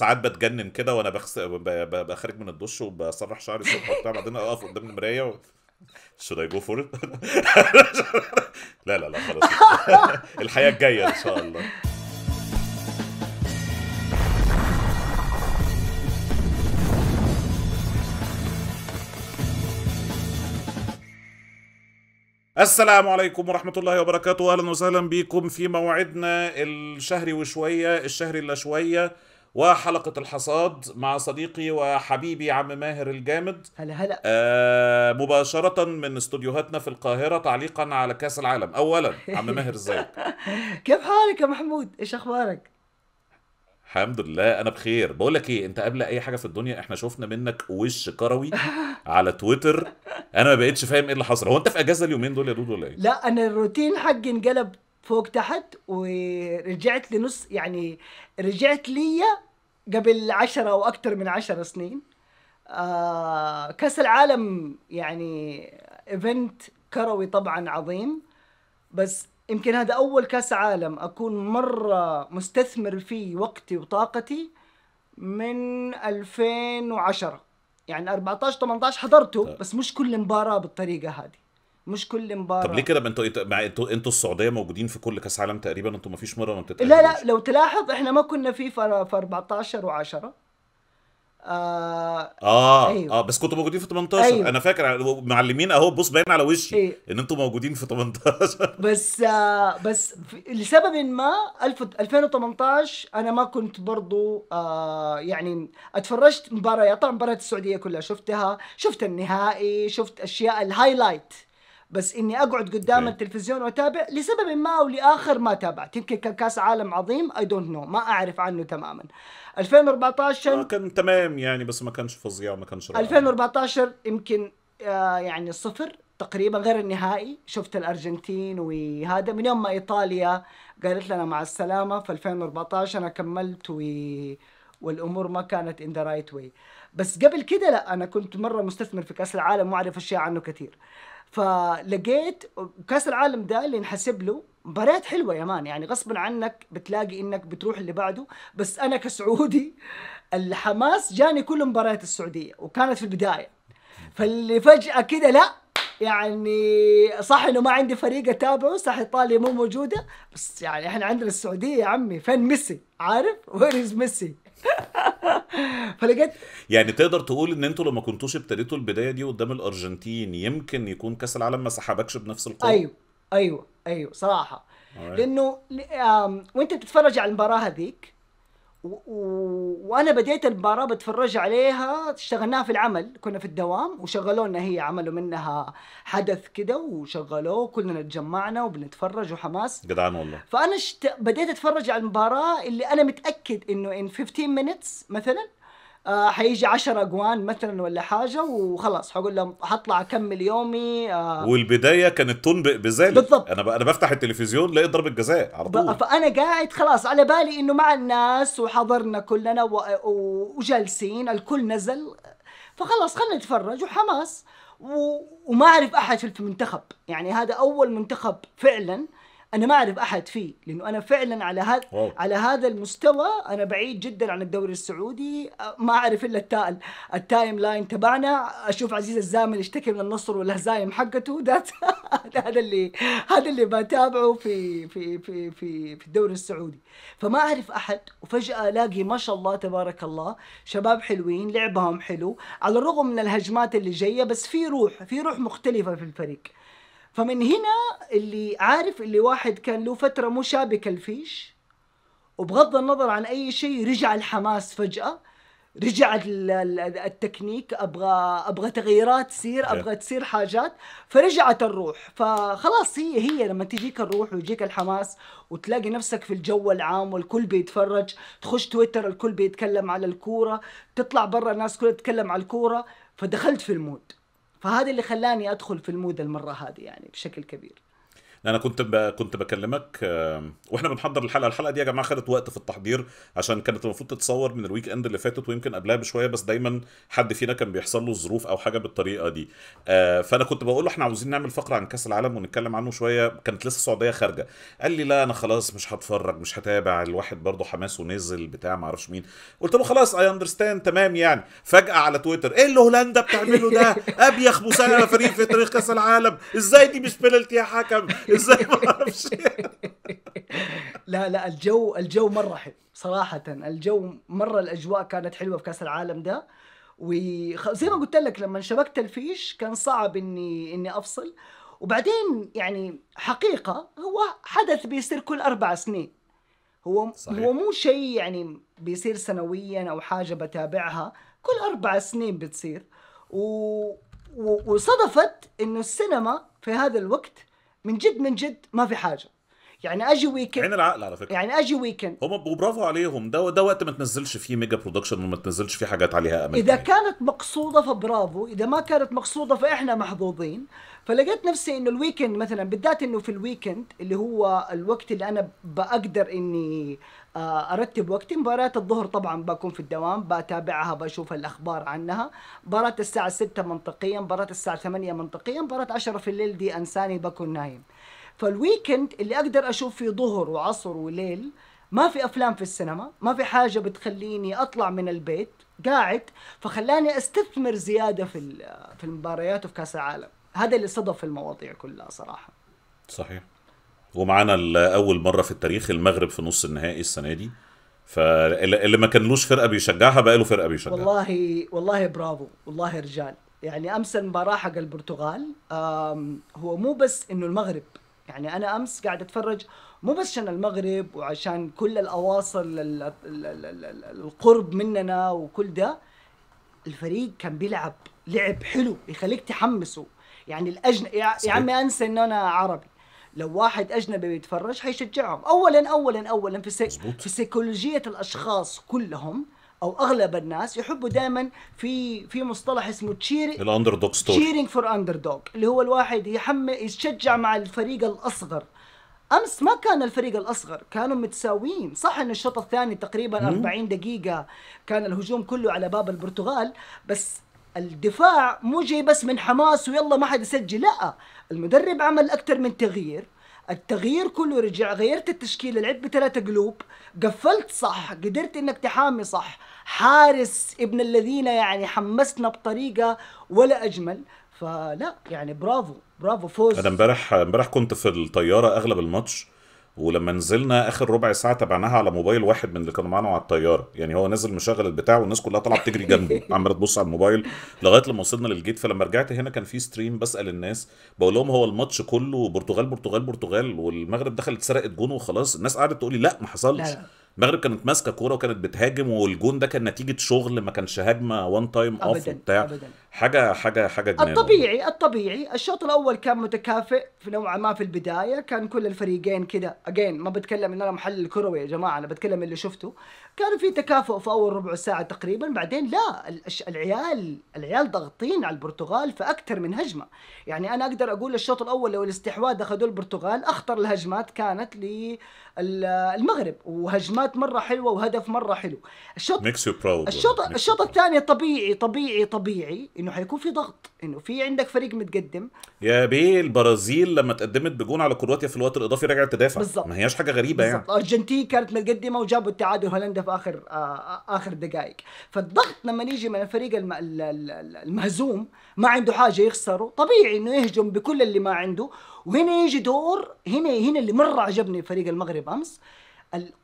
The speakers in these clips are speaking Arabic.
ساعات بتجنن كده وانا بخس... ببقى خارج من الدش وبسرح شعري الصبح وبتاع بعدين اقف قدام المرايه و... should I go for it؟ لا لا لا خلاص الحياه الجايه ان شاء الله السلام عليكم ورحمة الله وبركاته أهلا وسهلا بكم في موعدنا الشهري وشوية الشهري إلا شوية وحلقة الحصاد مع صديقي وحبيبي عم ماهر الجامد هلا هلا آه مباشرة من استوديوهاتنا في القاهرة تعليقا على كأس العالم أولا عم ماهر ازيك كيف حالك يا محمود ايش أخبارك الحمد لله انا بخير بقول لك ايه انت قبل اي حاجه في الدنيا احنا شفنا منك وش كروي على تويتر انا ما بقتش فاهم ايه اللي حصل هو انت في اجازه اليومين دول يا دودو ولا ايه لا انا الروتين حقي انقلب فوق تحت ورجعت لنص يعني رجعت لي قبل عشرة او اكثر من عشر سنين آه كاس العالم يعني ايفنت كروي طبعا عظيم بس يمكن هذا اول كاس عالم اكون مره مستثمر فيه وقتي وطاقتي من 2010 يعني 14 18 حضرته طيب. بس مش كل مباراه بالطريقه هذه مش كل مباراه طب ليه كده انتوا انتوا انتوا السعوديه موجودين في كل كاس عالم تقريبا انتوا ما فيش مره ما بتتأهلوش لا لا لو تلاحظ احنا ما كنا في في 14 و10 اه اه, أيوه. آه بس كنتوا موجودين في 18 أيوه. انا فاكر معلمين اهو بص باين على وشي أيوه. ان انتوا موجودين في 18 بس آه بس لسبب ما 2018 انا ما كنت برضو آه يعني اتفرجت مباريات طبعا مباريات السعوديه كلها شفتها شفت النهائي شفت اشياء الهايلايت بس اني اقعد قدام okay. التلفزيون واتابع لسبب ما او لاخر ما تابعت يمكن كان كاس عالم عظيم اي دونت نو ما اعرف عنه تماما 2014 كان تمام يعني بس ما كانش فظيع ما كانش 2014 يمكن آه يعني صفر تقريبا غير النهائي شفت الارجنتين وهذا من يوم ما ايطاليا قالت لنا مع السلامه في 2014 انا كملت و والامور ما كانت ان ذا رايت واي بس قبل كده لا انا كنت مره مستثمر في كاس العالم واعرف اشياء عنه كثير فلقيت كاس العالم ده اللي نحسب له مباريات حلوه يا مان يعني غصبا عنك بتلاقي انك بتروح اللي بعده بس انا كسعودي الحماس جاني كل مباريات السعوديه وكانت في البدايه فاللي فجاه كده لا يعني صح انه ما عندي فريق اتابعه صح ايطاليا مو موجوده بس يعني احنا عندنا السعوديه يا عمي فين ميسي عارف وير از ميسي فلقيت يعني تقدر تقول ان انتوا لما كنتوش ابتديتوا البدايه دي قدام الارجنتين يمكن يكون كاس العالم ما سحبكش بنفس القوه ايوه ايوه ايوه صراحه لانه وانت بتتفرج على المباراه هذيك وانا بديت المباراه بتفرج عليها اشتغلناها في العمل كنا في الدوام وشغلونا هي عملوا منها حدث كده وشغلوه كلنا اتجمعنا وبنتفرج وحماس جدعان والله فانا شت... بديت اتفرج على المباراه اللي انا متاكد انه ان 15 minutes مثلا آه حيجي 10 اجوان مثلا ولا حاجه وخلاص حقول لهم حطلع اكمل يومي آه والبدايه كانت تنبئ بذلك بالضبط انا انا بفتح التلفزيون لقيت ضربه جزاء على طول فانا قاعد خلاص على بالي انه مع الناس وحضرنا كلنا و... و... وجالسين الكل نزل فخلاص خلينا نتفرج وحماس و... وما اعرف احد في المنتخب يعني هذا اول منتخب فعلا انا ما اعرف احد فيه لانه انا فعلا على هذا على هذا المستوى انا بعيد جدا عن الدوري السعودي ما اعرف الا التايم التايم لاين تبعنا اشوف عزيز الزامل يشتكي من النصر والهزايم حقته ذات هذا اللي هذا اللي بتابعه في في في في في الدوري السعودي فما اعرف احد وفجاه الاقي ما شاء الله تبارك الله شباب حلوين لعبهم حلو على الرغم من الهجمات اللي جايه بس في روح في روح مختلفه في الفريق فمن هنا اللي عارف اللي واحد كان له فتره مشابكه الفيش وبغض النظر عن اي شيء رجع الحماس فجاه رجع التكنيك ابغى ابغى تغييرات تصير ابغى تصير حاجات فرجعت الروح فخلاص هي هي لما تجيك الروح ويجيك الحماس وتلاقي نفسك في الجو العام والكل بيتفرج تخش تويتر الكل بيتكلم على الكوره تطلع برا الناس كلها تتكلم على الكوره فدخلت في المود فهذا اللي خلاني ادخل في المود المره هذه يعني بشكل كبير انا كنت ب... كنت بكلمك واحنا بنحضر الحلقه الحلقه دي يا جماعه خدت وقت في التحضير عشان كانت المفروض تتصور من الويك اند اللي فاتت ويمكن قبلها بشويه بس دايما حد فينا كان بيحصل له ظروف او حاجه بالطريقه دي آه، فانا كنت بقول له احنا عاوزين نعمل فقره عن كاس العالم ونتكلم عنه شويه كانت لسه السعوديه خارجه قال لي لا انا خلاص مش هتفرج مش هتابع الواحد برضه حماسه نزل بتاع ما اعرفش مين قلت له خلاص اي اندرستاند تمام يعني فجاه على تويتر ايه اللي هولندا بتعمله ده ابيخ مساهمه فريق في تاريخ كاس العالم ازاي دي مش بينالتي يا حكم ازاي ما اعرفش لا لا الجو الجو مره حلو صراحه الجو مره الاجواء كانت حلوه في كاس العالم ده وزي ما قلت لك لما شبكت الفيش كان صعب اني اني افصل وبعدين يعني حقيقه هو حدث بيصير كل اربع سنين هو صحيح. هو مو شيء يعني بيصير سنويا او حاجه بتابعها كل اربع سنين بتصير و... و... وصدفت انه السينما في هذا الوقت من جد من جد ما في حاجه يعني اجي ويكند عين العقل على فكره يعني اجي ويكند هم وبرافو عليهم ده ده وقت ما تنزلش فيه ميجا برودكشن وما تنزلش فيه حاجات عليها امل اذا كانت مقصوده فبرافو اذا ما كانت مقصوده فاحنا محظوظين فلقيت نفسي انه الويكند مثلا بالذات انه في الويكند اللي هو الوقت اللي انا بقدر اني آه آه، ارتب وقتي مباريات الظهر طبعا بكون في الدوام بتابعها بشوف الاخبار عنها مباراه الساعه 6 منطقيا مباراه الساعه 8 منطقيا مباراه 10 في الليل دي انساني بكون نايم فالويكند اللي اقدر اشوف فيه ظهر وعصر وليل ما في افلام في السينما ما في حاجه بتخليني اطلع من البيت قاعد فخلاني استثمر زياده في في المباريات وفي كاس العالم هذا اللي صدف المواضيع كلها صراحه صحيح ومعانا لاول مره في التاريخ المغرب في نص النهائي السنه دي فاللي ما كانلوش فرقه بيشجعها بقى له فرقه بيشجعها والله والله برافو والله رجال يعني امس المباراه حق البرتغال هو مو بس انه المغرب يعني انا امس قاعد اتفرج مو بس عشان المغرب وعشان كل الاواصر القرب مننا وكل ده الفريق كان بيلعب لعب حلو يخليك تحمسه يعني الاجنبي يا, يا عمي انسى ان انا عربي لو واحد اجنبي بيتفرج حيشجعهم اولا اولا اولا في, في سيكولوجيه الاشخاص كلهم او اغلب الناس يحبوا دائما في في مصطلح اسمه تشير الاندر دوج ستوري تشيرينج فور اندر دوج اللي هو الواحد يحمل يشجع مع الفريق الاصغر امس ما كان الفريق الاصغر كانوا متساويين صح ان الشوط الثاني تقريبا 40 دقيقه كان الهجوم كله على باب البرتغال بس الدفاع مو جاي بس من حماس ويلا ما حد يسجل لا المدرب عمل اكثر من تغيير التغيير كله رجع غيرت التشكيل لعبت بثلاثة قلوب قفلت صح قدرت انك تحامي صح حارس ابن الذين يعني حمسنا بطريقة ولا اجمل فلا يعني برافو برافو فوز انا امبارح امبارح كنت في الطيارة اغلب الماتش ولما نزلنا اخر ربع ساعه تابعناها على موبايل واحد من اللي كانوا معانا على الطياره يعني هو نزل مشغل البتاع والناس كلها طالعه بتجري جنبه عماله تبص على الموبايل لغايه لما وصلنا للجيت فلما رجعت هنا كان في ستريم بسال الناس بقول لهم هو الماتش كله برتغال برتغال برتغال والمغرب دخلت سرقت جون وخلاص الناس قعدت تقول لي لا ما حصلش المغرب كانت ماسكه كوره وكانت بتهاجم والجون ده كان نتيجه شغل ما كانش هجمه وان تايم اوف وبتاع أبداً. حاجه حاجه حاجه جنان الطبيعي الطبيعي الشوط الاول كان متكافئ في نوعا ما في البدايه كان كل الفريقين كده اجين ما بتكلم ان انا محلل كروي يا جماعه انا بتكلم اللي شفته كان في تكافؤ في اول ربع ساعه تقريبا بعدين لا العيال العيال ضاغطين على البرتغال في اكثر من هجمه يعني انا اقدر اقول الشوط الاول لو الاستحواذ اخذوه البرتغال اخطر الهجمات كانت للمغرب وهجمات مره حلوه وهدف مره حلو الشوط الشوط الشوط الثاني طبيعي طبيعي طبيعي انه حيكون في ضغط انه في عندك فريق متقدم يا بيه البرازيل لما تقدمت بجون على كرواتيا في الوقت الاضافي رجعت تدافع بالظبط ما هياش حاجه غريبه بالزبط. يعني الارجنتين كانت متقدمه وجابوا التعادل هولندا في اخر آه, آه، اخر دقائق فالضغط لما يجي من الفريق الم... المهزوم ما عنده حاجه يخسره طبيعي انه يهجم بكل اللي ما عنده وهنا يجي دور هنا هنا اللي مره عجبني فريق المغرب امس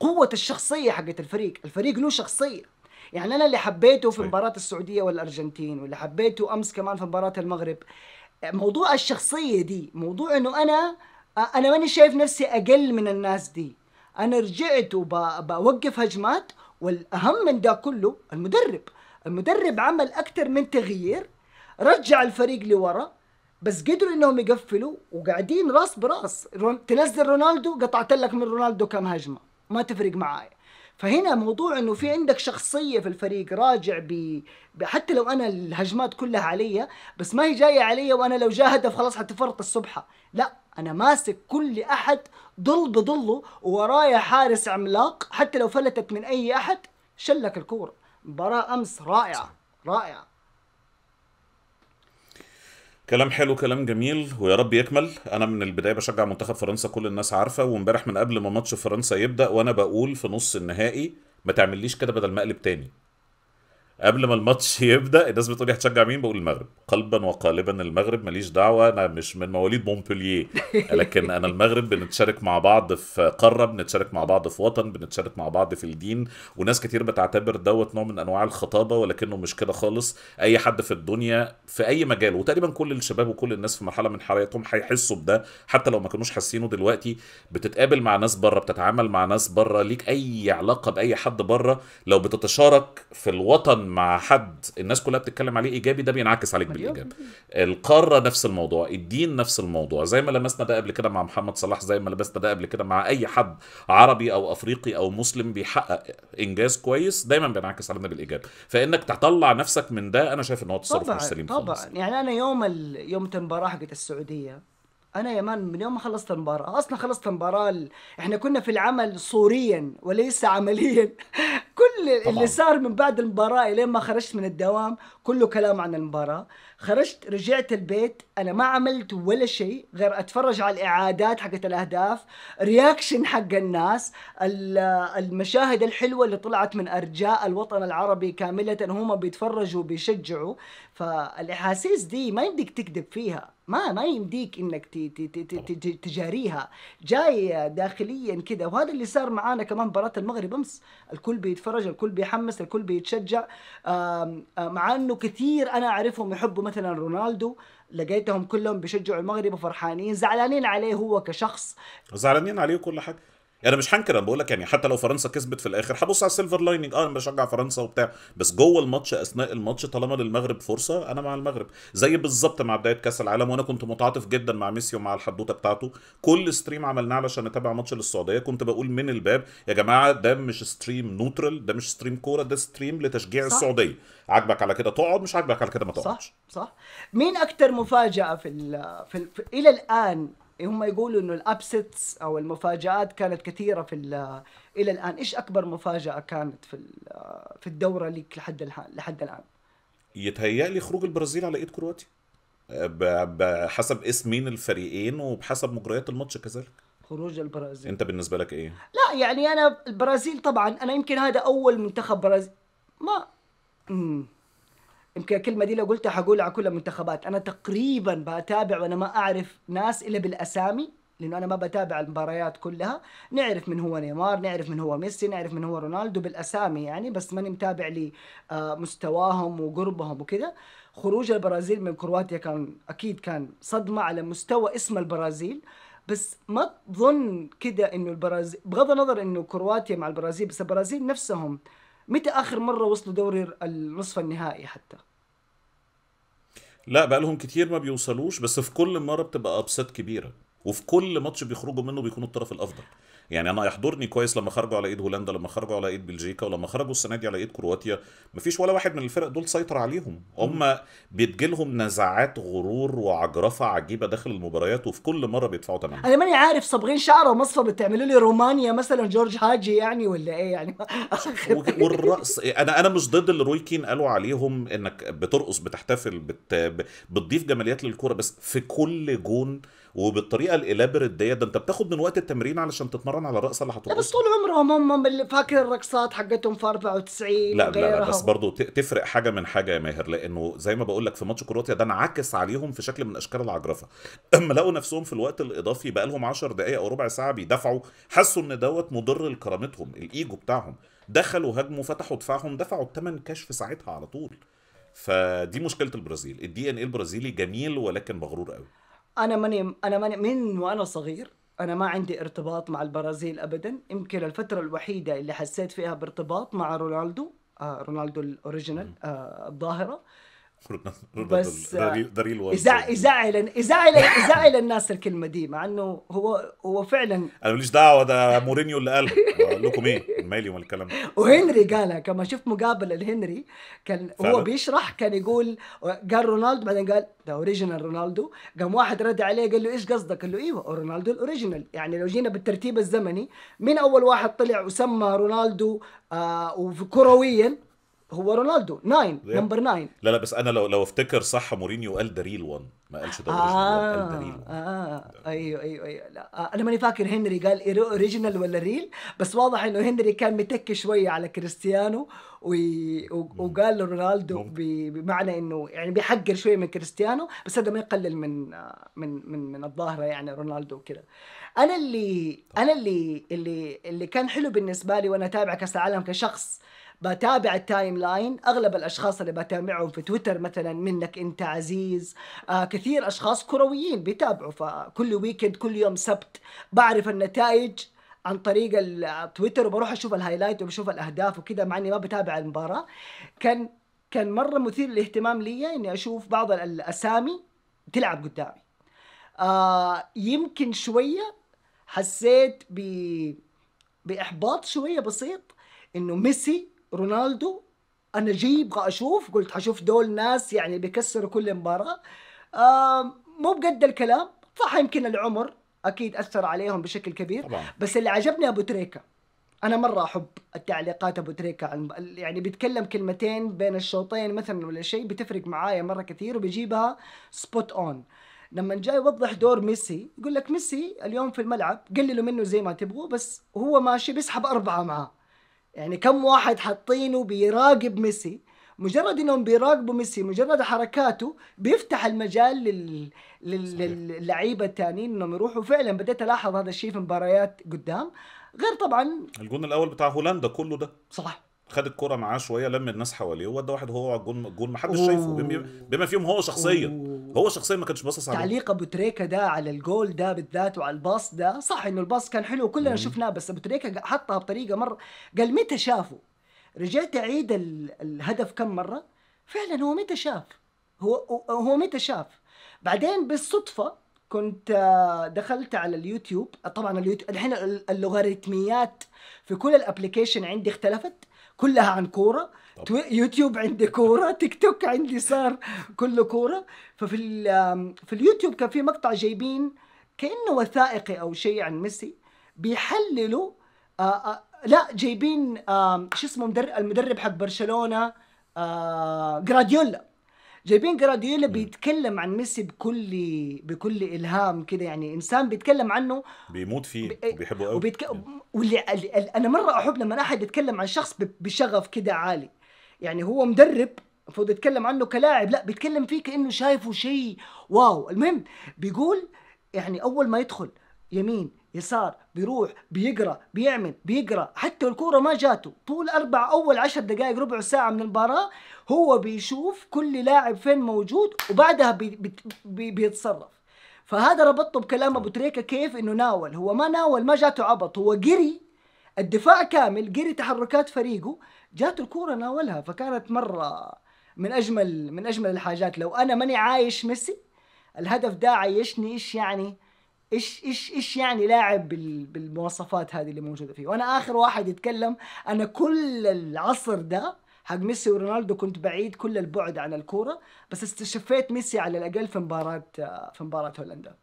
قوه الشخصيه حقت الفريق الفريق له شخصيه يعني انا اللي حبيته في مباراه السعوديه والارجنتين واللي حبيته امس كمان في مباراه المغرب موضوع الشخصيه دي موضوع انه انا انا ماني شايف نفسي اقل من الناس دي انا رجعت وبوقف هجمات والاهم من ده كله المدرب المدرب عمل اكثر من تغيير رجع الفريق لورا بس قدروا انهم يقفلوا وقاعدين راس براس تنزل رونالدو قطعت لك من رونالدو كم هجمه ما تفرق معايا فهنا موضوع انه في عندك شخصيه في الفريق راجع ب... حتى لو انا الهجمات كلها علي بس ما هي جايه علي وانا لو جاء هدف خلاص حتفرط السبحه لا انا ماسك كل احد ضل بضله وورايا حارس عملاق حتى لو فلتت من اي احد شلك الكوره مباراه امس رائعه رائعه كلام حلو كلام جميل ويا رب يكمل انا من البدايه بشجع منتخب فرنسا كل الناس عارفه وامبارح من قبل ما ماتش فرنسا يبدا وانا بقول في نص النهائي ما تعمليش كده بدل ما اقلب تاني قبل ما الماتش يبدا الناس بتقولي هتشجع مين بقول المغرب قلبا وقالبا المغرب ماليش دعوه انا مش من مواليد مونبلييه لكن انا المغرب بنتشارك مع بعض في قاره بنتشارك مع بعض في وطن بنتشارك مع بعض في الدين وناس كتير بتعتبر دوت نوع من انواع الخطابه ولكنه مش كده خالص اي حد في الدنيا في اي مجال وتقريبا كل الشباب وكل الناس في مرحله من حياتهم هيحسوا بده حتى لو ما كانوش حاسينه دلوقتي بتتقابل مع ناس بره بتتعامل مع ناس بره ليك اي علاقه باي حد بره لو بتتشارك في الوطن مع حد الناس كلها بتتكلم عليه ايجابي ده بينعكس عليك بالايجاب القاره نفس الموضوع الدين نفس الموضوع زي ما لمسنا ده قبل كده مع محمد صلاح زي ما لمسنا ده قبل كده مع اي حد عربي او افريقي او مسلم بيحقق انجاز كويس دايما بينعكس علينا بالايجاب فانك تطلع نفسك من ده انا شايف ان هو تصرف مش سليم طبعا خالص. يعني انا يوم ال... يوم حقت السعوديه انا يا مان من يوم ما خلصت المباراه اصلا خلصت المباراه ال... احنا كنا في العمل صوريا وليس عمليا كل طبعا. اللي صار من بعد المباراه لين ما خرجت من الدوام كله كلام عن المباراه خرجت رجعت البيت انا ما عملت ولا شيء غير اتفرج على الاعادات حقت الاهداف رياكشن حق الناس المشاهد الحلوه اللي طلعت من ارجاء الوطن العربي كامله هم بيتفرجوا بيشجعوا فالاحاسيس دي ما يمديك تكذب فيها ما ما يمديك انك تجاريها جاي داخليا كده وهذا اللي صار معانا كمان مباراه المغرب امس الكل بيتفرج الكل بيحمس الكل بيتشجع آه، مع انه كثير انا اعرفهم يحبوا مثلا مثلا رونالدو لقيتهم كلهم بيشجعوا المغرب وفرحانين زعلانين عليه هو كشخص زعلانين عليه كل حاجه انا يعني مش هنكر انا بقول لك يعني حتى لو فرنسا كسبت في الاخر هبص على السيلفر لايننج اه انا بشجع فرنسا وبتاع بس جوه الماتش اثناء الماتش طالما للمغرب فرصه انا مع المغرب زي بالظبط مع بدايه كاس العالم وانا كنت متعاطف جدا مع ميسي ومع الحدوته بتاعته كل ستريم عملناه علشان نتابع ماتش للسعوديه كنت بقول من الباب يا جماعه ده مش ستريم نوترال ده مش ستريم كوره ده ستريم لتشجيع صح. السعوديه عاجبك على كده تقعد مش عاجبك على كده ما تقعدش صح صح مين اكتر مفاجاه في الـ في, الـ في الى الان إيه هم يقولوا انه الابسيتس او المفاجات كانت كثيره في الى الان ايش اكبر مفاجاه كانت في في الدوره ليك لحد لحد الان يتهيأ لي خروج البرازيل على ايد كرواتيا بحسب اسمين الفريقين وبحسب مجريات الماتش كذلك خروج البرازيل انت بالنسبه لك ايه لا يعني انا البرازيل طبعا انا يمكن هذا اول منتخب برازيل ما مم. يمكن الكلمه دي لو قلتها حقول على كل المنتخبات انا تقريبا بتابع وانا ما اعرف ناس الا بالاسامي لانه انا ما بتابع المباريات كلها نعرف من هو نيمار نعرف من هو ميسي نعرف من هو رونالدو بالاسامي يعني بس ماني متابع لي آه، مستواهم وقربهم وكذا خروج البرازيل من كرواتيا كان اكيد كان صدمه على مستوى اسم البرازيل بس ما تظن كده انه البرازيل بغض النظر انه كرواتيا مع البرازيل بس البرازيل نفسهم آه متى اخر مره وصلوا دوري النصف النهائي حتى لا بقى لهم كتير ما بيوصلوش بس في كل مره بتبقى ابسات كبيره وفي كل ماتش بيخرجوا منه بيكونوا الطرف الافضل يعني انا يحضرني كويس لما خرجوا على ايد هولندا لما خرجوا على ايد بلجيكا ولما خرجوا السنه دي على ايد كرواتيا مفيش ولا واحد من الفرق دول سيطر عليهم هم بتجيلهم نزعات غرور وعجرفه عجيبه داخل المباريات وفي كل مره بيدفعوا تمام انا ماني عارف صابغين شعره مصر بتعملوا لي رومانيا مثلا جورج هاجي يعني ولا ايه يعني والرقص انا انا مش ضد اللي روي كين قالوا عليهم انك بترقص بتحتفل بت... بتضيف جماليات للكوره بس في كل جون وبالطريقه الالابريت ديت ده انت بتاخد من وقت التمرين علشان تتمرن على الرقصه اللي هترقصها بس طول عمرهم هم اللي فاكر الرقصات حقتهم في 94 لا لا, لا بس برضه تفرق حاجه من حاجه يا ماهر لانه زي ما بقول لك في ماتش كرواتيا ده انعكس عليهم في شكل من اشكال العجرفه اما لقوا نفسهم في الوقت الاضافي بقى لهم 10 دقائق او ربع ساعه بيدافعوا حسوا ان دوت مضر لكرامتهم الايجو بتاعهم دخلوا هاجموا فتحوا دفاعهم دفعوا الثمن كشف ساعتها على طول فدي مشكله البرازيل الدي ان ايه البرازيلي جميل ولكن مغرور قوي انا ماني انا ماني من وانا صغير انا ما عندي ارتباط مع البرازيل ابدا يمكن الفتره الوحيده اللي حسيت فيها بارتباط مع رونالدو آه رونالدو الاوريجينال آه الظاهره بس زعل زعل زعل الناس الكلمه دي مع انه هو هو فعلا انا ماليش دعوه ده مورينيو اللي قالها اقول آه، لكم ايه مالي ومال الكلام وهنري قالها كما شفت مقابله لهنري كان هو بيشرح كان يقول قال رونالدو بعدين قال ده اوريجينال رونالدو قام واحد رد عليه قال له ايش قصدك؟ قال له ايوه رونالدو الاوريجينال يعني لو جينا بالترتيب الزمني مين اول واحد طلع وسمى رونالدو آه وكرويا هو رونالدو 9 نمبر 9 لا لا بس انا لو لو افتكر صح مورينيو قال دريل ريل 1 ما قالش ده اوريجينال قال ده آه،, اه ايوه ايوه ايوه لا آه، انا ماني فاكر هنري قال اوريجينال ولا ريل بس واضح انه هنري كان متك شويه على كريستيانو وي... وقال رونالدو ب... بمعنى انه يعني بيحقر شويه من كريستيانو بس هذا ما يقلل من آه، من من من الظاهره يعني رونالدو وكذا انا اللي طيب. انا اللي اللي اللي كان حلو بالنسبه لي وانا اتابع كاس العالم كشخص آه بتابع التايم لاين اغلب الاشخاص اللي بتابعهم في تويتر مثلا منك انت عزيز آه كثير اشخاص كرويين بيتابعوا فكل ويكند كل يوم سبت بعرف النتائج عن طريق التويتر وبروح اشوف الهايلايت وبشوف الاهداف وكذا مع اني ما بتابع المباراه كان كان مره مثير للاهتمام لي اني اشوف بعض الاسامي تلعب قدامي آه يمكن شويه حسيت ب باحباط شويه بسيط انه ميسي رونالدو انا جاي ابغى اشوف قلت حشوف دول ناس يعني بيكسروا كل مباراه مو بقد الكلام صح يمكن العمر اكيد اثر عليهم بشكل كبير طبعا. بس اللي عجبني ابو تريكه انا مره احب التعليقات ابو تريكه عن يعني بيتكلم كلمتين بين الشوطين مثلا ولا شيء بتفرق معايا مره كثير وبيجيبها سبوت اون لما جاي يوضح دور ميسي يقول لك ميسي اليوم في الملعب قللوا منه زي ما تبغوا بس هو ماشي بيسحب اربعه معاه يعني كم واحد حاطينه بيراقب ميسي مجرد انهم بيراقبوا ميسي مجرد حركاته بيفتح المجال لل... لل... للعيبه الثانيين انهم يروحوا فعلا بديت الاحظ هذا الشيء في مباريات قدام غير طبعا الجون الاول بتاع هولندا كله ده صح خد الكرة معاه شويه لم الناس حواليه وودى واحد هو على الجون الجون ما حدش شايفه بما فيهم هو شخصيا هو شخصيا ما كانش باصص عليه تعليق ابو تريكه ده على الجول ده بالذات وعلى الباص ده صح انه الباص كان حلو كلنا شفناه بس ابو تريكه حطها بطريقه مره قال متى شافه رجعت اعيد الهدف كم مره فعلا هو متى شاف هو هو متى شاف بعدين بالصدفه كنت آه، دخلت على اليوتيوب طبعا اليوتيوب الحين اللوغاريتميات في كل الابلكيشن عندي اختلفت كلها عن كوره يوتيوب عندي كوره تيك توك عندي صار كله كوره ففي في اليوتيوب كان في مقطع جايبين كانه وثائقي او شيء عن ميسي بيحللوا آه، آه، لا جايبين شو اسمه المدرب حق برشلونه آه، جراديولا جايبين جراديولا بيتكلم عن ميسي بكل بكل الهام كده يعني انسان بيتكلم عنه بيموت فيه ب... وبيحبه قوي وبيتك... واللي انا مره احب لما احد يتكلم عن شخص بشغف كده عالي يعني هو مدرب المفروض يتكلم عنه كلاعب لا بيتكلم فيه كانه شايفه شيء واو المهم بيقول يعني اول ما يدخل يمين يسار بيروح بيقرا بيعمل بيقرا حتى الكوره ما جاته طول اربع اول عشر دقائق ربع ساعه من المباراه هو بيشوف كل لاعب فين موجود وبعدها بي بي بي بيتصرف فهذا ربطته بكلام ابو تريكه كيف انه ناول هو ما ناول ما جاته عبط هو قري الدفاع كامل قري تحركات فريقه جاته الكوره ناولها فكانت مره من اجمل من اجمل الحاجات لو انا ماني عايش ميسي الهدف ده عايشني ايش يعني ايش ايش ايش يعني لاعب بالمواصفات هذه اللي موجوده فيه وانا اخر واحد يتكلم انا كل العصر ده حق ميسي ورونالدو كنت بعيد كل البعد عن الكوره بس استشفيت ميسي على الاقل في مباراه في مباراه هولندا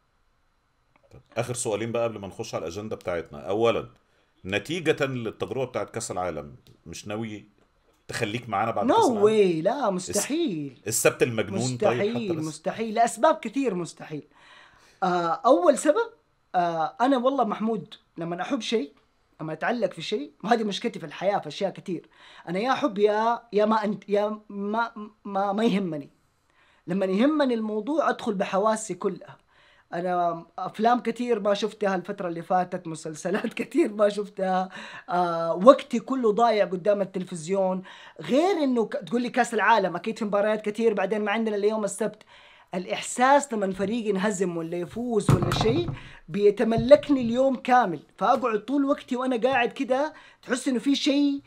اخر سؤالين بقى قبل ما نخش على الاجنده بتاعتنا اولا نتيجه للتجربه بتاعت كاس العالم مش ناوي تخليك معانا بعد نو no واي لا مستحيل السبت المجنون مستحيل طيب حتى مستحيل لاسباب كثير مستحيل آه، اول سبب آه، انا والله محمود لما احب شيء لما اتعلق في شيء وهذه مشكلتي في الحياه في اشياء كثير انا يا حب يا يا ما انت يا ما ما, ما يهمني لما يهمني الموضوع ادخل بحواسي كلها انا افلام كثير ما شفتها الفتره اللي فاتت مسلسلات كثير ما شفتها آه وقتي كله ضايع قدام التلفزيون غير انه تقول لي كاس العالم اكيد في مباريات كثير بعدين ما عندنا اليوم السبت الاحساس لما الفريق ينهزم ولا يفوز ولا شيء بيتملكني اليوم كامل فاقعد طول وقتي وانا قاعد كده تحس انه في شيء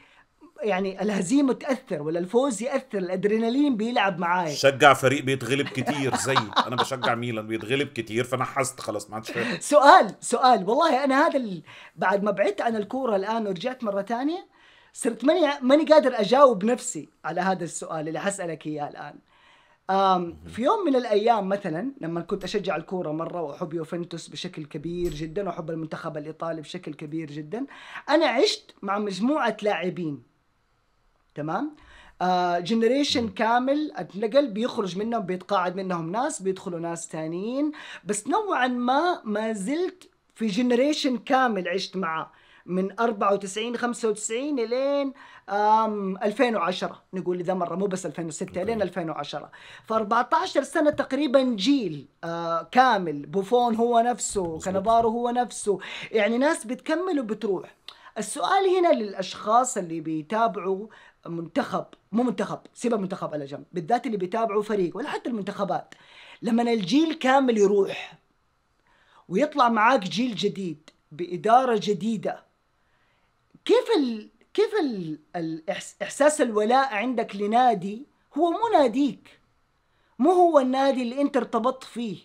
يعني الهزيمه تاثر ولا الفوز ياثر الادرينالين بيلعب معايا شجع فريق بيتغلب كتير زي انا بشجع ميلان بيتغلب كتير فنحست خلاص ما عادش سؤال سؤال والله انا هذا ال... بعد ما بعدت عن الكوره الان ورجعت مره ثانيه صرت ماني ماني قادر اجاوب نفسي على هذا السؤال اللي حسالك اياه الان في يوم من الايام مثلا لما كنت اشجع الكوره مره واحب يوفنتوس بشكل كبير جدا واحب المنتخب الايطالي بشكل كبير جدا انا عشت مع مجموعه لاعبين تمام جنريشن آه، جنريشن كامل اتنقل بيخرج منهم بيتقاعد منهم ناس بيدخلوا ناس تانيين بس نوعا ما ما زلت في جنريشن كامل عشت معه من 94 95 لين 2010 نقول اذا مره مو بس 2006 لين 2010 ف 14 سنه تقريبا جيل آه، كامل بوفون هو نفسه كنبارو هو نفسه يعني ناس بتكمل وبتروح السؤال هنا للاشخاص اللي بيتابعوا منتخب مو منتخب سيب المنتخب على جنب بالذات اللي بيتابعوا فريق ولا حتى المنتخبات لما الجيل كامل يروح ويطلع معاك جيل جديد بإدارة جديدة كيف ال... كيف ال... الاحساس الولاء عندك لنادي هو مو ناديك مو هو النادي اللي انت ارتبطت فيه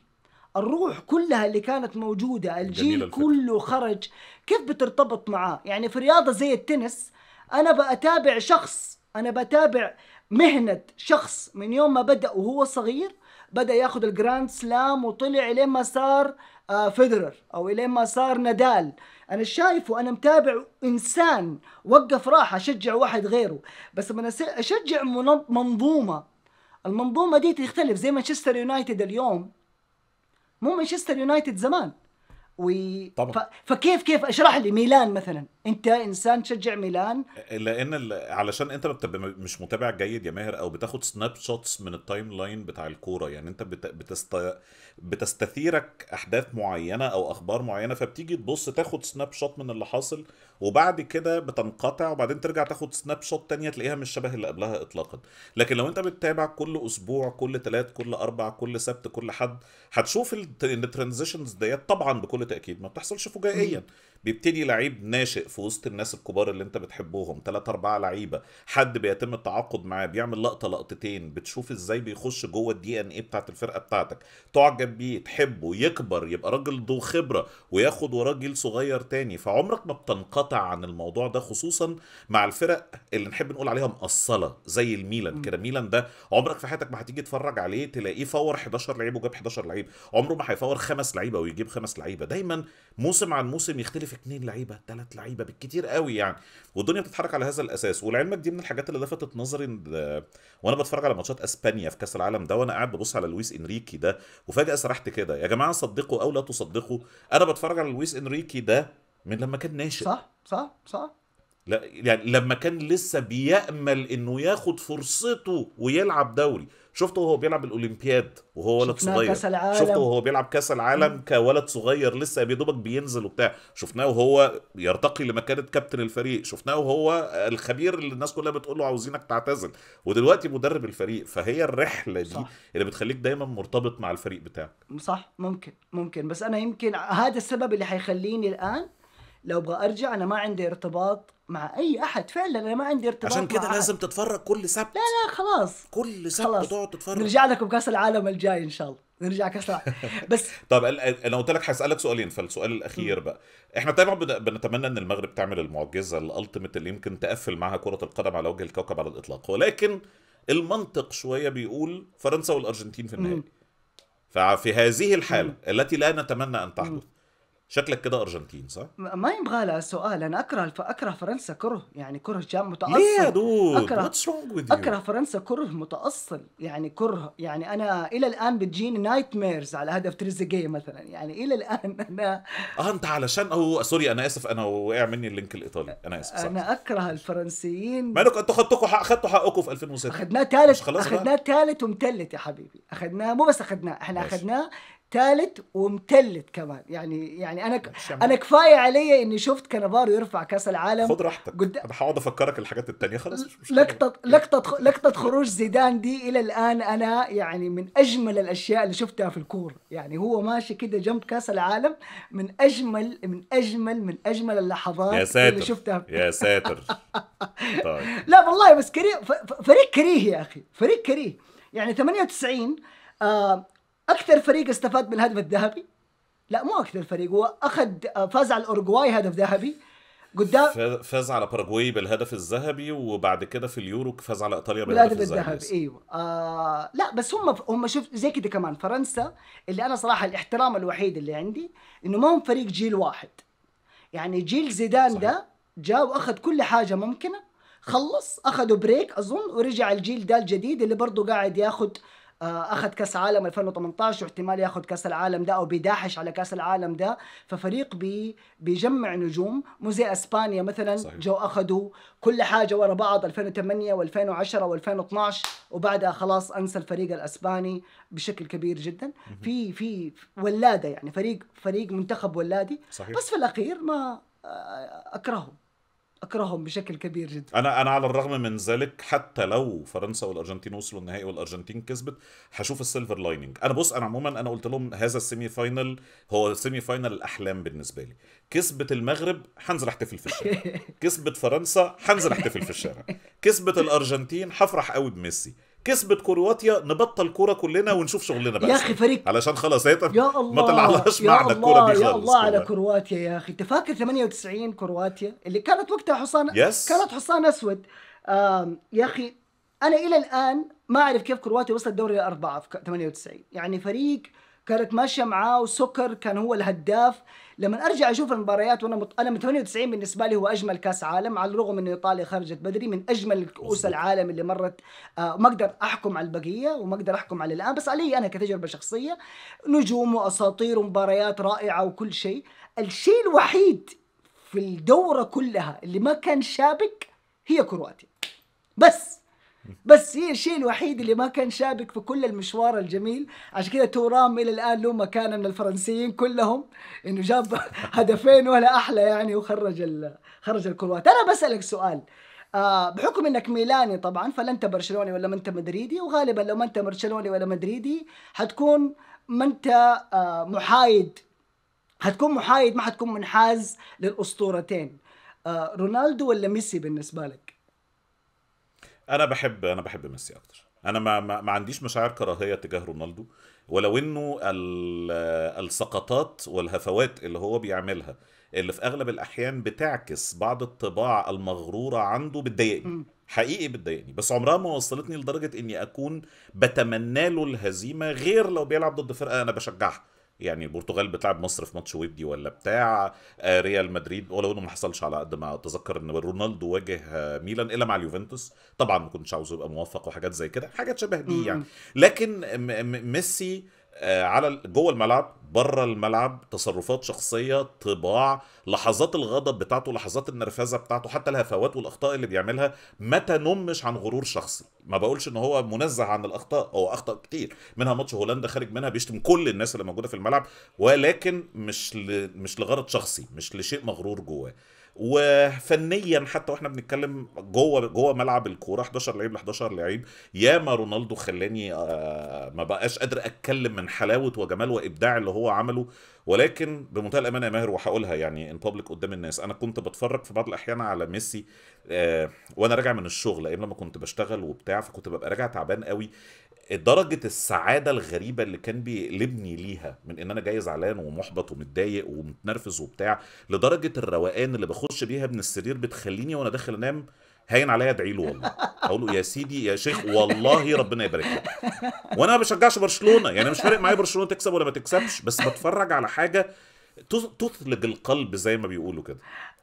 الروح كلها اللي كانت موجودة الجيل كله خرج كيف بترتبط معاه يعني في رياضة زي التنس أنا بتابع شخص أنا بتابع مهنة شخص من يوم ما بدأ وهو صغير بدأ ياخذ الجراند سلام وطلع لين ما صار آه، فيدرر او الين ما صار نادال انا شايفه انا متابع انسان وقف راح اشجع واحد غيره بس لما اشجع منظومه المنظومه دي تختلف زي مانشستر يونايتد اليوم مو مانشستر يونايتد زمان و... طبعا. ف... فكيف كيف اشرح لي ميلان مثلا انت انسان تشجع ميلان لان علشان انت مش متابع جيد يا ماهر او بتاخد سناب شوتس من التايم لاين بتاع الكوره يعني انت بتست... بتستثيرك احداث معينه او اخبار معينه فبتيجي تبص تاخد سناب شوت من اللي حاصل وبعد كده بتنقطع وبعدين ترجع تاخد سناب شوت تانية تلاقيها مش شبه اللي قبلها اطلاقا لكن لو انت بتتابع كل اسبوع كل ثلاث كل اربع كل سبت كل حد هتشوف الترانزيشنز ديت طبعا بكل تاكيد ما بتحصلش فجائيا بيبتدي لعيب ناشئ في وسط الناس الكبار اللي انت بتحبهم ثلاثة أربعة لعيبه حد بيتم التعاقد معاه بيعمل لقطه لقطتين بتشوف ازاي بيخش جوه الدي ان ايه بتاعت الفرقه بتاعتك تعجب بيه تحبه يكبر يبقى راجل ذو خبره وياخد وراه جيل صغير تاني فعمرك ما بتنقطع عن الموضوع ده خصوصا مع الفرق اللي نحب نقول عليها مقصله زي الميلان كده ميلان ده عمرك في حياتك ما هتيجي تتفرج عليه تلاقيه فور 11 لعيب وجاب 11 لعيب عمره ما هيفور خمس لعيبه ويجيب خمس لعيبه دايما موسم عن موسم يختلف اثنين لعيبه ثلاث لعيبه بالكتير قوي يعني والدنيا بتتحرك على هذا الاساس ولعلمك دي من الحاجات اللي لفتت نظري وانا بتفرج على ماتشات اسبانيا في كاس العالم ده وانا قاعد ببص على لويس انريكي ده وفجاه سرحت كده يا جماعه صدقوا او لا تصدقوا انا بتفرج على لويس انريكي ده من لما كان ناشئ صح صح صح لا يعني لما كان لسه بيأمل انه ياخد فرصته ويلعب دوري شفته وهو بيلعب الاولمبياد وهو ولد صغير كاس العالم. شفته وهو بيلعب كاس العالم كولد صغير لسه يا دوبك بينزل وبتاع شفناه وهو يرتقي لمكانه كابتن الفريق شفناه وهو الخبير اللي الناس كلها بتقول له عاوزينك تعتزل ودلوقتي مدرب الفريق فهي الرحله دي صح. اللي بتخليك دايما مرتبط مع الفريق بتاعك صح ممكن ممكن بس انا يمكن هذا السبب اللي هيخليني الان لو ابغى ارجع انا ما عندي ارتباط مع اي احد فعلا انا ما عندي ارتباط عشان كده لازم أحد. تتفرج كل سبت لا لا خلاص كل سبت تقعد تتفرج نرجع لكم كاس العالم الجاي ان شاء الله نرجع كاس العالم بس طب انا قلت لك هسالك سؤالين فالسؤال الاخير بقى احنا طبعا بنتمنى ان المغرب تعمل المعجزه الالتيميت اللي يمكن تقفل معها كره القدم على وجه الكوكب على الاطلاق ولكن المنطق شويه بيقول فرنسا والارجنتين في النهائي ففي هذه الحاله التي لا نتمنى ان تحدث شكلك كده ارجنتين صح؟ ما يبغى لها سؤال انا اكره اكره فرنسا كره يعني كره جام متاصل ليه يا دود؟ أكره, What's wrong with you؟ اكره فرنسا كره متاصل يعني كره يعني انا الى الان بتجيني نايت ميرز على هدف تريزيجيه مثلا يعني الى الان انا اه انت علشان او سوري انا اسف انا وقع مني اللينك الايطالي انا اسف صح. انا اكره الفرنسيين مالك انتوا خدتوا حق اخدتوا حقكم في 2006 اخدناه ثالث اخدناه ثالث ومتلت يا حبيبي اخدناه مو بس اخدناه احنا اخدناه ثالث ومتلت كمان يعني يعني انا شمع. انا كفايه علي اني شفت كنافارو يرفع كاس العالم خد راحتك قد... انا هقعد افكرك الحاجات التانية خلاص مش لقطه لقطه لقطه خروج زيدان دي الى الان انا يعني من اجمل الاشياء اللي شفتها في الكوره يعني هو ماشي كده جنب كاس العالم من اجمل من اجمل من اجمل اللحظات يا ساتر اللي شفتها يا ساتر طيب. لا والله بس كريه فريق كريه يا اخي فريق كريه يعني 98 اكثر فريق استفاد من الهدف الذهبي لا مو اكثر فريق هو اخذ آه، فاز على الاورجواي هدف ذهبي قدام فاز على باراجواي بالهدف الذهبي وبعد كده في اليورو فاز على ايطاليا بالهدف الذهبي ايوه آه لا بس هم هم شوف زي كده كمان فرنسا اللي انا صراحه الاحترام الوحيد اللي عندي انه ما هم فريق جيل واحد يعني جيل زيدان صحيح. ده جاء واخذ كل حاجه ممكنه خلص اخذوا بريك اظن ورجع الجيل ده الجديد اللي برضه قاعد ياخذ آه، اخذ كاس عالم 2018 واحتمال ياخذ كاس العالم ده او بيداحش على كاس العالم ده ففريق بي بيجمع نجوم مو زي اسبانيا مثلا صحيح. جو اخذوا كل حاجه ورا بعض 2008 و2010 و2012 وبعدها خلاص انسى الفريق الاسباني بشكل كبير جدا في في ولاده يعني فريق فريق منتخب ولادي صحيح. بس في الاخير ما آه، اكرهه اكرههم بشكل كبير جدا انا انا على الرغم من ذلك حتى لو فرنسا والارجنتين وصلوا النهائي والارجنتين كسبت هشوف السيلفر لايننج انا بص انا عموما انا قلت لهم هذا السيمي فاينل هو سيمي فاينل الاحلام بالنسبه لي كسبت المغرب هنزل احتفل في الشارع كسبت فرنسا هنزل احتفل في الشارع كسبت الارجنتين هفرح قوي بميسي كسبت كرواتيا نبطل كوره كلنا ونشوف شغلنا بقى يا اخي فريق علشان خلاص هي يا الله ما طلعلهاش معنى الكوره دي خالص يا الله على كرواتيا يا اخي انت فاكر 98 كرواتيا اللي كانت وقتها حصان يس. كانت حصان اسود يا اخي انا الى الان ما اعرف كيف كرواتيا وصلت دوري الاربعه في 98 يعني فريق كانت ماشيه معاه وسكر كان هو الهداف لما ارجع اشوف المباريات وانا مت... انا من 98 بالنسبه لي هو اجمل كاس عالم على الرغم ان ايطاليا خرجت بدري من اجمل كؤوس العالم اللي مرت آه ما اقدر احكم على البقيه وما اقدر احكم على الان بس علي انا كتجربه شخصيه نجوم واساطير ومباريات رائعه وكل شيء الشيء الوحيد في الدوره كلها اللي ما كان شابك هي كرواتيا بس بس هي الشيء الوحيد اللي ما كان شابك في كل المشوار الجميل عشان كذا تورام الى الان له مكانه من الفرنسيين كلهم انه جاب هدفين ولا احلى يعني وخرج خرج الكروات انا بسالك سؤال آه، بحكم انك ميلاني طبعا فلا انت برشلوني ولا ما انت مدريدي وغالبا لو ما انت برشلوني ولا مدريدي حتكون ما انت آه، محايد حتكون محايد ما حتكون منحاز للاسطورتين آه، رونالدو ولا ميسي بالنسبه لك انا بحب انا بحب ميسي اكتر انا ما, ما, ما عنديش مشاعر كراهيه تجاه رونالدو ولو انه السقطات والهفوات اللي هو بيعملها اللي في اغلب الاحيان بتعكس بعض الطباع المغروره عنده بتضايقني حقيقي بتضايقني بس عمرها ما وصلتني لدرجه اني اكون بتمنى له الهزيمه غير لو بيلعب ضد فرقه انا بشجعها يعني البرتغال بتلعب مصر في ماتش ودي ولا بتاع آه، ريال مدريد ولو انه ما حصلش على قد ما اتذكر ان رونالدو واجه آه، ميلان الا مع اليوفنتوس طبعا ما كنتش عاوزه يبقى موفق وحاجات زي كده حاجات شبه دي يعني لكن ميسي آه، على جوه الملعب بره الملعب تصرفات شخصيه طباع لحظات الغضب بتاعته لحظات النرفزه بتاعته حتى الهفوات والاخطاء اللي بيعملها ما تنمش عن غرور شخصي ما بقولش ان هو منزه عن الاخطاء هو اخطا كتير منها ماتش هولندا خارج منها بيشتم كل الناس اللي موجوده في الملعب ولكن مش ل... مش لغرض شخصي مش لشيء مغرور جواه وفنيا حتى واحنا بنتكلم جوه جوه ملعب الكوره 11 لعيب ل 11 لعيب ياما رونالدو خلاني آه، ما بقاش قادر اتكلم من حلاوه وجمال وابداع اللي هو عمله ولكن بمنتهى الامانه يا ماهر وهقولها يعني ان بابليك قدام الناس انا كنت بتفرج في بعض الاحيان على ميسي آه، وانا راجع من الشغل ايام لما كنت بشتغل وبتاع فكنت ببقى راجع تعبان قوي درجة السعادة الغريبة اللي كان بيقلبني ليها من ان انا جاي زعلان ومحبط ومتضايق ومتنرفز وبتاع لدرجة الروقان اللي بخش بيها من السرير بتخليني وانا داخل انام هاين عليا ادعي له والله اقول له يا سيدي يا شيخ والله ربنا يبارك لك وانا ما بشجعش برشلونه يعني مش فارق معايا برشلونه تكسب ولا ما تكسبش بس بتفرج على حاجه تثلج القلب زي ما بيقولوا كده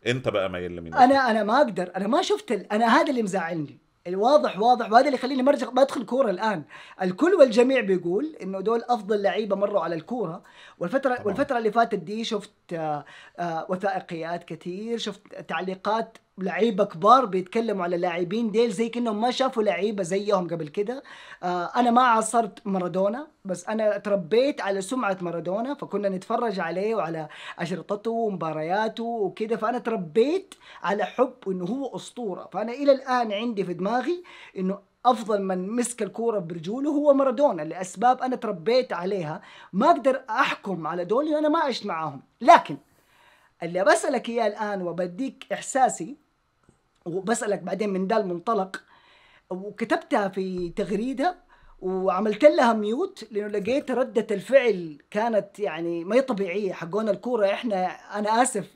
انت بقى مايل لمين انا انا ما اقدر انا ما شفت ال... انا هذا اللي مزعلني الواضح واضح وهذا اللي يخليني ما ادخل بدخل كوره الان الكل والجميع بيقول انه دول افضل لعيبه مروا على الكوره والفتره طبعا. والفتره اللي فاتت دي شفت آه، وثائقيات كثير شفت تعليقات لعيبه كبار بيتكلموا على لاعبين ديل زي كانهم ما شافوا لعيبه زيهم قبل كده آه، انا ما عاصرت مارادونا بس انا تربيت على سمعه مارادونا فكنا نتفرج عليه وعلى اشرطته ومبارياته وكده فانا تربيت على حب انه هو اسطوره فانا الى الان عندي في دماغي انه افضل من مسك الكوره برجوله هو مارادونا لاسباب انا تربيت عليها ما اقدر احكم على دول انا ما عشت معاهم لكن اللي بسالك اياه الان وبديك احساسي وبسالك بعدين من ده المنطلق وكتبتها في تغريده وعملت لها ميوت لانه لقيت رده الفعل كانت يعني ما هي طبيعيه حقون الكوره احنا انا اسف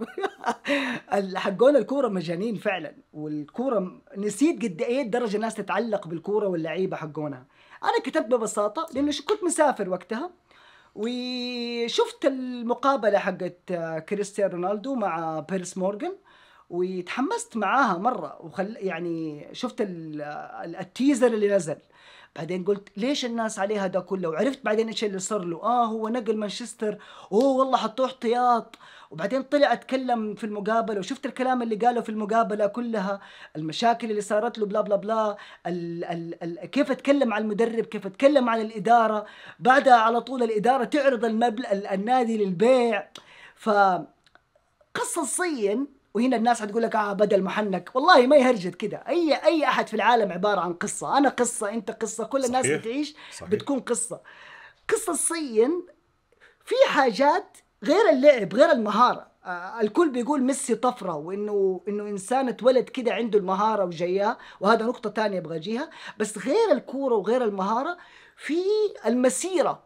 حقون الكوره مجانين فعلا والكوره نسيت قد ايه درجه الناس تتعلق بالكوره واللعيبه حقونها انا كتبت ببساطه لانه كنت مسافر وقتها وشفت المقابله حقت آه، كريستيانو رونالدو مع بيرس مورغان وتحمست معاها مره وخل يعني شفت التيزر اللي نزل بعدين قلت ليش الناس عليه هذا كله وعرفت بعدين ايش اللي صار له اه هو نقل مانشستر اوه والله حطوه احتياط وبعدين طلع اتكلم في المقابله وشفت الكلام اللي قاله في المقابله كلها المشاكل اللي صارت له بلا بلا بلا ال ال الـ كيف اتكلم على المدرب كيف اتكلم على الاداره بعدها على طول الاداره تعرض المبلغ النادي للبيع ف قصصيا وهنا الناس حتقول لك اه بدل محنك والله ما يهرجت كده اي اي احد في العالم عباره عن قصه انا قصه انت قصه كل الناس صحيح. بتعيش صحيح. بتكون قصه قصصيا في حاجات غير اللعب غير المهاره آه الكل بيقول ميسي طفره وانه انه انسان اتولد كده عنده المهاره وجاياه وهذا نقطه ثانيه ابغى اجيها بس غير الكوره وغير المهاره في المسيره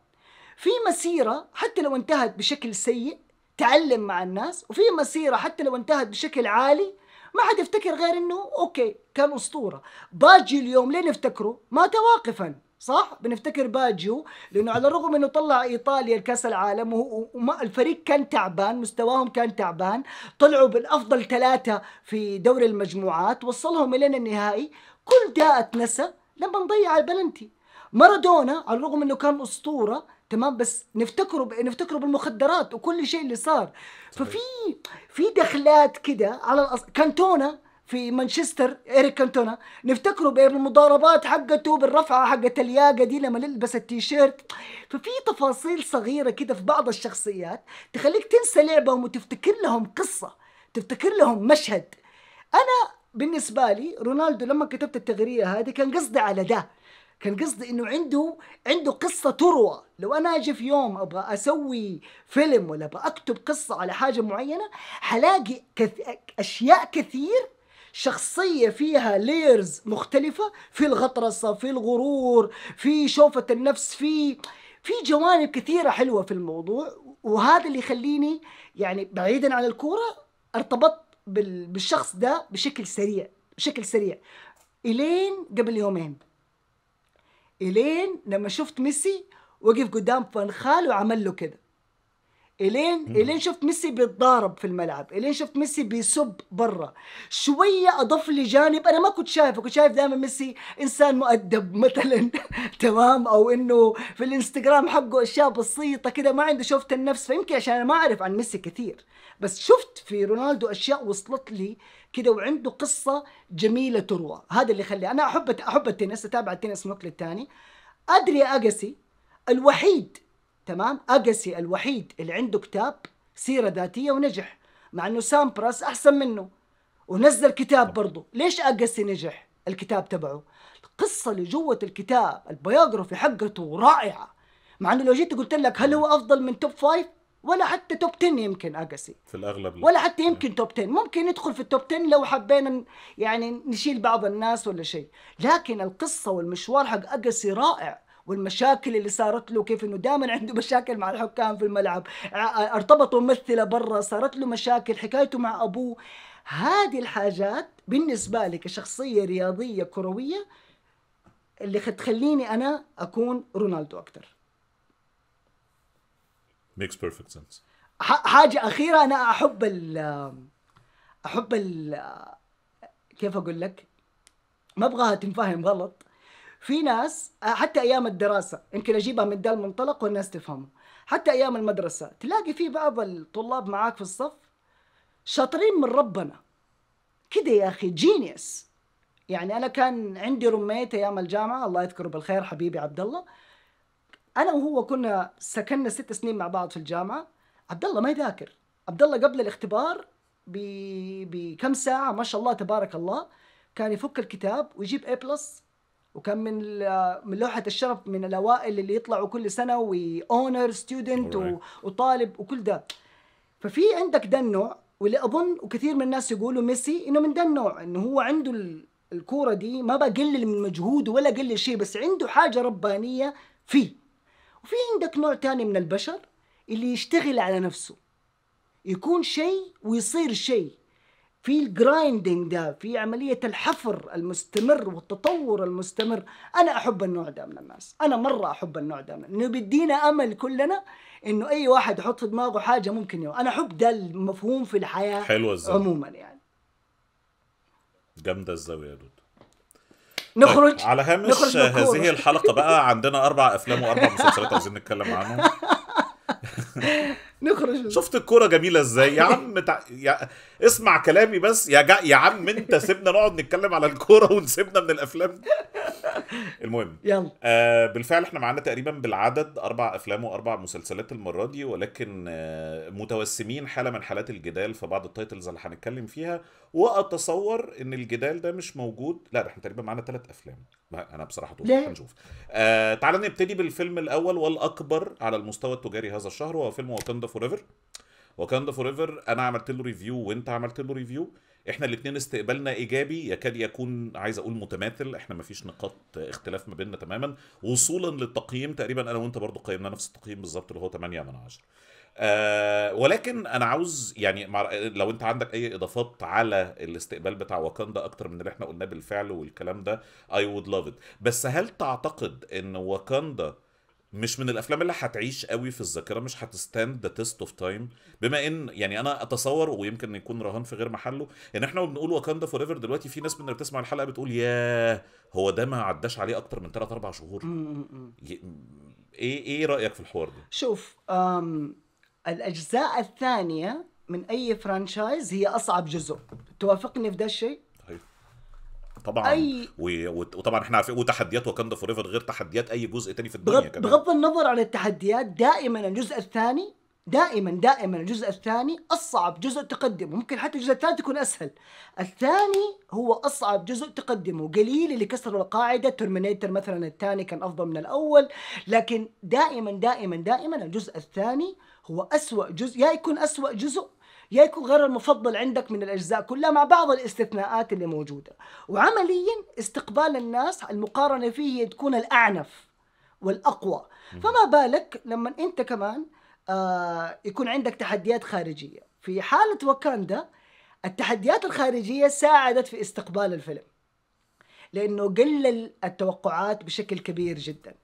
في مسيره حتى لو انتهت بشكل سيء تعلم مع الناس وفي مسيره حتى لو انتهت بشكل عالي ما حد يفتكر غير انه اوكي كان اسطوره باجي اليوم ليه نفتكره مات واقفا صح بنفتكر باجيو لانه على الرغم انه طلع ايطاليا الكاس العالم وما الفريق كان تعبان مستواهم كان تعبان طلعوا بالافضل ثلاثه في دوري المجموعات وصلهم الينا النهائي كل داء اتنسى لما نضيع البلنتي مارادونا على الرغم انه كان اسطوره تمام بس نفتكره ب... نفتكره بالمخدرات وكل شيء اللي صار ففي في دخلات كده على الأص... كانتونا في مانشستر اريك كانتونا نفتكره بالمضاربات حقته بالرفعه حقت الياقه دي لما يلبس التيشيرت ففي تفاصيل صغيره كده في بعض الشخصيات تخليك تنسى لعبهم وتفتكر لهم قصه تفتكر لهم مشهد انا بالنسبه لي رونالدو لما كتبت التغريده هذه كان قصدي على ده كان قصدي انه عنده عنده قصه تروى لو انا اجي في يوم ابغى اسوي فيلم ولا ابغى اكتب قصه على حاجه معينه حلاقي كث... اشياء كثير شخصية فيها ليرز مختلفة في الغطرسة في الغرور في شوفة النفس في في جوانب كثيرة حلوة في الموضوع وهذا اللي يخليني يعني بعيدا عن الكورة ارتبطت بالشخص ده بشكل سريع بشكل سريع الين قبل يومين الين لما شفت ميسي وقف قدام فنخال وعمل له كده الين الين شفت ميسي بيتضارب في الملعب الين شفت ميسي بيسب برا شويه اضف لي جانب انا ما كنت شايفه كنت شايف دائما ميسي انسان مؤدب مثلا تمام او انه في الانستغرام حقه اشياء بسيطه كده ما عنده شفت النفس فيمكن عشان انا ما اعرف عن ميسي كثير بس شفت في رونالدو اشياء وصلت لي كده وعنده قصه جميله تروى هذا اللي خلي انا احب احب التنس اتابع التنس من وقت للتاني ادري اجاسي الوحيد تمام اجاسي الوحيد اللي عنده كتاب سيره ذاتيه ونجح مع انه سامبراس احسن منه ونزل كتاب برضه ليش اجاسي نجح الكتاب تبعه القصه اللي جوه الكتاب البيوغرافي حقته رائعه مع انه لو جيت قلت لك هل هو افضل من توب فايف ولا حتى توب 10 يمكن اجاسي في الاغلب لا. ولا حتى يمكن توب إيه. 10 ممكن يدخل في التوب 10 لو حبينا يعني نشيل بعض الناس ولا شيء لكن القصه والمشوار حق اجاسي رائع والمشاكل اللي صارت له كيف انه دائما عنده مشاكل مع الحكام في الملعب ارتبطوا ممثله برا صارت له مشاكل حكايته مع ابوه هذه الحاجات بالنسبه لي كشخصيه رياضيه كرويه اللي تخليني انا اكون رونالدو اكثر ميكس بيرفكت سنس حاجه اخيره انا احب ال احب ال كيف اقول لك ما ابغاها تنفهم غلط في ناس حتى ايام الدراسه يمكن اجيبها من ده المنطلق والناس تفهمه حتى ايام المدرسه تلاقي في بعض الطلاب معاك في الصف شاطرين من ربنا كده يا اخي جينيس يعني انا كان عندي رميت ايام الجامعه الله يذكره بالخير حبيبي عبد الله انا وهو كنا سكننا ست سنين مع بعض في الجامعه عبد الله ما يذاكر عبد الله قبل الاختبار بكم ساعه ما شاء الله تبارك الله كان يفك الكتاب ويجيب اي بلس وكان من من لوحه الشرف من الاوائل اللي يطلعوا كل سنه واونر ستودنت وطالب وكل ده ففي عندك ده النوع واللي اظن وكثير من الناس يقولوا ميسي انه من ده النوع انه هو عنده الكوره دي ما بقلل من مجهوده ولا قلل شيء بس عنده حاجه ربانيه فيه وفي عندك نوع تاني من البشر اللي يشتغل على نفسه يكون شيء ويصير شيء في الجرايندنج ده في عملية الحفر المستمر والتطور المستمر أنا أحب النوع ده من الناس أنا مرة أحب النوع ده إنه بيدينا أمل كلنا إنه أي واحد يحط في دماغه حاجة ممكن يوم. أنا أحب ده المفهوم في الحياة حلوة الزاوية عموما يعني جامدة الزاوية دود نخرج طيب على هامش نخرج هذه الحلقه بقى عندنا اربع افلام واربع مسلسلات عايزين نتكلم عنهم نخرج شفت الكوره جميله ازاي يا عم تع... يا... اسمع كلامي بس يا جا... يا عم انت سيبنا نقعد نتكلم على الكوره ونسيبنا من الافلام المهم يلا آه بالفعل احنا معانا تقريبا بالعدد اربع افلام واربع مسلسلات المره دي ولكن آه متوسمين حاله من حالات الجدال في بعض التايتلز اللي هنتكلم فيها واتصور ان الجدال ده مش موجود لا احنا تقريبا معانا ثلاث افلام انا بصراحه هنشوف آه تعال نبتدي بالفيلم الاول والاكبر على المستوى التجاري هذا الشهر هو فيلم واكاندا فور ايفر واكاندا فور ايفر انا عملت له ريفيو وانت عملت له ريفيو احنا الاثنين استقبالنا ايجابي يكاد يكون عايز اقول متماثل احنا ما فيش نقاط اختلاف ما بيننا تماما وصولا للتقييم تقريبا انا وانت برضو قيمنا نفس التقييم بالظبط اللي هو 8 من 10 أه ولكن انا عاوز يعني لو انت عندك اي اضافات على الاستقبال بتاع واكاندا اكتر من اللي احنا قلناه بالفعل والكلام ده اي وود لاف ات بس هل تعتقد ان واكاندا مش من الافلام اللي هتعيش قوي في الذاكره مش هتستاند ذا تيست اوف تايم بما ان يعني انا اتصور ويمكن يكون رهان في غير محله ان يعني احنا بنقول واكاندا فور ايفر دلوقتي في ناس من اللي بتسمع الحلقه بتقول يا هو ده ما عداش عليه اكتر من 3 4 شهور ايه ايه رايك في الحوار ده شوف أم الاجزاء الثانيه من اي فرانشايز هي اصعب جزء توافقني في ده الشيء طبعا أي... و... وطبعا احنا عارفين وتحديات وكاندا فور ايفر غير تحديات اي جزء تاني في الدنيا بغض, كمان. بغض النظر عن التحديات دائما الجزء الثاني دائما دائما الجزء الثاني اصعب جزء تقدمه ممكن حتى الجزء الثالث يكون اسهل الثاني هو اصعب جزء تقدمه قليل اللي كسروا القاعده ترمينيتر مثلا الثاني كان افضل من الاول لكن دائما دائما دائما الجزء الثاني هو اسوا جزء يا يكون اسوا جزء يا يكون غير المفضل عندك من الأجزاء كلها مع بعض الاستثناءات اللي موجودة وعمليا استقبال الناس المقارنة فيه تكون الأعنف والأقوى فما بالك لما أنت كمان آه يكون عندك تحديات خارجية في حالة واكاندا التحديات الخارجية ساعدت في استقبال الفيلم لأنه قلل التوقعات بشكل كبير جدا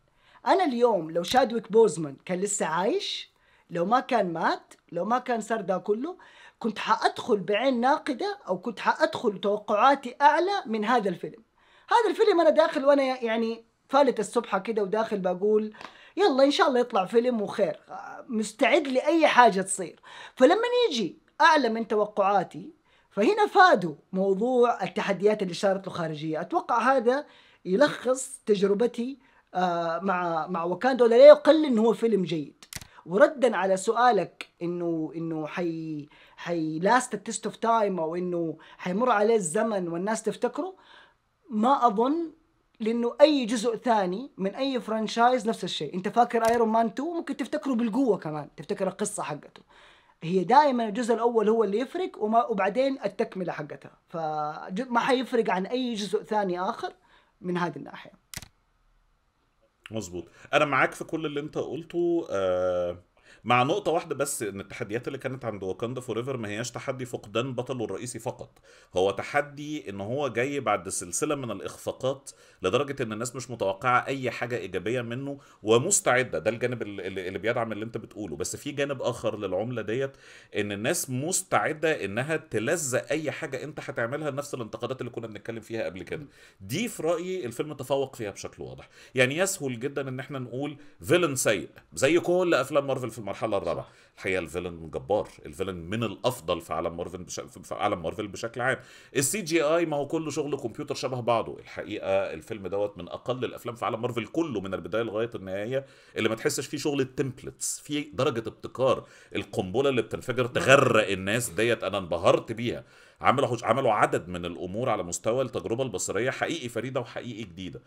أنا اليوم لو شادويك بوزمان كان لسه عايش لو ما كان مات لو ما كان صار ده كله كنت حأدخل بعين ناقدة أو كنت حأدخل توقعاتي أعلى من هذا الفيلم هذا الفيلم أنا داخل وأنا يعني فالت الصبحة كده وداخل بقول يلا إن شاء الله يطلع فيلم وخير مستعد لأي حاجة تصير فلما يجي أعلى من توقعاتي فهنا فادوا موضوع التحديات اللي صارت له خارجية أتوقع هذا يلخص تجربتي آه، مع مع وكان ولا لا يقل انه هو فيلم جيد وردا على سؤالك انه انه حي حي لاست تيست اوف تايم او انه حيمر عليه الزمن والناس تفتكره ما اظن لانه اي جزء ثاني من اي فرانشايز نفس الشيء انت فاكر ايرون مان 2 ممكن تفتكره بالقوه كمان تفتكر القصه حقته هي دائما الجزء الاول هو اللي يفرق وما وبعدين التكمله حقتها فما حيفرق عن اي جزء ثاني اخر من هذه الناحيه مظبوط انا معاك في كل اللي انت قلته آه مع نقطه واحده بس ان التحديات اللي كانت عند واكاندا فور ايفر ما هياش تحدي فقدان بطله الرئيسي فقط هو تحدي ان هو جاي بعد سلسله من الاخفاقات لدرجه ان الناس مش متوقعه اي حاجه ايجابيه منه ومستعده ده الجانب اللي, بيدعم اللي انت بتقوله بس في جانب اخر للعمله ديت ان الناس مستعده انها تلزق اي حاجه انت هتعملها نفس الانتقادات اللي كنا بنتكلم فيها قبل كده دي في رايي الفيلم تفوق فيها بشكل واضح يعني يسهل جدا ان احنا نقول فيلن سيء زي كل افلام مارفل في المرحله الرابعه الحقيقه الفيلن جبار الفيلن من الافضل في عالم مارفل بش... في عالم مارفل بشكل عام السي جي اي ما هو كله شغل كمبيوتر شبه بعضه الحقيقه الفيلم دوت من اقل الافلام في عالم مارفل كله من البدايه لغايه النهايه اللي ما تحسش فيه شغل التمبلتس في درجه ابتكار القنبله اللي بتنفجر تغرق الناس ديت انا انبهرت بيها عملوا عملوا عدد من الامور على مستوى التجربه البصريه حقيقي فريده وحقيقي جديده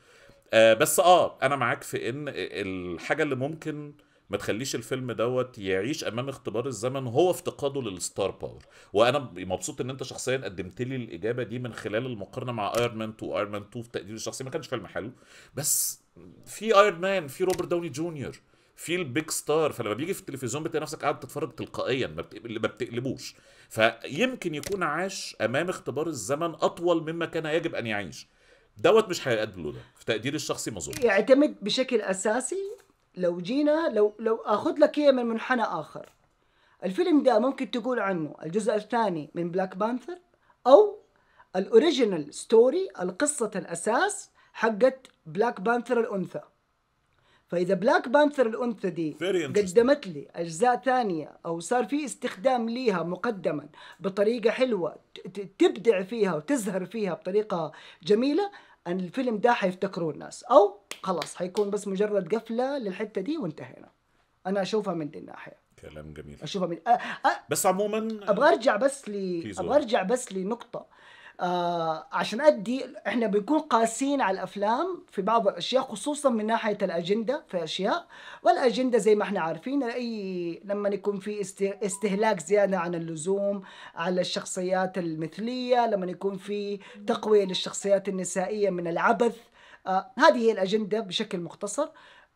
آه بس اه انا معاك في ان الحاجه اللي ممكن ما تخليش الفيلم دوت يعيش امام اختبار الزمن هو افتقاده للستار باور وانا مبسوط ان انت شخصيا قدمت لي الاجابه دي من خلال المقارنه مع ايرون مان 2 ايرون مان 2 في تقديري الشخصي ما كانش فيلم حلو بس في ايرون مان في روبرت داوني جونيور في البيج ستار فلما بيجي في التلفزيون بتلاقي نفسك قاعد تتفرج تلقائيا ما بتقلبوش فيمكن يكون عاش امام اختبار الزمن اطول مما كان يجب ان يعيش دوت مش هيقابله ده في تقديري الشخصي ما يعتمد بشكل اساسي لو جينا لو لو اخذ لك اياه من منحنى اخر الفيلم ده ممكن تقول عنه الجزء الثاني من بلاك بانثر او الاوريجينال ستوري القصه الاساس حقت بلاك بانثر الانثى فاذا بلاك بانثر الانثى دي قدمت لي اجزاء ثانيه او صار في استخدام ليها مقدما بطريقه حلوه تبدع فيها وتزهر فيها بطريقه جميله ان الفيلم ده حيفتكروه الناس او خلاص حيكون بس مجرد قفله للحته دي وانتهينا انا اشوفها من دي الناحيه كلام جميل اشوفها من أ... أ... بس عموما ابغى ارجع بس ل لي... ابغى ارجع بس لنقطه آه عشان ادي احنا بنكون قاسين على الافلام في بعض الاشياء خصوصا من ناحيه الاجنده في اشياء والاجنده زي ما احنا عارفين اي لما يكون في استهلاك زياده عن اللزوم على الشخصيات المثليه لما يكون في تقويه للشخصيات النسائيه من العبث آه هذه هي الاجنده بشكل مختصر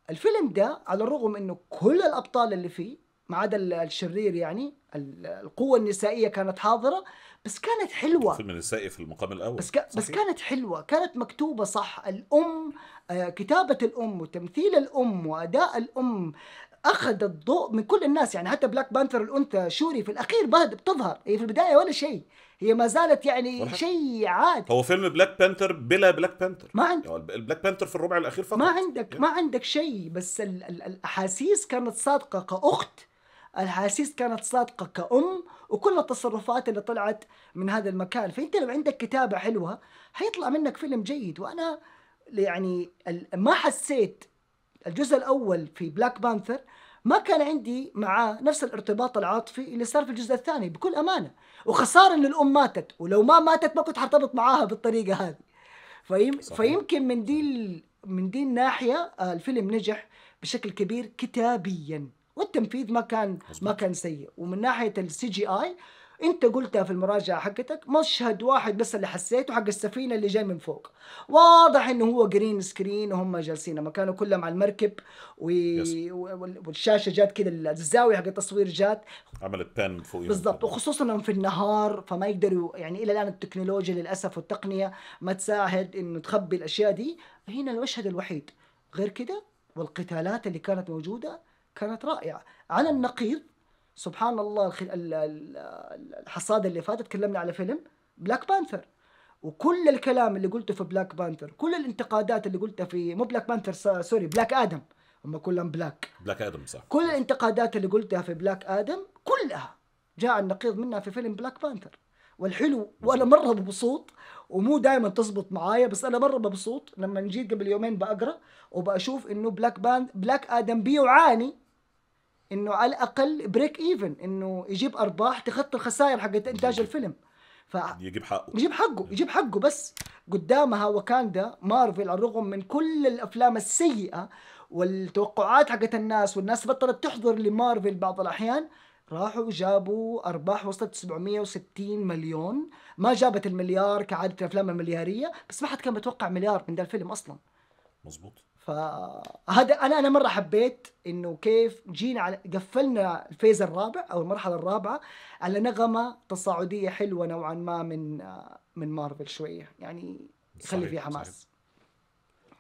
الفيلم ده على الرغم انه كل الابطال اللي فيه ما عدا الشرير يعني القوة النسائية كانت حاضرة بس كانت حلوه فيلم النسائي في المقام الاول بس, ك... بس كانت حلوه كانت مكتوبه صح الام آه، كتابه الام وتمثيل الام واداء الام اخذ الضوء من كل الناس يعني حتى بلاك بانثر الانثى شوري في الاخير بهد بتظهر هي في البدايه ولا شيء هي ما زالت يعني شيء عادي هو فيلم بلاك بانثر بلا بلاك بانثر ما عندك يعني البلاك بانثر في الربع الاخير فقط ما عندك يعني. ما عندك شيء بس الاحاسيس كانت صادقه كاخت الاحاسيس كانت صادقه كأم وكل التصرفات اللي طلعت من هذا المكان فانت لو عندك كتابه حلوه حيطلع منك فيلم جيد وانا يعني ما حسيت الجزء الاول في بلاك بانثر ما كان عندي معاه نفس الارتباط العاطفي اللي صار في الجزء الثاني بكل امانه وخساره ان الام ماتت ولو ما ماتت ما كنت حرتبط معاها بالطريقه هذه فيم صحيح. فيمكن من دي من دي الناحيه آه، الفيلم نجح بشكل كبير كتابيا والتنفيذ ما كان ما كان سيء ومن ناحيه السي جي اي انت قلتها في المراجعه حقتك مشهد واحد بس اللي حسيته حق السفينه اللي جاي من فوق واضح انه هو جرين سكرين وهم جالسين لما كانوا كلهم على المركب و... والشاشه جات كده الزاويه حق التصوير جات عملت بان فوق بالضبط وخصوصا انهم في النهار فما يقدروا يعني الى الان التكنولوجيا للاسف والتقنيه ما تساعد انه تخبي الاشياء دي هنا المشهد الوحيد غير كده والقتالات اللي كانت موجوده كانت رائعه على النقيض سبحان الله الحصاده اللي فاتت تكلمنا على فيلم بلاك بانثر وكل الكلام اللي قلته في بلاك بانثر كل الانتقادات اللي قلتها في مو بلاك بانثر سوري بلاك ادم هم كلهم بلاك بلاك ادم صح كل الانتقادات اللي قلتها في بلاك ادم كلها جاء النقيض منها في فيلم بلاك بانثر والحلو وانا مره مبسوط ومو دائما تزبط معايا بس انا مره مبسوط لما جيت قبل يومين بقرا وبشوف انه بلاك بان بلاك ادم بيعاني انه على الاقل بريك ايفن انه يجيب ارباح تخطي الخسائر حقت انتاج الفيلم ف يجيب حقه يجيب حقه يجيب حقه بس قدامها وكاندا مارفل على الرغم من كل الافلام السيئه والتوقعات حقت الناس والناس بطلت تحضر لمارفل بعض الاحيان راحوا جابوا ارباح وصلت 760 مليون ما جابت المليار كعاده الافلام الملياريه بس ما حد كان متوقع مليار من ذا الفيلم اصلا مظبوط فهذا انا انا مره حبيت انه كيف جينا على قفلنا الفيز الرابع او المرحله الرابعه على نغمه تصاعديه حلوه نوعا ما من من مارفل شويه يعني خلي فيها حماس صحيح.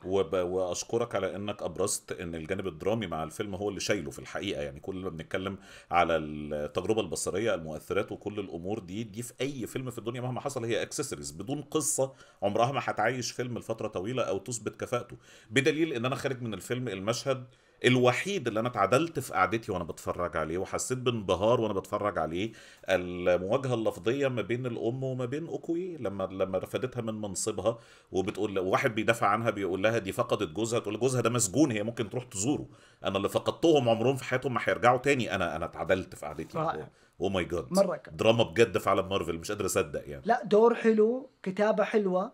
وب... واشكرك على انك ابرزت ان الجانب الدرامي مع الفيلم هو اللي شايله في الحقيقه يعني كل ما بنتكلم على التجربه البصريه المؤثرات وكل الامور دي دي في اي فيلم في الدنيا مهما حصل هي اكسسوارز بدون قصه عمرها ما هتعيش فيلم لفتره طويله او تثبت كفاءته بدليل ان انا خارج من الفيلم المشهد الوحيد اللي انا اتعدلت في قعدتي وانا بتفرج عليه وحسيت بانبهار وانا بتفرج عليه المواجهه اللفظيه ما بين الام وما بين اوكوي لما لما رفدتها من منصبها وبتقول واحد بيدافع عنها بيقول لها دي فقدت جوزها تقول جوزها ده مسجون هي ممكن تروح تزوره انا اللي فقدتهم عمرهم في حياتهم ما هيرجعوا تاني انا انا اتعدلت في قعدتي او ماي جاد دراما بجد في عالم مارفل مش قادر اصدق يعني لا دور حلو كتابه حلوه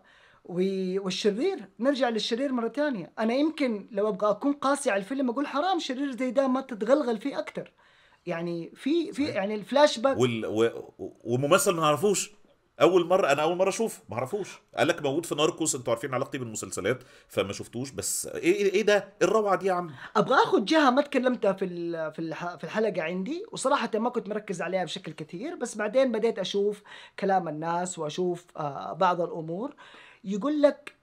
والشرير نرجع للشرير مره ثانيه انا يمكن لو ابغى اكون قاسي على الفيلم اقول حرام شرير زي ده ما تتغلغل فيه اكثر يعني في في يعني الفلاش باك وال و... وممثل ما نعرفوش اول مره انا اول مره اشوف ما اعرفوش قال لك موجود في ناركوس انتوا عارفين علاقتي بالمسلسلات فما شفتوش بس ايه ايه, إيه ده إيه الروعه دي يا عم ابغى اخد جهه ما تكلمتها في في في الحلقه عندي وصراحه ما كنت مركز عليها بشكل كثير بس بعدين بديت اشوف كلام الناس واشوف آه، بعض الامور يقول لك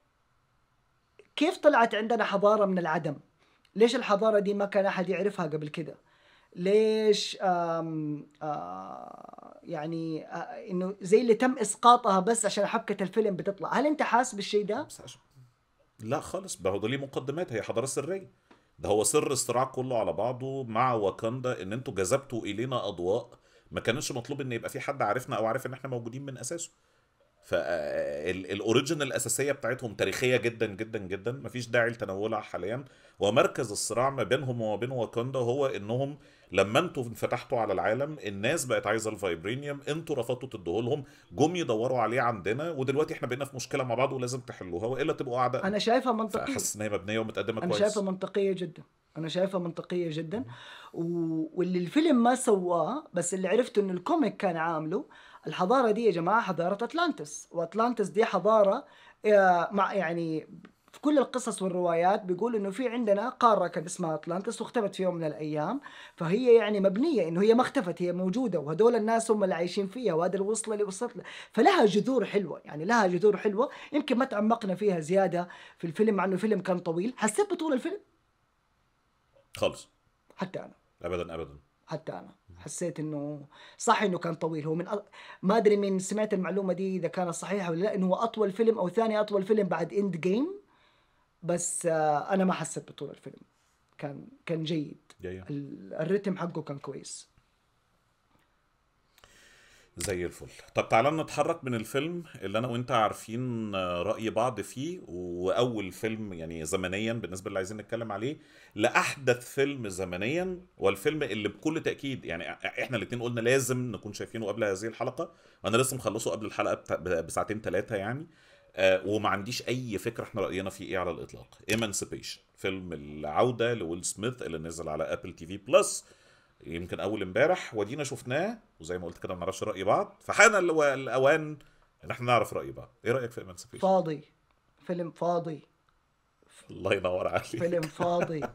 كيف طلعت عندنا حضارة من العدم ليش الحضارة دي ما كان أحد يعرفها قبل كده ليش آم آم يعني آم انه زي اللي تم اسقاطها بس عشان حبكه الفيلم بتطلع هل انت حاسس بالشيء ده لا خالص ما هو ده ليه مقدمات هي حضاره سريه ده هو سر الصراع كله على بعضه مع واكاندا ان انتوا جذبتوا الينا اضواء ما كانش مطلوب ان يبقى في حد عارفنا او عارف ان احنا موجودين من اساسه فالاوريجن الاساسيه بتاعتهم تاريخيه جدا جدا جدا مفيش داعي لتناولها حاليا ومركز الصراع ما بينهم وما بين واكاندا هو انهم لما انتوا انفتحتوا على العالم الناس بقت عايزه الفايبرينيوم انتوا رفضتوا تدوه لهم جم يدوروا عليه عندنا ودلوقتي احنا بقينا في مشكله مع بعض ولازم تحلوها والا تبقوا قاعده انا شايفها منطقيه حاسس ان هي مبنيه ومتقدمه كويس انا شايفها منطقيه جدا انا شايفها منطقيه جدا واللي الفيلم ما سواه بس اللي عرفته انه الكوميك كان عامله الحضاره دي يا جماعه حضاره اتلانتس واتلانتس دي حضاره آه، مع يعني في كل القصص والروايات بيقول انه في عندنا قاره كان اسمها اتلانتس واختفت في يوم من الايام فهي يعني مبنيه انه هي ما اختفت هي موجوده وهدول الناس هم اللي عايشين فيها وهذا الوصله اللي وصلت له فلها جذور حلوه يعني لها جذور حلوه يمكن ما تعمقنا فيها زياده في الفيلم مع انه الفيلم كان طويل حسيت بطول الفيلم خالص حتى انا ابدا ابدا حتى انا حسيت انه صح انه كان طويل هو من أ... ما ادري من سمعت المعلومه دي اذا كانت صحيحه ولا لا انه هو اطول فيلم او ثاني اطول فيلم بعد اند جيم بس آه، انا ما حسيت بطول الفيلم كان كان جيد الريتم حقه كان كويس زي الفل طب تعالى نتحرك من الفيلم اللي انا وانت عارفين آه، راي بعض فيه واول فيلم يعني زمنيا بالنسبه اللي عايزين نتكلم عليه لاحدث فيلم زمنيا والفيلم اللي بكل تاكيد يعني احنا الاثنين قلنا لازم نكون شايفينه قبل هذه الحلقه وانا لسه مخلصه قبل الحلقه بساعتين ثلاثه يعني آه وما عنديش اي فكره احنا راينا فيه ايه على الاطلاق ايمانسيبيشن فيلم العوده لويل سميث اللي نزل على ابل تي في بلس يمكن اول امبارح ودينا شفناه وزي ما قلت كده ما نعرفش راي بعض فحان الاوان ان احنا نعرف راي بعض ايه رايك في ايمانسيبيشن فاضي فيلم فاضي الله ينور عليك فيلم فاضي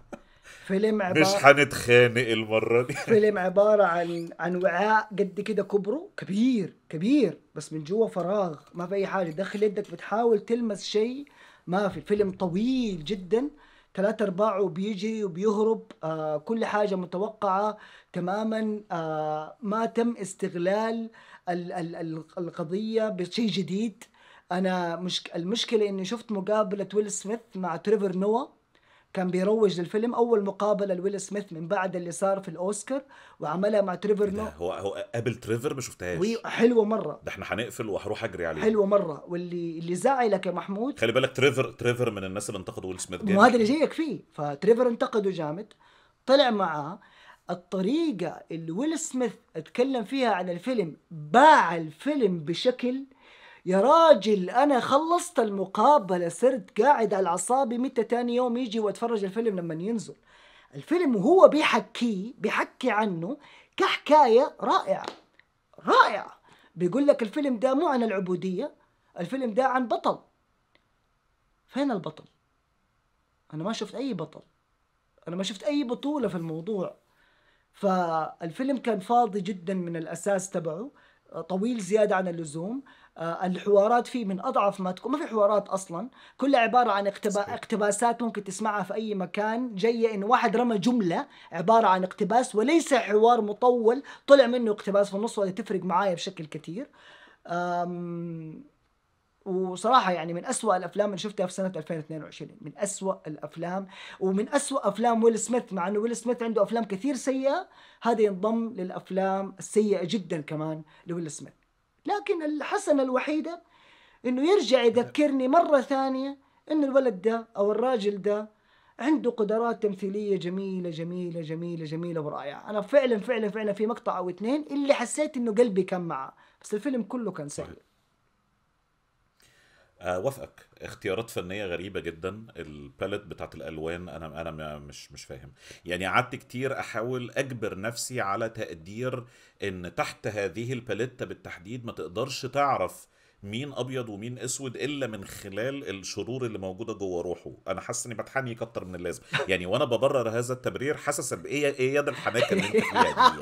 فيلم عبارة مش هنتخانق المرة دي فيلم عبارة عن عن وعاء قد كده كبره كبير كبير بس من جوا فراغ ما في أي حاجة داخل يدك بتحاول تلمس شيء ما في فيلم طويل جدا ثلاثة أرباعه بيجري وبيهرب آه كل حاجة متوقعة تماما آه ما تم استغلال ال ال القضية بشيء جديد أنا مشك... المشكلة إني شفت مقابلة ويل سميث مع تريفر نوا كان بيروج للفيلم اول مقابله لويل سميث من بعد اللي صار في الاوسكار وعملها مع تريفر إيه نو هو هو قابل تريفر ما شفتهاش حلوه مره ده احنا هنقفل وهروح اجري عليه حلوه مره واللي اللي زعلك يا محمود خلي بالك تريفر تريفر من الناس اللي انتقدوا ويل سميث جامد وهذا اللي جايك فيه فتريفر انتقده جامد طلع معاه الطريقة اللي ويل سميث اتكلم فيها عن الفيلم باع الفيلم بشكل يا راجل انا خلصت المقابله صرت قاعد على اعصابي متى تاني يوم يجي واتفرج الفيلم لما ينزل الفيلم وهو بيحكيه بيحكي عنه كحكايه رائعه رائعه بيقول لك الفيلم ده مو عن العبوديه الفيلم ده عن بطل فين البطل انا ما شفت اي بطل انا ما شفت اي بطوله في الموضوع فالفيلم كان فاضي جدا من الاساس تبعه طويل زياده عن اللزوم آه، الحوارات فيه من اضعف ما تكون ما في حوارات اصلا كلها عباره عن اقتبا... اقتباسات ممكن تسمعها في اي مكان جايه ان واحد رمى جمله عباره عن اقتباس وليس حوار مطول طلع منه اقتباس في النص ولا تفرق معايا بشكل كثير أم... وصراحة يعني من أسوأ الأفلام اللي شفتها في سنة 2022 من أسوأ الأفلام ومن أسوأ أفلام ويل سميث مع أنه ويل سميث عنده أفلام كثير سيئة هذا ينضم للأفلام السيئة جدا كمان لويل سميث لكن الحسنة الوحيدة انه يرجع يذكرني مرة ثانية ان الولد ده او الراجل ده عنده قدرات تمثيليه جميله جميله جميله جميله ورائعه، انا فعلا فعلا فعلا في مقطع او اثنين اللي حسيت انه قلبي كان معه، بس الفيلم كله كان سيء. آه، وافقك اختيارات فنيه غريبه جدا الباليت بتاعت الالوان انا انا مش مش فاهم يعني قعدت كتير احاول اجبر نفسي على تقدير ان تحت هذه الباليت بالتحديد ما تقدرش تعرف مين ابيض ومين اسود الا من خلال الشرور اللي موجوده جوه روحه انا حاسس اني بتحنيك اكتر من اللازم يعني وانا ببرر هذا التبرير حاسس بايه ايه ده الحناكه اللي انت فيها دي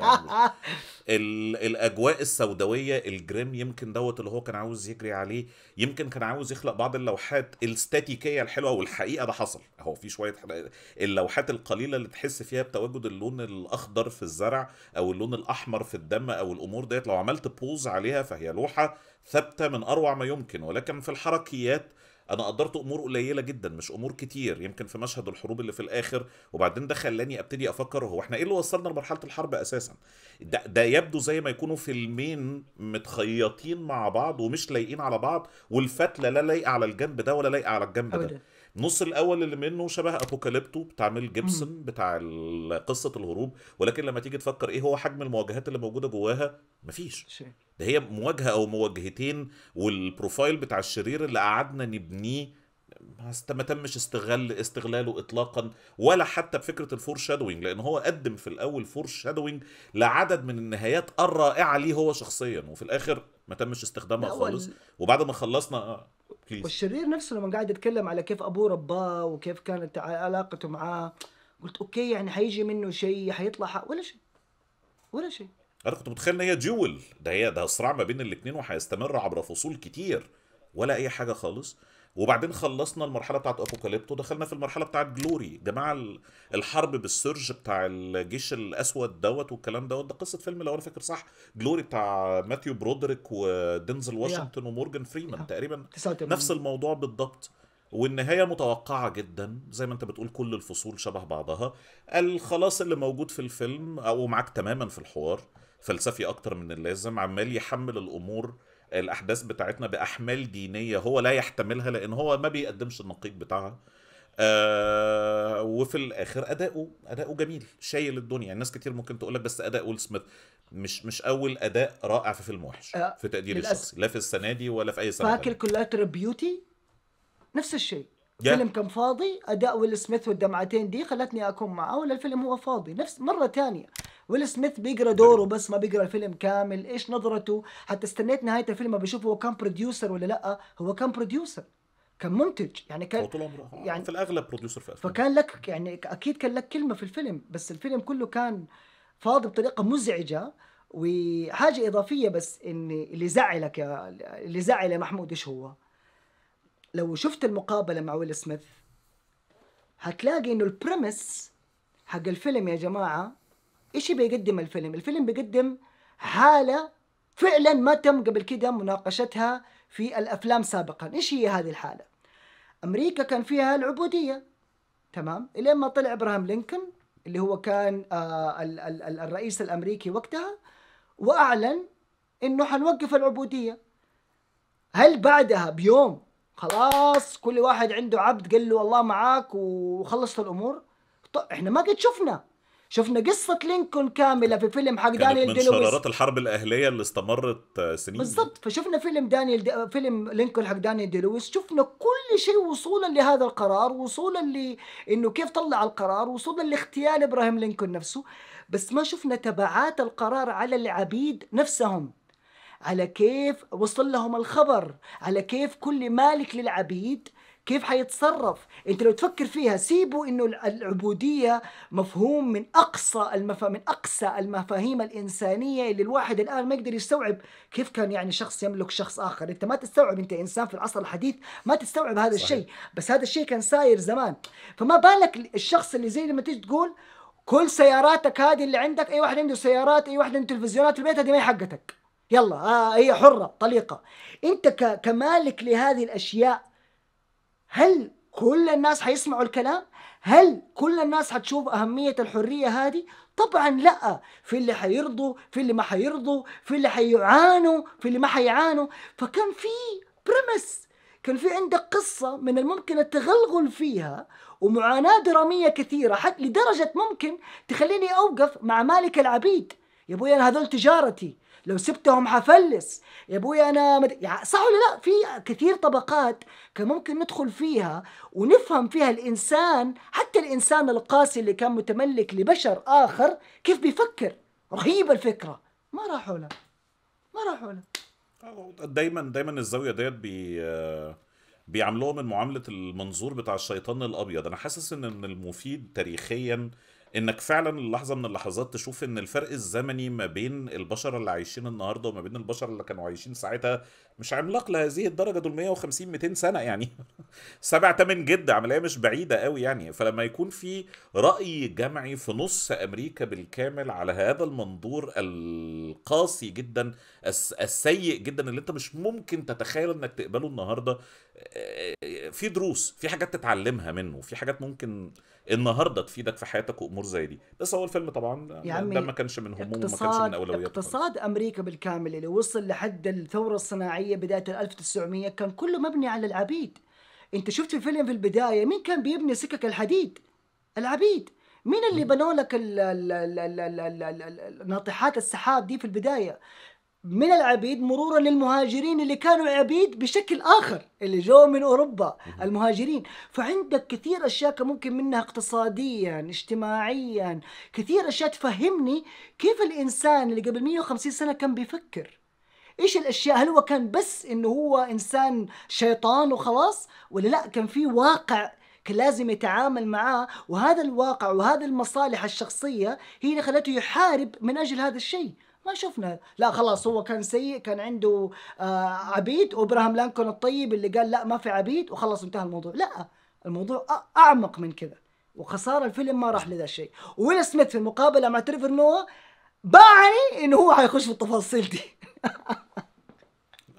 يعني الاجواء السوداويه الجريم يمكن دوت اللي هو كان عاوز يجري عليه يمكن كان عاوز يخلق بعض اللوحات الاستاتيكيه الحلوه والحقيقه ده حصل هو في شويه اللوحات القليله اللي تحس فيها بتواجد اللون الاخضر في الزرع او اللون الاحمر في الدم او الامور ديت لو عملت بوز عليها فهي لوحه ثابته من اروع ما يمكن ولكن في الحركيات انا قدرت امور قليله جدا مش امور كتير يمكن في مشهد الحروب اللي في الاخر وبعدين ده خلاني ابتدي افكر هو احنا ايه اللي وصلنا لمرحله الحرب اساسا ده, ده يبدو زي ما يكونوا فيلمين متخيطين مع بعض ومش لايقين على بعض والفتله لا لايقه على الجنب ده ولا لايقه على الجنب ده النص الاول اللي منه شبه ابوكاليبتو بتاع ميل جيبسون بتاع قصه الهروب ولكن لما تيجي تفكر ايه هو حجم المواجهات اللي موجوده جواها مفيش ده هي مواجهه او مواجهتين والبروفايل بتاع الشرير اللي قعدنا نبنيه ما تمش استغل استغلاله اطلاقا ولا حتى بفكره الفور شادوينج لان هو قدم في الاول فور شادوينج لعدد من النهايات الرائعه ليه هو شخصيا وفي الاخر ما تمش استخدامها خالص وبعد ما خلصنا آه. كيس. والشرير نفسه لما قاعد يتكلم على كيف ابوه رباه وكيف كانت علاقته معاه قلت اوكي يعني حيجي منه شيء حيطلع حق ولا شيء ولا شيء انا كنت متخيل ان هي ديول ده هي ده صراع ما بين الاثنين وهيستمر عبر فصول كتير ولا اي حاجه خالص وبعدين خلصنا المرحله بتاعت ابوكاليبتو دخلنا في المرحله بتاعت جلوري جماعه الحرب بالسرج بتاع الجيش الاسود دوت والكلام دوت ده قصه فيلم لو انا فاكر صح جلوري بتاع ماثيو برودريك ودينزل واشنطن ومورجان فريمان تقريبا نفس الموضوع بالضبط والنهايه متوقعه جدا زي ما انت بتقول كل الفصول شبه بعضها الخلاص اللي موجود في الفيلم او معاك تماما في الحوار فلسفي اكتر من اللازم عمال يحمل الامور الاحداث بتاعتنا باحمال دينيه هو لا يحتملها لان هو ما بيقدمش النقيض بتاعها آه وفي الاخر اداؤه اداؤه جميل شايل الدنيا يعني ناس كتير ممكن تقول لك بس اداء ويل سميث مش مش اول اداء رائع في فيلم وحش آه، في تقديري الشخصي لا في السنه دي ولا في اي سنه فاكر كولاتر بيوتي نفس الشيء yeah. فيلم كان فاضي اداء ويل سميث والدمعتين دي خلتني اكون معه ولا الفيلم هو فاضي نفس مره ثانيه ويل سميث بيقرا دوره بس ما بيقرا الفيلم كامل ايش نظرته حتى استنيت نهايه الفيلم بشوف هو كان بروديوسر ولا لا هو كان بروديوسر كان منتج يعني كان طول عمره يعني في الاغلب بروديوسر في أفلام. فكان لك يعني اكيد كان لك كلمه في الفيلم بس الفيلم كله كان فاضي بطريقه مزعجه وحاجه اضافيه بس ان اللي زعلك يا اللي زعل يا محمود ايش هو؟ لو شفت المقابله مع ويل سميث هتلاقي انه البريمس حق الفيلم يا جماعه ايش بيقدم الفيلم الفيلم بيقدم حاله فعلا ما تم قبل كده مناقشتها في الافلام سابقا ايش هي هذه الحاله امريكا كان فيها العبوديه تمام الين ما طلع ابراهام لينكولن اللي هو كان آه الرئيس الامريكي وقتها واعلن انه حنوقف العبوديه هل بعدها بيوم خلاص كل واحد عنده عبد قال له الله معاك وخلصت الامور طيب احنا ما قد شفنا شفنا قصه لينكون كامله في فيلم حق دانيال دي لويس من شرارات الحرب الاهليه اللي استمرت آه، سنين بالضبط فشفنا فيلم دانيال دي... فيلم لينكون حق دانيال دي لويس شفنا كل شيء وصولا لهذا القرار وصولا لانه كيف طلع القرار وصولا لاغتيال ابراهيم لينكون نفسه بس ما شفنا تبعات القرار على العبيد نفسهم على كيف وصل لهم الخبر على كيف كل مالك للعبيد كيف حيتصرف انت لو تفكر فيها سيبوا انه العبوديه مفهوم من اقصى المفا... من اقصى المفاهيم الانسانيه اللي الواحد الان ما يقدر يستوعب كيف كان يعني شخص يملك شخص اخر انت ما تستوعب انت انسان في العصر الحديث ما تستوعب هذا الشيء بس هذا الشيء كان ساير زمان فما بالك الشخص اللي زي لما تيجي تقول كل سياراتك هذه اللي عندك اي واحد عنده سيارات اي واحد عنده تلفزيونات في البيت هذه ما هي حقتك يلا آه هي حره طليقه انت كمالك لهذه الاشياء هل كل الناس حيسمعوا الكلام؟ هل كل الناس حتشوف أهمية الحرية هذه؟ طبعا لا في اللي حيرضوا في اللي ما حيرضوا في اللي حيعانوا في اللي ما حيعانوا فكان في بريمس كان في عندك قصة من الممكن التغلغل فيها ومعاناة درامية كثيرة حتى لدرجة ممكن تخليني أوقف مع مالك العبيد يا ابوي أنا هذول تجارتي لو سبتهم حفلس يا ابوي انا مد... يعني صح ولا لا في كثير طبقات كان ممكن ندخل فيها ونفهم فيها الانسان حتى الانسان القاسي اللي كان متملك لبشر اخر كيف بيفكر رهيبه الفكره ما راحوا له ما راحوا له دايما دايما الزاويه ديت بي بيعاملوها من معامله المنظور بتاع الشيطان الابيض انا حاسس ان المفيد تاريخيا انك فعلا لحظه من اللحظات تشوف ان الفرق الزمني ما بين البشر اللي عايشين النهارده وما بين البشر اللي كانوا عايشين ساعتها مش عملاق لهذه الدرجه دول 150 200 سنه يعني سبع تمن جد عمليه مش بعيده قوي يعني فلما يكون في راي جمعي في نص امريكا بالكامل على هذا المنظور القاسي جدا السيء جدا اللي انت مش ممكن تتخيل انك تقبله النهارده آه، في دروس في حاجات تتعلمها منه في حاجات ممكن النهارده تفيدك في حياتك وامور زي دي بس هو الفيلم طبعا ده يعني ما كانش من همومه وما كانش من اولوياته اقتصاد امريكا بالكامل اللي وصل لحد الثوره الصناعيه الصناعيه بدايه 1900 كان كله مبني على العبيد انت شفت في الفيلم في البدايه مين كان بيبني سكك الحديد العبيد مين اللي بنوا لك ناطحات السحاب دي في البدايه من العبيد مرورا للمهاجرين اللي كانوا عبيد بشكل اخر اللي جو من اوروبا المهاجرين فعندك كثير اشياء ممكن منها اقتصاديا اجتماعيا كثير اشياء تفهمني كيف الانسان اللي قبل 150 سنه كان بيفكر ايش الاشياء هل هو كان بس انه هو انسان شيطان وخلاص ولا لا كان في واقع كان لازم يتعامل معاه وهذا الواقع وهذه المصالح الشخصيه هي اللي خلته يحارب من اجل هذا الشيء ما شفنا لا خلاص هو كان سيء كان عنده آه عبيد وابراهام لانكون الطيب اللي قال لا ما في عبيد وخلاص انتهى الموضوع لا الموضوع اعمق من كذا وخساره الفيلم ما راح لذا الشيء ويل سميث في المقابله مع تريفر نوا باعني ان هو هيخش في التفاصيل دي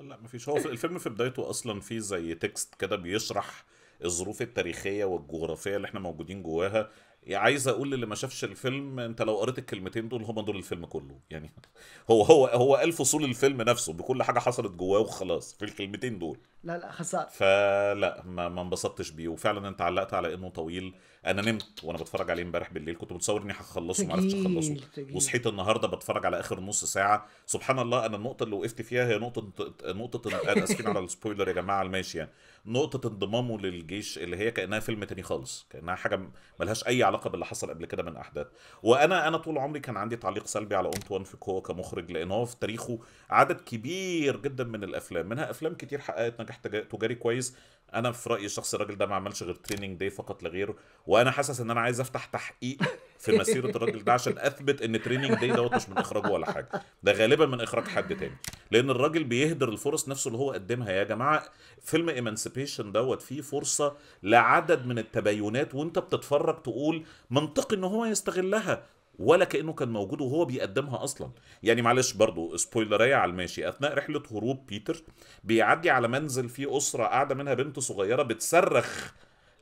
لا مفيش هو الفيلم في بدايته اصلا فيه زي تكست كده بيشرح الظروف التاريخيه والجغرافيه اللي احنا موجودين جواها عايز اقول للي ما شافش الفيلم انت لو قريت الكلمتين دول هما دول الفيلم كله يعني هو هو هو قال فصول الفيلم نفسه بكل حاجه حصلت جواه وخلاص في الكلمتين دول لا لا خساره فلا ما ما انبسطتش بيه وفعلا انت علقت على انه طويل انا نمت وانا بتفرج عليه امبارح بالليل كنت متصور اني هخلصه ما عرفتش اخلصه وصحيت النهارده بتفرج على اخر نص ساعه سبحان الله انا النقطه اللي وقفت فيها هي نقطه نقطه انا اسفين على السبويلر يا جماعه الماشيه يعني. نقطه انضمامه للجيش اللي هي كانها فيلم تاني خالص كانها حاجه ملهاش اي علاقه باللي حصل قبل كده من احداث وانا انا طول عمري كان عندي تعليق سلبي على انطوان فيكو كمخرج لان هو في تاريخه عدد كبير جدا من الافلام منها افلام كتير حققت نجاح تجاري كويس انا في رايي الشخصي الراجل ده ما عملش غير تريننج داي فقط لا غير وانا حاسس ان انا عايز افتح تحقيق في مسيره الراجل ده عشان اثبت ان تريننج داي دوت مش من اخراجه ولا حاجه ده غالبا من اخراج حد تاني لان الراجل بيهدر الفرص نفسه اللي هو قدمها يا جماعه فيلم ايمانسيبيشن دوت فيه فرصه لعدد من التباينات وانت بتتفرج تقول منطقي ان هو يستغلها ولا كانه كان موجود وهو بيقدمها اصلا يعني معلش برضو سبويلرية على الماشي اثناء رحله هروب بيتر بيعدي على منزل فيه اسره قاعده منها بنت صغيره بتصرخ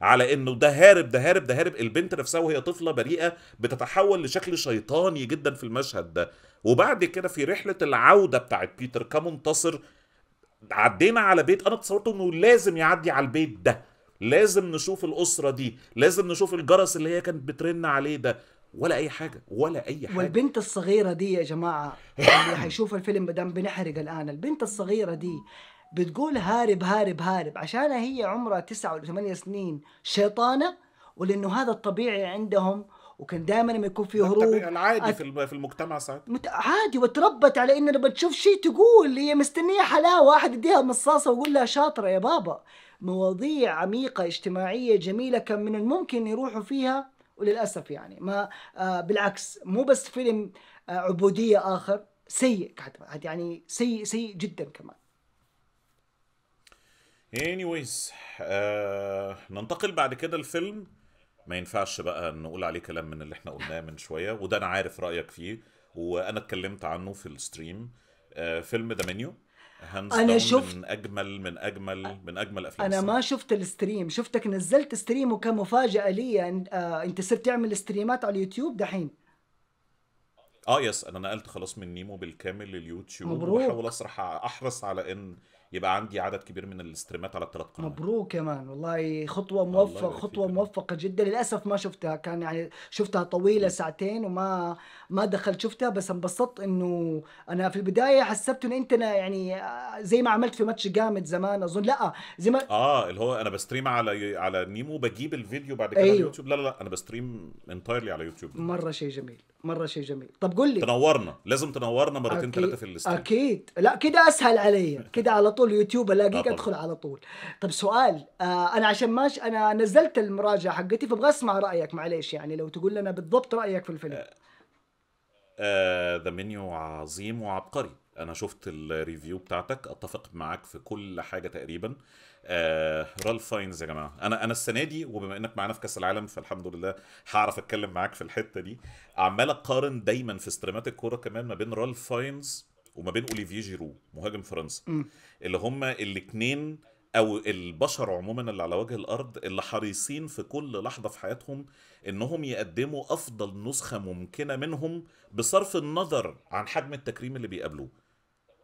على انه ده هارب ده هارب ده هارب البنت نفسها وهي طفله بريئه بتتحول لشكل شيطاني جدا في المشهد ده وبعد كده في رحله العوده بتاعت بيتر كمنتصر عدينا على بيت انا تصورت انه لازم يعدي على البيت ده لازم نشوف الاسره دي لازم نشوف الجرس اللي هي كانت بترن عليه ده ولا اي حاجه ولا اي حاجه والبنت الصغيره دي يا جماعه اللي هيشوف الفيلم بدم بنحرق الان البنت الصغيره دي بتقول هارب هارب هارب عشان هي عمرها تسعة أو ثمانية سنين شيطانة ولأنه هذا الطبيعي عندهم وكان دائما لما يكون في هروب عادي في المجتمع ساعتها عادي وتربت على انه لما تشوف شيء تقول هي مستنيه حلاوه واحد يديها مصاصه ويقول لها شاطره يا بابا مواضيع عميقه اجتماعيه جميله كان من الممكن يروحوا فيها وللاسف يعني ما آه بالعكس مو بس فيلم آه عبوديه اخر سيء يعني سيء سيء جدا كمان anyways آه ننتقل بعد كده الفيلم ما ينفعش بقى نقول عليه كلام من اللي احنا قلناه من شويه وده انا عارف رايك فيه وانا اتكلمت عنه في الستريم آه فيلم ذا منيو انا شفت من اجمل من اجمل من اجمل افلام انا ما شفت الستريم شفتك نزلت ستريم وكمفاجاه لي يعني، آه انت صرت تعمل ستريمات على اليوتيوب دحين اه يس انا نقلت خلاص من نيمو بالكامل لليوتيوب مبروك. وحاول اسرح احرص على ان يبقى عندي عدد كبير من الاستريمات على الثلاث قنوات مبروك يا مان والله خطوه موفقه خطوه موفقه جدا للاسف ما شفتها كان يعني شفتها طويله ساعتين وما ما دخلت شفتها بس انبسطت انه انا في البدايه حسبت ان انت يعني آه، زي ما عملت في ماتش جامد زمان اظن لا زي ما اه اللي هو انا بستريم على على نيمو بجيب الفيديو بعد كده أيوه. على يوتيوب لا لا لا انا بستريم انتايرلي على يوتيوب مره شيء جميل مره شيء جميل طب قول لي تنورنا لازم تنورنا مرتين ثلاثه في الاستريم اكيد لا كده اسهل علي كده على طول ادخل يوتيوب الاقيك ادخل على طول طب سؤال آه انا عشان ماش انا نزلت المراجعه حقتي فابغى اسمع رايك معليش يعني لو تقول لنا بالضبط رايك في الفيلم ذا آه، منيو آه، عظيم وعبقري انا شفت الريفيو بتاعتك اتفق معاك في كل حاجه تقريبا آه رالف فاينز يا جماعه انا انا السنه دي وبما انك معانا في كاس العالم فالحمد لله هعرف اتكلم معاك في الحته دي عمال اقارن دايما في استريمات الكوره كمان ما بين رالف فاينز وما بين اوليفييه جيرو مهاجم فرنسا اللي هما الاثنين او البشر عموما اللي على وجه الارض اللي حريصين في كل لحظه في حياتهم انهم يقدموا افضل نسخه ممكنه منهم بصرف النظر عن حجم التكريم اللي بيقابلوه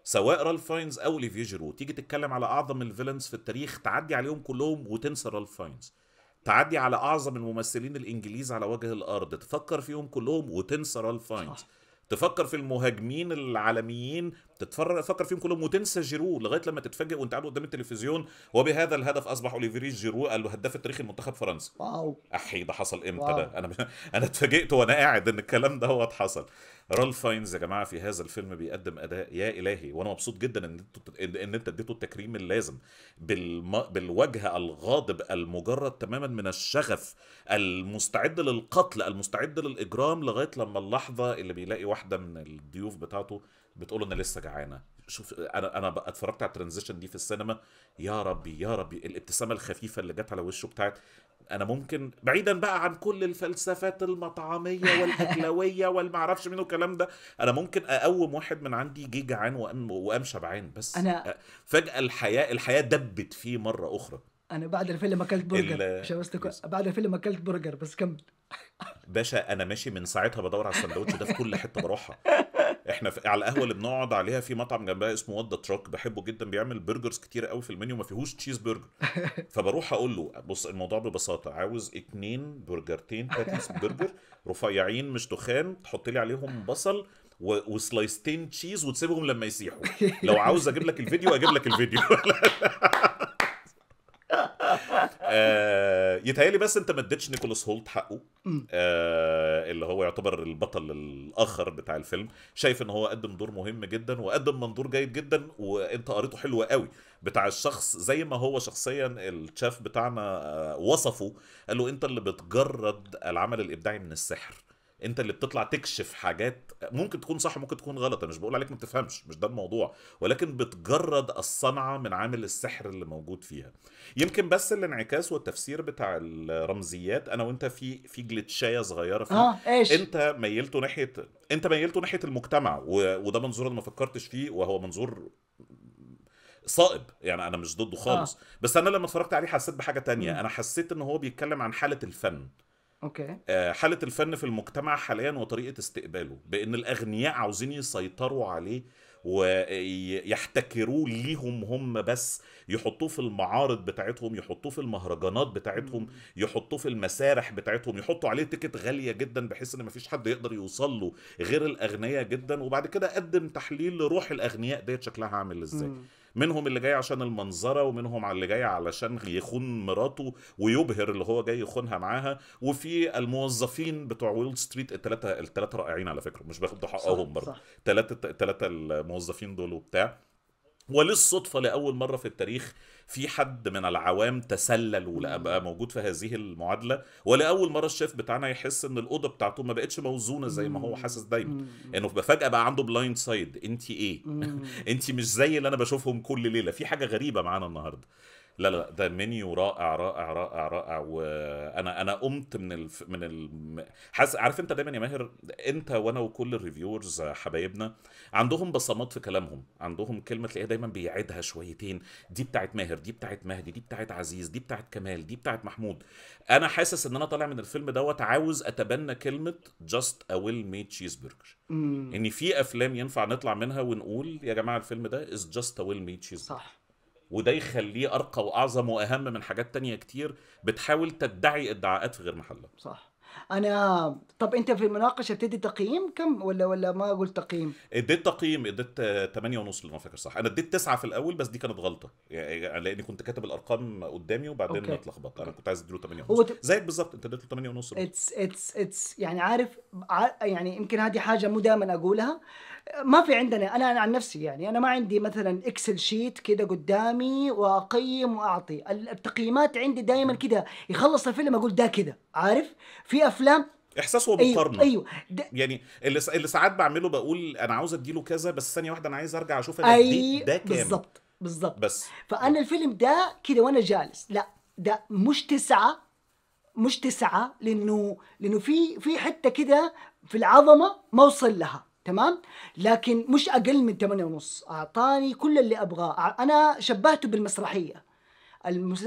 سواء رالف فاينز او ليفيه جيرو تيجي تتكلم على اعظم الفيلنز في التاريخ تعدي عليهم كلهم وتنسى رالف فاينز تعدي على اعظم الممثلين الانجليز على وجه الارض تفكر فيهم كلهم وتنسى رالف فاينز تفكر في المهاجمين العالميين تتفرج تفكر فيهم كلهم وتنسى جيرو لغايه لما تتفاجئ وانت قاعد قدام التلفزيون وبهذا الهدف اصبح اوليفيري جيرو الهداف التاريخي لمنتخب فرنسا واو احي ده حصل امتى ده انا انا اتفاجئت وانا قاعد ان الكلام ده هو حصل رالف فاينز يا جماعه في هذا الفيلم بيقدم اداء يا الهي وانا مبسوط جدا ان ان انت اديته التكريم اللازم بالم... بالوجه الغاضب المجرد تماما من الشغف المستعد للقتل المستعد للاجرام لغايه لما اللحظه اللي بيلاقي واحده من الضيوف بتاعته بتقول انا لسه جعانه شوف انا انا اتفرجت على الترانزيشن دي في السينما يا ربي يا ربي الابتسامه الخفيفه اللي جت على وشه بتاعت انا ممكن بعيدا بقى عن كل الفلسفات المطعميه والاكلويه والمعرفش منه الكلام ده انا ممكن اقوم واحد من عندي جه جعان وقام شبعان بس أنا فجاه الحياه الحياه دبت فيه مره اخرى انا بعد الفيلم اكلت برجر شوستك... بس بعد الفيلم اكلت برجر بس كمل باشا انا ماشي من ساعتها بدور على الساندوتش ده في كل حته بروحها احنا في على القهوه اللي بنقعد عليها في مطعم جنبها اسمه ودا تراك بحبه جدا بيعمل برجرز كتير قوي في المنيو ما فيهوش تشيز برجر فبروح اقول له بص الموضوع ببساطه عاوز اتنين برجرتين باتيس برجر رفيعين مش تخان تحط لي عليهم بصل و... وسلايستين تشيز وتسيبهم لما يسيحوا لو عاوز اجيب لك الفيديو اجيب لك الفيديو آه، يتهيألي بس انت ما اديتش نيكولاس هولت حقه آه، اللي هو يعتبر البطل الاخر بتاع الفيلم شايف ان هو قدم دور مهم جدا وقدم منظور جيد جدا وانت قريته حلو قوي بتاع الشخص زي ما هو شخصيا الشاف بتاعنا آه، وصفه قال له انت اللي بتجرد العمل الابداعي من السحر انت اللي بتطلع تكشف حاجات ممكن تكون صح ممكن تكون غلط انا مش بقول عليك ما بتفهمش مش ده الموضوع ولكن بتجرد الصنعه من عامل السحر اللي موجود فيها يمكن بس الانعكاس والتفسير بتاع الرمزيات انا وانت في في جلتشايه صغيره فيه آه، إيش؟ انت ميلته ناحيه انت ميلته ناحيه المجتمع و... وده منظور انا ما فكرتش فيه وهو منظور صائب يعني انا مش ضده خالص آه. بس انا لما اتفرجت عليه حسيت بحاجه تانية انا حسيت ان هو بيتكلم عن حاله الفن اوكي آه، حاله الفن في المجتمع حاليا وطريقه استقباله بان الاغنياء عاوزين يسيطروا عليه ويحتكروه ليهم هم بس يحطوه في المعارض بتاعتهم يحطوه في المهرجانات بتاعتهم يحطوه في المسارح بتاعتهم يحطوا عليه تيكت غالية جدا بحيث ان مفيش حد يقدر يوصل له غير الاغنياء جدا وبعد كده قدم تحليل لروح الاغنياء ديت شكلها عامل ازاي منهم اللي جاي عشان المنظره ومنهم اللي جاي علشان يخون مراته ويبهر اللي هو جاي يخونها معاها وفي الموظفين بتوع وول ستريت التلاتة التلاتة رائعين على فكره مش باخدوا حقهم برضه التلاتة التلاتة الموظفين دول وبتاع وللصدفه لاول مره في التاريخ في حد من العوام تسلل وبقى موجود في هذه المعادله ولاول مره الشيف بتاعنا يحس ان الاوضه بتاعته ما بقتش موزونه زي ما هو حاسس دايما انه فجاه بقى عنده بلايند سايد انت ايه انت مش زي اللي انا بشوفهم كل ليله في حاجه غريبه معانا النهارده لا لا ده منيو رائع رائع رائع رائع وانا انا قمت من الف... من ال... حاسس عارف انت دايما يا ماهر انت وانا وكل الريفيورز حبايبنا عندهم بصمات في كلامهم عندهم كلمه تلاقيها دايما بيعيدها شويتين دي بتاعت ماهر دي بتاعت مهدي دي بتاعت عزيز دي بتاعت كمال دي بتاعت محمود انا حاسس ان انا طالع من الفيلم دوت عاوز اتبنى كلمه جاست ا ويل ميد تشيز برجر ان في افلام ينفع نطلع منها ونقول يا جماعه الفيلم ده از جاست ا ويل ميد تشيز صح وده يخليه ارقى واعظم واهم من حاجات تانية كتير بتحاول تدعي ادعاءات في غير محلها صح انا طب انت في المناقشه بتدي تقييم كم ولا ولا ما اقول تقييم اديت تقييم اديت 8 ونص انا فاكر صح انا اديت 9 في الاول بس دي كانت غلطه يعني لاني كنت كاتب الارقام قدامي وبعدين اتلخبطت انا كنت عايز اديله 8 ونص وت... زيك بالظبط انت اديته 8 ونص اتس اتس اتس يعني عارف يعني يمكن هذه حاجه مو دائما اقولها ما في عندنا انا عن نفسي يعني انا ما عندي مثلا اكسل شيت كده قدامي واقيم واعطي التقييمات عندي دائما كده يخلص الفيلم اقول ده كده عارف في افلام احساس هو ايوه, أيوة. يعني اللي اللي ساعات بعمله بقول انا عاوز اديله كذا بس ثانيه واحده انا عايز ارجع اشوف انا أيوة ده كام بالظبط بالظبط بس فانا الفيلم ده كده وانا جالس لا ده مش تسعه مش تسعه لانه لانه في في حته كده في العظمه ما وصل لها تمام لكن مش اقل من 8 ونص اعطاني كل اللي ابغاه انا شبهته بالمسرحيه المس...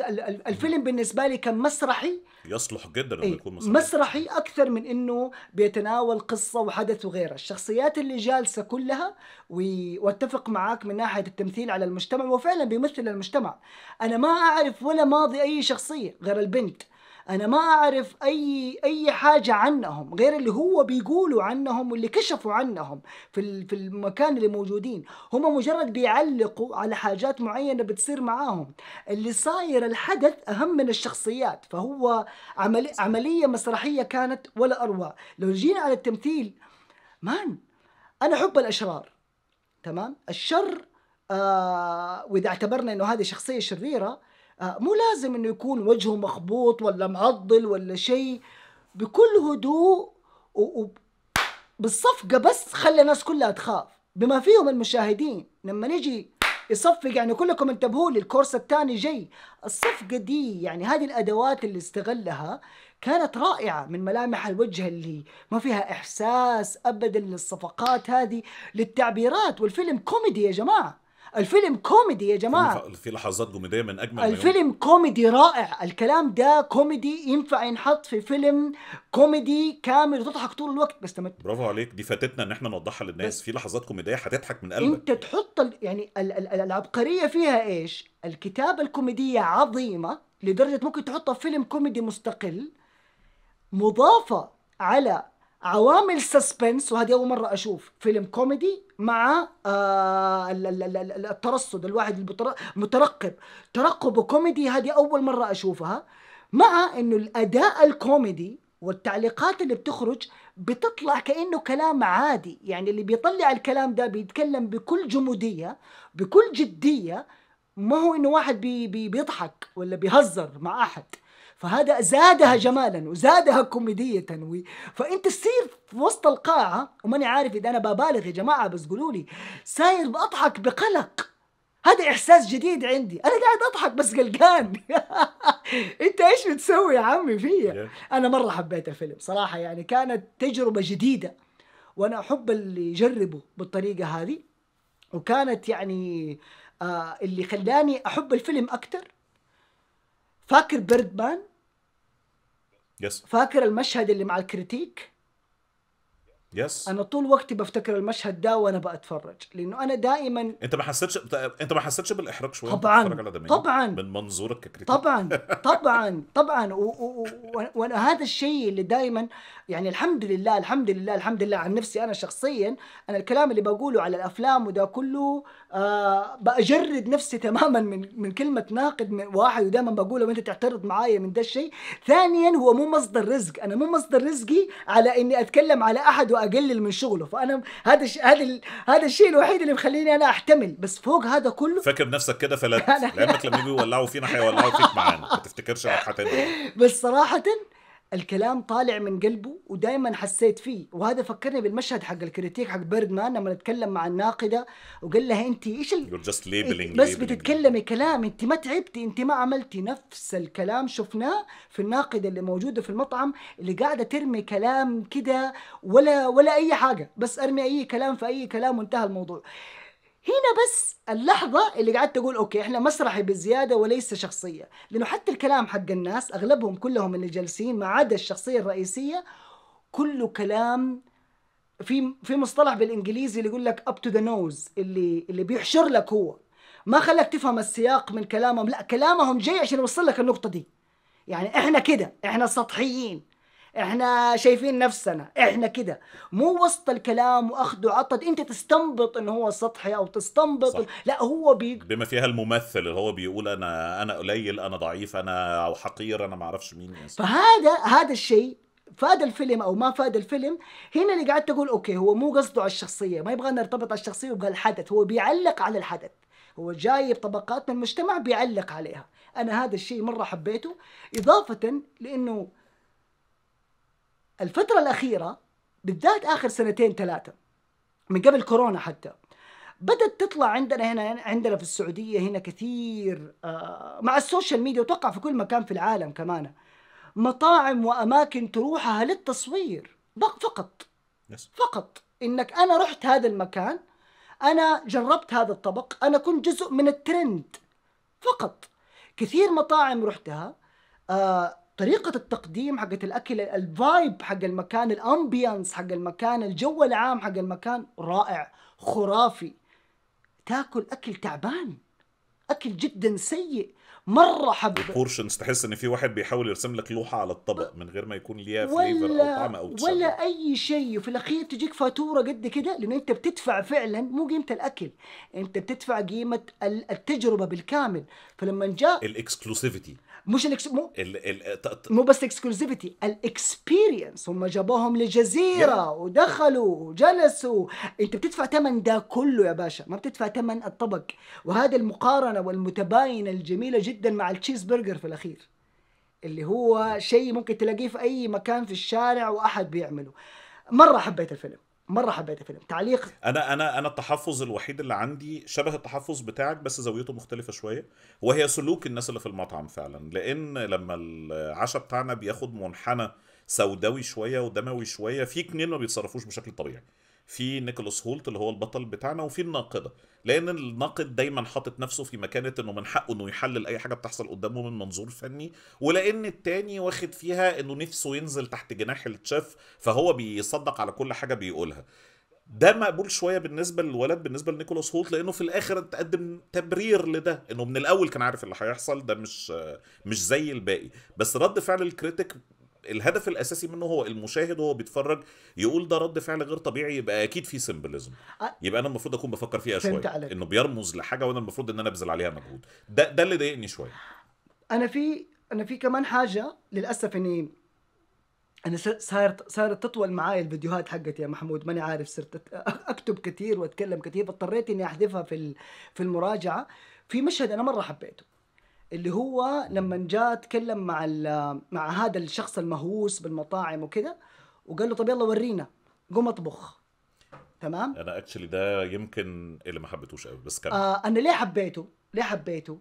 الفيلم بالنسبه لي كان مسرحي يصلح جدا انه إيه، يكون مسرحي مسرحي اكثر من انه بيتناول قصه وحدث وغيره، الشخصيات اللي جالسه كلها و... واتفق معاك من ناحيه التمثيل على المجتمع وفعلا بيمثل المجتمع. انا ما اعرف ولا ماضي اي شخصيه غير البنت، انا ما اعرف اي اي حاجه عنهم غير اللي هو بيقولوا عنهم واللي كشفوا عنهم في في المكان اللي موجودين هم مجرد بيعلقوا على حاجات معينه بتصير معاهم اللي صاير الحدث اهم من الشخصيات فهو عملي عمليه مسرحيه كانت ولا اروع لو جينا على التمثيل مان انا احب الاشرار تمام الشر آه واذا اعتبرنا انه هذه شخصيه شريره آه، مو لازم انه يكون وجهه مخبوط ولا معضل ولا شيء بكل هدوء وبالصفقة بس خلي الناس كلها تخاف بما فيهم المشاهدين لما نجي يصفق يعني كلكم انتبهوا لي الكورس الثاني جاي الصفقة دي يعني هذه الأدوات اللي استغلها كانت رائعة من ملامح الوجه اللي ما فيها إحساس أبدا للصفقات هذه للتعبيرات والفيلم كوميدي يا جماعة الفيلم كوميدي يا جماعه في لحظات كوميديه من اجمل الفيلم كوميدي رائع الكلام ده كوميدي ينفع ينحط في فيلم كوميدي كامل وتضحك طول الوقت بس تمت برافو عليك دي فاتتنا ان احنا نوضحها للناس في لحظات كوميديه هتضحك من قلبك انت تحط ال... يعني ال... ال... ال... العبقريه فيها ايش الكتابه الكوميديه عظيمه لدرجه ممكن تحطها في فيلم كوميدي مستقل مضافه على عوامل سسبنس وهذه اول مره اشوف فيلم كوميدي مع آه الترصد الواحد المترقب ترقب كوميدي هذه اول مره اشوفها مع انه الاداء الكوميدي والتعليقات اللي بتخرج بتطلع كانه كلام عادي يعني اللي بيطلع الكلام ده بيتكلم بكل جموديه بكل جديه ما هو انه واحد بي بي بيضحك ولا بيهزر مع احد فهذا زادها جمالا وزادها كوميدية فأنت تصير في وسط القاعة وماني عارف إذا أنا ببالغ يا جماعة بس قولوا لي ساير بضحك بقلق هذا احساس جديد عندي انا قاعد اضحك بس قلقان انت ايش بتسوي يا عمي فيا انا مره حبيت الفيلم صراحه يعني كانت تجربه جديده وانا احب اللي يجربوا بالطريقه هذه وكانت يعني آه اللي خلاني احب الفيلم اكثر فاكر بيردمان؟ يس فاكر المشهد اللي مع الكريتيك؟ يس انا طول وقتي بفتكر المشهد ده وانا بتفرج لانه انا دائما انت ما حسيتش انت ما حسيتش بالاحراج شويه طبعا طبعا من منظورك ككريتيك طبعا طبعا طبعا و... و... و... هذا الشيء اللي دائما يعني الحمد لله الحمد لله الحمد لله عن نفسي انا شخصيا انا الكلام اللي بقوله على الافلام وده كله آه باجرد نفسي تماما من من كلمه ناقد من واحد ودائما بقوله وانت تعترض معايا من ده الشيء ثانيا هو مو مصدر رزق انا مو مصدر رزقي على اني اتكلم على احد واقلل من شغله فانا هذا ش... هذا ال... هذا الشيء الوحيد اللي مخليني انا احتمل بس فوق هذا كله فاكر نفسك كده فلت لانك لما يجوا يولعوا فينا هيولعوا فيك معانا ما تفتكرش هتحتمل بس صراحه الكلام طالع من قلبه ودائما حسيت فيه وهذا فكرني بالمشهد حق الكريتيك حق بيردمان لما نتكلم مع الناقده وقال لها انت ايش ال... You're just labeling, إيه، بس labeling. بتتكلمي كلام انت ما تعبتي انت ما عملتي نفس الكلام شفناه في الناقده اللي موجوده في المطعم اللي قاعده ترمي كلام كده ولا ولا اي حاجه بس ارمي اي كلام في اي كلام وانتهى الموضوع هنا بس اللحظة اللي قعدت أقول أوكي إحنا مسرحي بالزيادة وليس شخصية لأنه حتى الكلام حق الناس أغلبهم كلهم اللي جالسين ما عدا الشخصية الرئيسية كله كلام في في مصطلح بالانجليزي اللي يقول لك اب تو ذا نوز اللي اللي بيحشر لك هو ما خلاك تفهم السياق من كلامهم لا كلامهم جاي عشان يوصل لك النقطه دي يعني احنا كده احنا سطحيين احنا شايفين نفسنا احنا كده مو وسط الكلام واخذ وعطد انت تستنبط ان هو سطحي او تستنبط صح. لا هو بي... بما فيها الممثل اللي هو بيقول انا انا قليل انا ضعيف انا او حقير انا ما اعرفش مين يس. فهذا هذا الشيء فاد الفيلم او ما فاد الفيلم هنا اللي قاعد تقول اوكي هو مو قصده على الشخصيه ما يبغى نرتبط على الشخصيه يبغى الحدث هو بيعلق على الحدث هو جايب طبقات من المجتمع بيعلق عليها انا هذا الشيء مره حبيته اضافه لانه الفترة الأخيرة بالذات آخر سنتين ثلاثة من قبل كورونا حتى بدأت تطلع عندنا هنا عندنا في السعودية هنا كثير آه، مع السوشيال ميديا وتوقع في كل مكان في العالم كمان مطاعم وأماكن تروحها للتصوير فقط فقط إنك أنا رحت هذا المكان أنا جربت هذا الطبق أنا كنت جزء من الترند فقط كثير مطاعم رحتها آه، طريقة التقديم حقت الأكل الفايب حق المكان الأمبيانس حق المكان الجو العام حق المكان رائع خرافي تاكل أكل تعبان أكل جدا سيء مرة حب البورشنز تحس إن في واحد بيحاول يرسم لك لوحة على الطبق من غير ما يكون ليها فليفر أو طعم أو تشغل. ولا أي شيء وفي الأخير تجيك فاتورة قد كده لأن أنت بتدفع فعلا مو قيمة الأكل أنت بتدفع قيمة التجربة بالكامل فلما جاء الإكسكلوسيفيتي مش الإكس... مو ال... ال... مو بس اكسكلوزيفيتي الاكسبيرينس هم جابوهم لجزيره ودخلوا وجلسوا انت بتدفع ثمن ده كله يا باشا ما بتدفع ثمن الطبق وهذا المقارنه والمتباينه الجميله جدا مع التشيز برجر في الاخير اللي هو شيء ممكن تلاقيه في اي مكان في الشارع واحد بيعمله مره حبيت الفيلم مره حبيت الفيلم تعليق انا انا انا التحفظ الوحيد اللي عندي شبه التحفظ بتاعك بس زاويته مختلفه شويه وهي سلوك الناس اللي في المطعم فعلا لان لما العشاء بتاعنا بياخد منحنى سوداوي شويه ودموي شويه في اتنين ما بيتصرفوش بشكل طبيعي في نيكولاس هولت اللي هو البطل بتاعنا وفي الناقده لان الناقد دايما حاطط نفسه في مكانه انه من حقه انه يحلل اي حاجه بتحصل قدامه من منظور فني ولان التاني واخد فيها انه نفسه ينزل تحت جناح التشيف فهو بيصدق على كل حاجه بيقولها ده مقبول شويه بالنسبه للولد بالنسبه لنيكولاس هولت لانه في الاخر تقدم تبرير لده انه من الاول كان عارف اللي هيحصل ده مش مش زي الباقي بس رد فعل الكريتيك الهدف الاساسي منه هو المشاهد وهو بيتفرج يقول ده رد فعل غير طبيعي يبقى اكيد في سيمبلزم يبقى انا المفروض اكون بفكر فيها شويه عليك. انه بيرمز لحاجه وانا المفروض ان انا ابذل عليها مجهود ده ده اللي ضايقني شويه انا في انا في كمان حاجه للاسف اني انا صاير صاير تطول معاي الفيديوهات حقتي يا محمود ماني عارف صرت اكتب كثير واتكلم كثير فاضطريت اني احذفها في في المراجعه في مشهد انا مره حبيته اللي هو لما جاء تكلم مع مع هذا الشخص المهووس بالمطاعم وكذا وقال له طب يلا ورينا قوم اطبخ تمام انا اكشلي ده يمكن اللي ما حبيتوش قوي بس كمل آه انا ليه حبيته ليه حبيته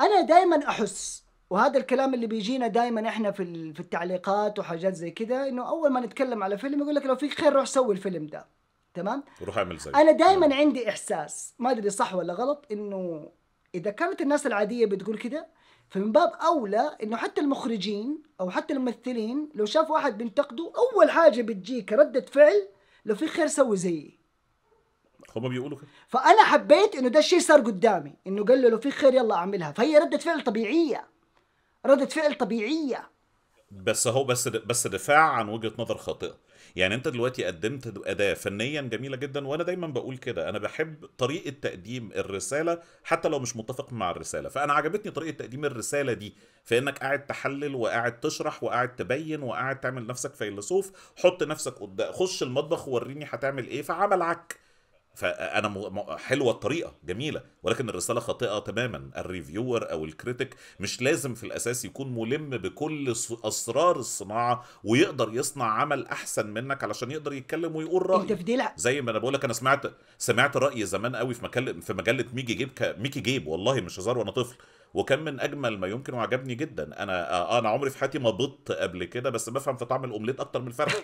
انا دائما احس وهذا الكلام اللي بيجينا دائما احنا في في التعليقات وحاجات زي كده انه اول ما نتكلم على فيلم يقول لك لو فيك خير روح سوي الفيلم ده تمام روح اعمل زي انا دايما عندي احساس ما ادري صح ولا غلط انه اذا كانت الناس العاديه بتقول كده فمن باب اولى انه حتى المخرجين او حتى الممثلين لو شاف واحد بينتقده اول حاجه بتجيك رده فعل لو في خير سوي زيي هم بيقولوا كده فانا حبيت انه ده الشيء صار قدامي انه قال له لو في خير يلا اعملها فهي رده فعل طبيعيه رده فعل طبيعيه بس هو بس بس دفاع عن وجهه نظر خاطئه يعني انت دلوقتي قدمت اداه فنيا جميله جدا وانا دايما بقول كده انا بحب طريقه تقديم الرساله حتى لو مش متفق مع الرساله فانا عجبتني طريقه تقديم الرساله دي في انك قاعد تحلل وقاعد تشرح وقاعد تبين وقاعد تعمل نفسك فيلسوف حط نفسك قدام خش المطبخ وريني هتعمل ايه فعمل عك فانا حلوه الطريقه جميله ولكن الرساله خاطئه تماما الريفيور او الكريتيك مش لازم في الاساس يكون ملم بكل اسرار الصناعه ويقدر يصنع عمل احسن منك علشان يقدر يتكلم ويقول راي انت في دي لا زي ما انا بقول لك انا سمعت سمعت راي زمان قوي في مكان في مجله ميجي جيب ك... ميكي جيب والله مش هزار وانا طفل وكان من اجمل ما يمكن وعجبني جدا انا آه انا عمري في حياتي ما بط قبل كده بس بفهم في طعم الاومليت اكتر من الفرخ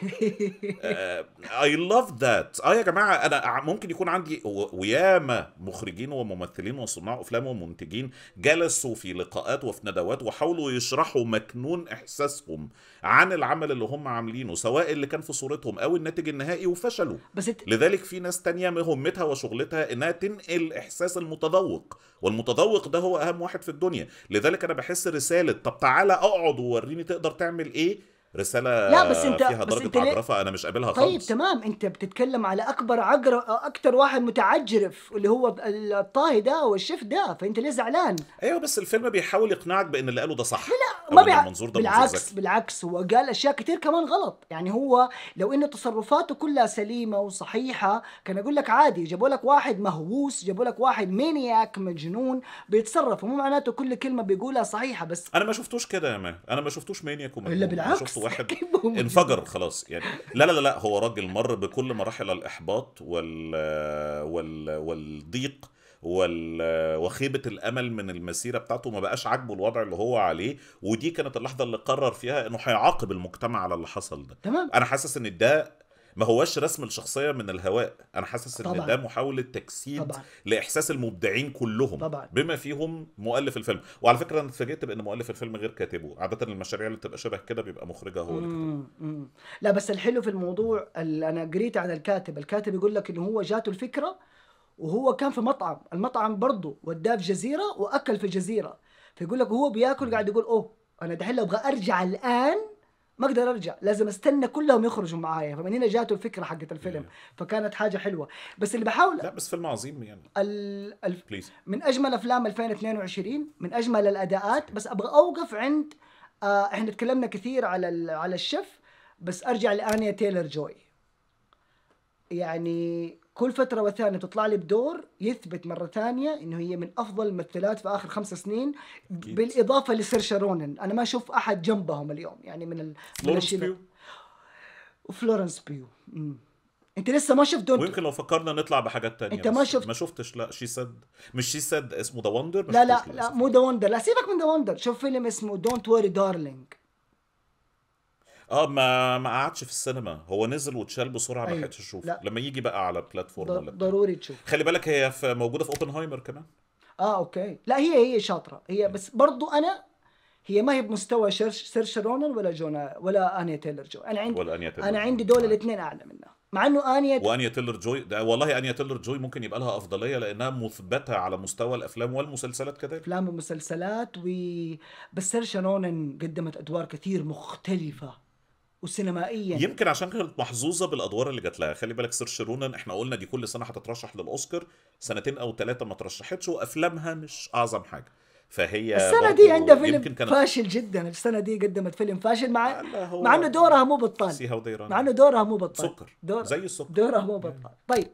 اي لاف ذات اه يا جماعه انا ممكن يكون عندي وياما مخرجين وممثلين وصناع افلام ومنتجين جلسوا في لقاءات وفي ندوات وحاولوا يشرحوا مكنون احساسهم عن العمل اللي هم عاملينه سواء اللي كان في صورتهم او الناتج النهائي وفشلوا بس لذلك في ناس تانية مهمتها وشغلتها انها تنقل احساس المتذوق والمتذوق ده هو اهم واحد في الدنيا لذلك انا بحس رساله طب تعالى اقعد ووريني تقدر تعمل ايه رساله لا بس انت فيها درجه انت عجرفه انا مش قابلها طيب خالص طيب تمام انت بتتكلم على اكبر عجر اكتر واحد متعجرف اللي هو الطاهي ده والشيف ده فانت ليه زعلان ايوه بس الفيلم بيحاول يقنعك بان اللي قاله ده صح لا ما بيع... المنظور ده بالعكس منظور بالعكس هو قال اشياء كتير كمان غلط يعني هو لو ان تصرفاته كلها سليمه وصحيحه كان اقول لك عادي جابوا لك واحد مهووس جابوا لك واحد مانياك مجنون بيتصرف ومو معناته كل كلمه بيقولها صحيحه بس انا ما شفتوش كده يا ما انا ما شفتوش مانياك ومجنون الا بالعكس واحد انفجر خلاص يعني لا لا لا هو راجل مر بكل مراحل الاحباط وال وال والضيق وال... وخيبه الامل من المسيره بتاعته ما بقاش عاجبه الوضع اللي هو عليه ودي كانت اللحظه اللي قرر فيها انه هيعاقب المجتمع على اللي حصل ده تمام انا حاسس ان ده ما هواش رسم الشخصيه من الهواء انا حاسس ان ده محاوله تجسيد طبعًا. لاحساس المبدعين كلهم طبعًا. بما فيهم مؤلف الفيلم وعلى فكره انا اتفاجئت بان مؤلف الفيلم غير كاتبه عاده المشاريع اللي بتبقى شبه كده بيبقى مخرجها هو اللي كتبها لا بس الحلو في الموضوع اللي انا قريت عن الكاتب الكاتب يقول لك ان هو جاته الفكره وهو كان في مطعم المطعم برضه وداه في جزيره واكل في جزيره فيقول لك وهو بياكل قاعد يقول اوه انا دحين ابغى ارجع الان ما اقدر ارجع لازم استنى كلهم يخرجوا معايا فمن هنا جاته الفكره حقت الفيلم إيه. فكانت حاجه حلوه بس اللي بحاول لا بس فيلم عظيم يعني ال... ال... من اجمل افلام 2022 من اجمل الاداءات بس ابغى اوقف عند آه احنا تكلمنا كثير على ال... على الشف بس ارجع لانيا تايلر جوي يعني كل فتره وثانيه تطلع لي بدور يثبت مره ثانيه انه هي من افضل الممثلات في اخر خمس سنين بالاضافه لسيرشا رونن انا ما اشوف احد جنبهم اليوم يعني من ال... فلورنس بيو وفلورنس بيو مم. انت لسه ما شفت دور ويمكن لو فكرنا نطلع بحاجات تانية انت ما شفت ما شفتش لا شي سد مش شي سد اسمه ذا وندر لا لا لا مو ذا وندر لا سيبك من ذا وندر شوف فيلم اسمه دونت وري دارلينج اه ما ما قعدش في السينما هو نزل واتشال بسرعه أيوة. ما لحقتش اشوفه لما يجي بقى على البلاتفورم ولا ضروري تشوف خلي بالك هي في موجوده في اوبنهايمر كمان اه اوكي لا هي هي شاطره هي بس برضو انا هي ما هي بمستوى شرش سيرش ولا جونا ولا انيا تيلر جو انا عندي ولا أنيا تيلر انا عندي دول الاثنين اعلى منها مع انه انيا وانيا تيلر جوي ده والله انيا تيلر جوي ممكن يبقى لها افضليه لانها مثبته على مستوى الافلام والمسلسلات كذلك افلام ومسلسلات و بس سيرشا قدمت ادوار كثير مختلفه وسينمائيا يمكن عشان كانت محظوظه بالادوار اللي جات لها خلي بالك سير رونان احنا قلنا دي كل سنه هتترشح للاوسكار سنتين او ثلاثه ما ترشحتش وافلامها مش اعظم حاجه فهي السنه دي عندها فيلم كانت... فاشل جدا السنه دي قدمت فيلم فاشل مع هو... مع انه دورها مو بطال مع انه دورها مو بطال سكر دور... زي السكر دورها مو بطال طيب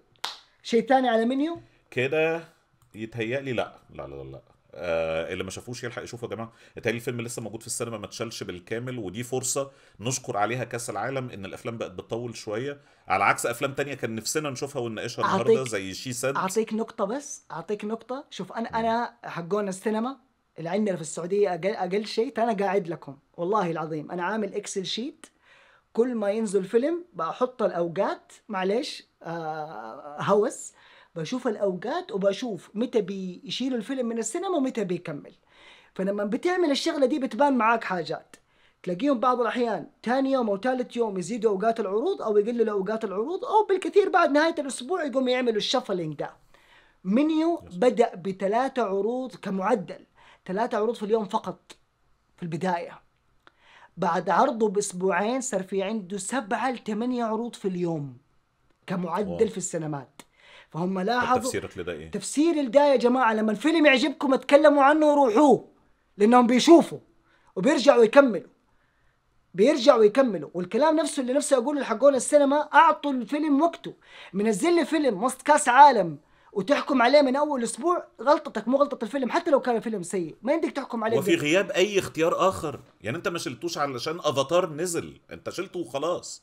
شيء ثاني على منيو كده يتهيأ لا لا لا لا لا آه اللي ما شافوش يلحق يشوفه يا جماعه تاني الفيلم لسه موجود في السينما ما اتشالش بالكامل ودي فرصه نشكر عليها كاس العالم ان الافلام بقت بتطول شويه على عكس افلام تانية كان نفسنا نشوفها ونناقشها النهارده زي شي سد اعطيك نقطه بس اعطيك نقطه شوف انا انا حقون السينما اللي عندنا في السعوديه اقل اقل شيء انا قاعد لكم والله العظيم انا عامل اكسل شيت كل ما ينزل فيلم بحط الاوقات معلش آه هوس بشوف الاوقات وبشوف متى بيشيلوا الفيلم من السينما ومتى بيكمل فلما بتعمل الشغله دي بتبان معاك حاجات تلاقيهم بعض الاحيان ثاني يوم او ثالث يوم يزيدوا اوقات العروض او يقللوا اوقات العروض او بالكثير بعد نهايه الاسبوع يقوموا يعملوا الشفلنج ده منيو بدا بثلاثه عروض كمعدل ثلاثه عروض في اليوم فقط في البدايه بعد عرضه باسبوعين صار في عنده سبعه لثمانيه عروض في اليوم كمعدل واو. في السينمات فهم لاحظوا تفسيرك لده إيه؟ تفسير لده يا جماعه لما الفيلم يعجبكم اتكلموا عنه وروحوه لانهم بيشوفوا وبيرجعوا يكملوا بيرجعوا يكملوا والكلام نفسه اللي نفسي اقوله لحقون السينما اعطوا الفيلم وقته منزل لي فيلم مست كاس عالم وتحكم عليه من اول اسبوع غلطتك مو غلطه الفيلم حتى لو كان الفيلم سيء ما يمديك تحكم عليه وفي غياب اي اختيار اخر يعني انت ما شلتوش علشان افاتار نزل انت شلته وخلاص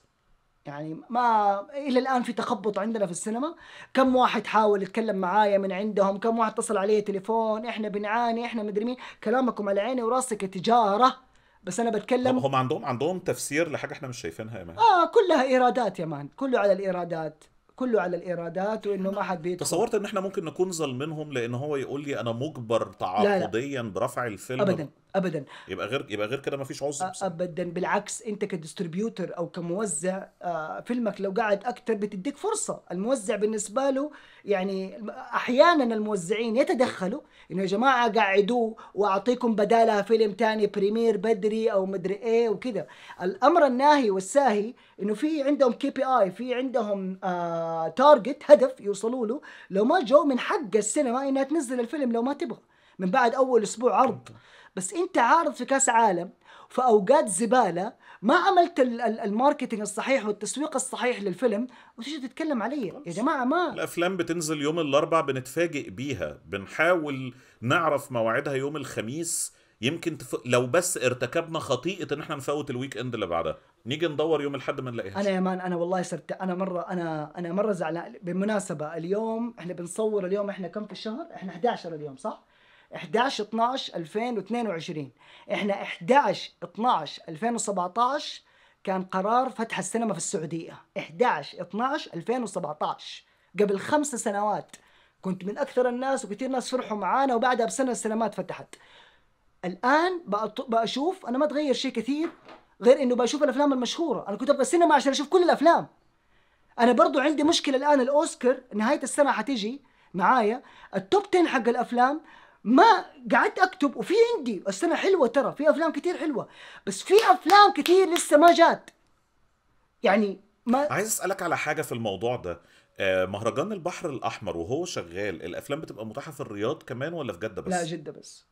يعني ما الى الان في تخبط عندنا في السينما كم واحد حاول يتكلم معايا من عندهم كم واحد اتصل علي تليفون احنا بنعاني احنا مدري مين كلامكم على عيني وراسي كتجاره بس انا بتكلم هم عندهم عندهم تفسير لحاجه احنا مش شايفينها يا مان اه كلها ايرادات يا مان كله على الايرادات كله على الايرادات وانه ما حد بيدخل تصورت ان احنا ممكن نكون ظالمينهم لان هو يقول لي انا مجبر تعاقديا برفع الفيلم ابدا ابدا يبقى غير يبقى غير كده مفيش عذر ابدا بالعكس انت كديستريبيوتر او كموزع آه، فيلمك لو قعد اكتر بتديك فرصه الموزع بالنسبه له يعني احيانا الموزعين يتدخلوا انه يا جماعه قعدوه واعطيكم بدالها فيلم تاني بريمير بدري او مدري ايه وكذا الامر الناهي والساهي انه في عندهم كي بي اي في عندهم آه تارجت هدف يوصلوا له لو ما جو من حق السينما انها تنزل الفيلم لو ما تبغى من بعد اول اسبوع عرض بس انت عارض في كاس عالم في اوقات زباله ما عملت الماركتنج الصحيح والتسويق الصحيح للفيلم وتيجي تتكلم علي يا يعني جماعه ما الافلام بتنزل يوم الاربعاء بنتفاجئ بيها بنحاول نعرف مواعيدها يوم الخميس يمكن تف... لو بس ارتكبنا خطيئه ان احنا نفوت الويك اند اللي بعدها نيجي ندور يوم الاحد ما نلاقيهاش انا يا مان انا والله صرت انا مره انا انا مره زعلان بالمناسبه اليوم احنا بنصور اليوم احنا كم في الشهر احنا 11 اليوم صح 11 12 2022 احنا 11 12 2017 كان قرار فتح السينما في السعوديه 11 12 2017 قبل خمس سنوات كنت من اكثر الناس وكثير ناس فرحوا معانا وبعدها بسنه السينمات فتحت الان بشوف انا ما تغير شيء كثير غير انه بشوف الافلام المشهوره انا كنت ابغى السينما عشان اشوف كل الافلام انا برضو عندي مشكله الان الاوسكار نهايه السنه حتيجي معايا التوب 10 حق الافلام ما قعدت اكتب وفي عندي السنه حلوه ترى في افلام كثير حلوه بس في افلام كثير لسه ما جات يعني ما عايز اسالك على حاجه في الموضوع ده آه، مهرجان البحر الاحمر وهو شغال الافلام بتبقى متاحه في الرياض كمان ولا في جده بس لا جده بس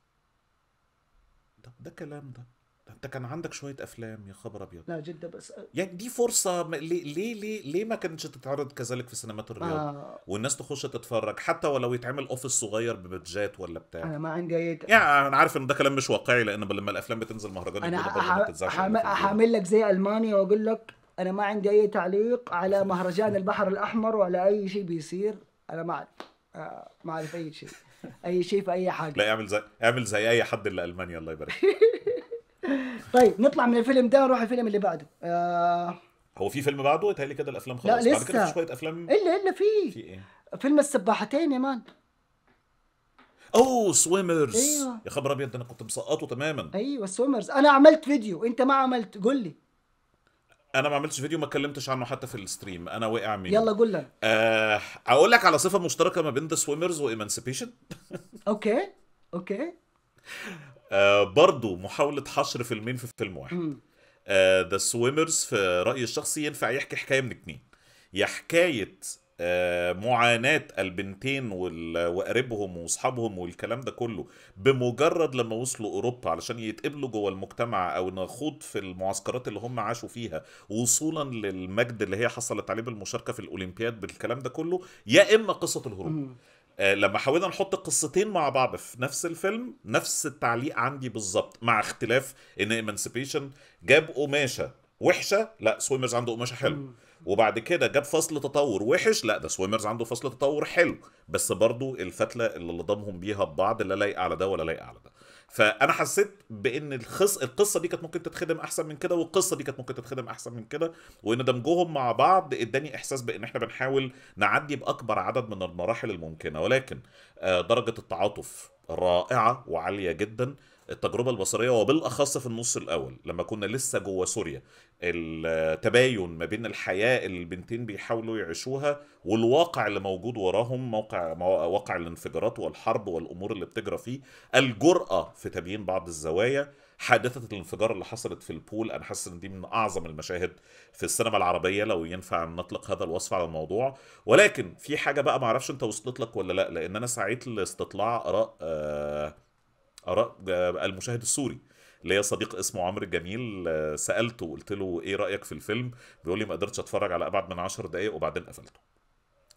ده, ده كلام ده انت كان عندك شويه افلام يا خبر ابيض لا جدا بس آه، يعني دي فرصه ليه ليه ليه, ليه ما كانتش تتعرض كذلك في سينمات الرياض آه. والناس تخش تتفرج حتى ولو يتعمل اوفيس صغير ببادجات ولا بتاع انا ما عندي اي يعني انا عارف ان ده كلام مش واقعي لان لما الافلام بتنزل مهرجان انا هعمل لك زي المانيا واقول لك انا ما عندي اي تعليق على مهرجان البحر الاحمر ولا اي شيء بيصير انا ما اعرف آه، ما اعرف اي شيء اي شيء في اي حاجه لا اعمل زي اعمل زي اي حد اللي المانيا الله يبارك طيب نطلع من الفيلم ده نروح الفيلم اللي بعده آه... هو في فيلم بعده يتهيألي كده الافلام خلاص لا لسه بعد كده في شويه افلام الا الا في في ايه فيلم السباحتين يا مان اوه سويمرز ايوه يا خبر ابيض انا كنت مسقطه تماما ايوه سويمرز انا عملت فيديو انت ما عملت قول لي انا ما عملتش فيديو ما اتكلمتش عنه حتى في الستريم انا واقع منه يلا قول لك آه اقول لك على صفه مشتركه ما بين ذا سويمرز وايمانسيبيشن اوكي اوكي آه برضو محاولة حشر فيلمين في فيلم واحد ذا آه، سويمرز في رأيي الشخصي ينفع يحكي حكاية من اتنين يا حكاية آه معاناة البنتين وقريبهم واصحابهم والكلام ده كله بمجرد لما وصلوا اوروبا علشان يتقبلوا جوه المجتمع او نخوض في المعسكرات اللي هم عاشوا فيها وصولا للمجد اللي هي حصلت عليه بالمشاركه في الاولمبياد بالكلام ده كله يا اما قصه الهروب آه، لما حاولنا نحط قصتين مع بعض في نفس الفيلم نفس التعليق عندي بالظبط مع اختلاف ان ايمانسيبيشن جاب قماشه وحشه لا سويمرز عنده قماشه حلو وبعد كده جاب فصل تطور وحش لا ده سويمرز عنده فصل تطور حلو بس برضو الفتله اللي لضمهم بيها ببعض لا لايقه على ده ولا لايقه على ده فانا حسيت بان الخص... القصه دي كانت ممكن تتخدم احسن من كده والقصه دي كانت ممكن تتخدم احسن من كده وان دمجهم مع بعض اداني احساس بان احنا بنحاول نعدي باكبر عدد من المراحل الممكنه ولكن آه، درجه التعاطف رائعه وعاليه جدا التجربه البصريه وبالاخص في النص الاول لما كنا لسه جوه سوريا التباين ما بين الحياه اللي البنتين بيحاولوا يعيشوها والواقع اللي موجود وراهم موقع واقع الانفجارات والحرب والامور اللي بتجرى فيه الجراه في تبيين بعض الزوايا حادثه الانفجار اللي حصلت في البول انا حاسس ان دي من اعظم المشاهد في السينما العربيه لو ينفع نطلق هذا الوصف على الموضوع ولكن في حاجه بقى ما اعرفش انت وصلت لك ولا لا لان انا سعيت لاستطلاع اراء آه اراء آه، المشاهد السوري ليا صديق اسمه عمرو الجميل آه، سالته قلت له ايه رايك في الفيلم بيقول لي ما قدرتش اتفرج على ابعد من 10 دقائق وبعدين قفلته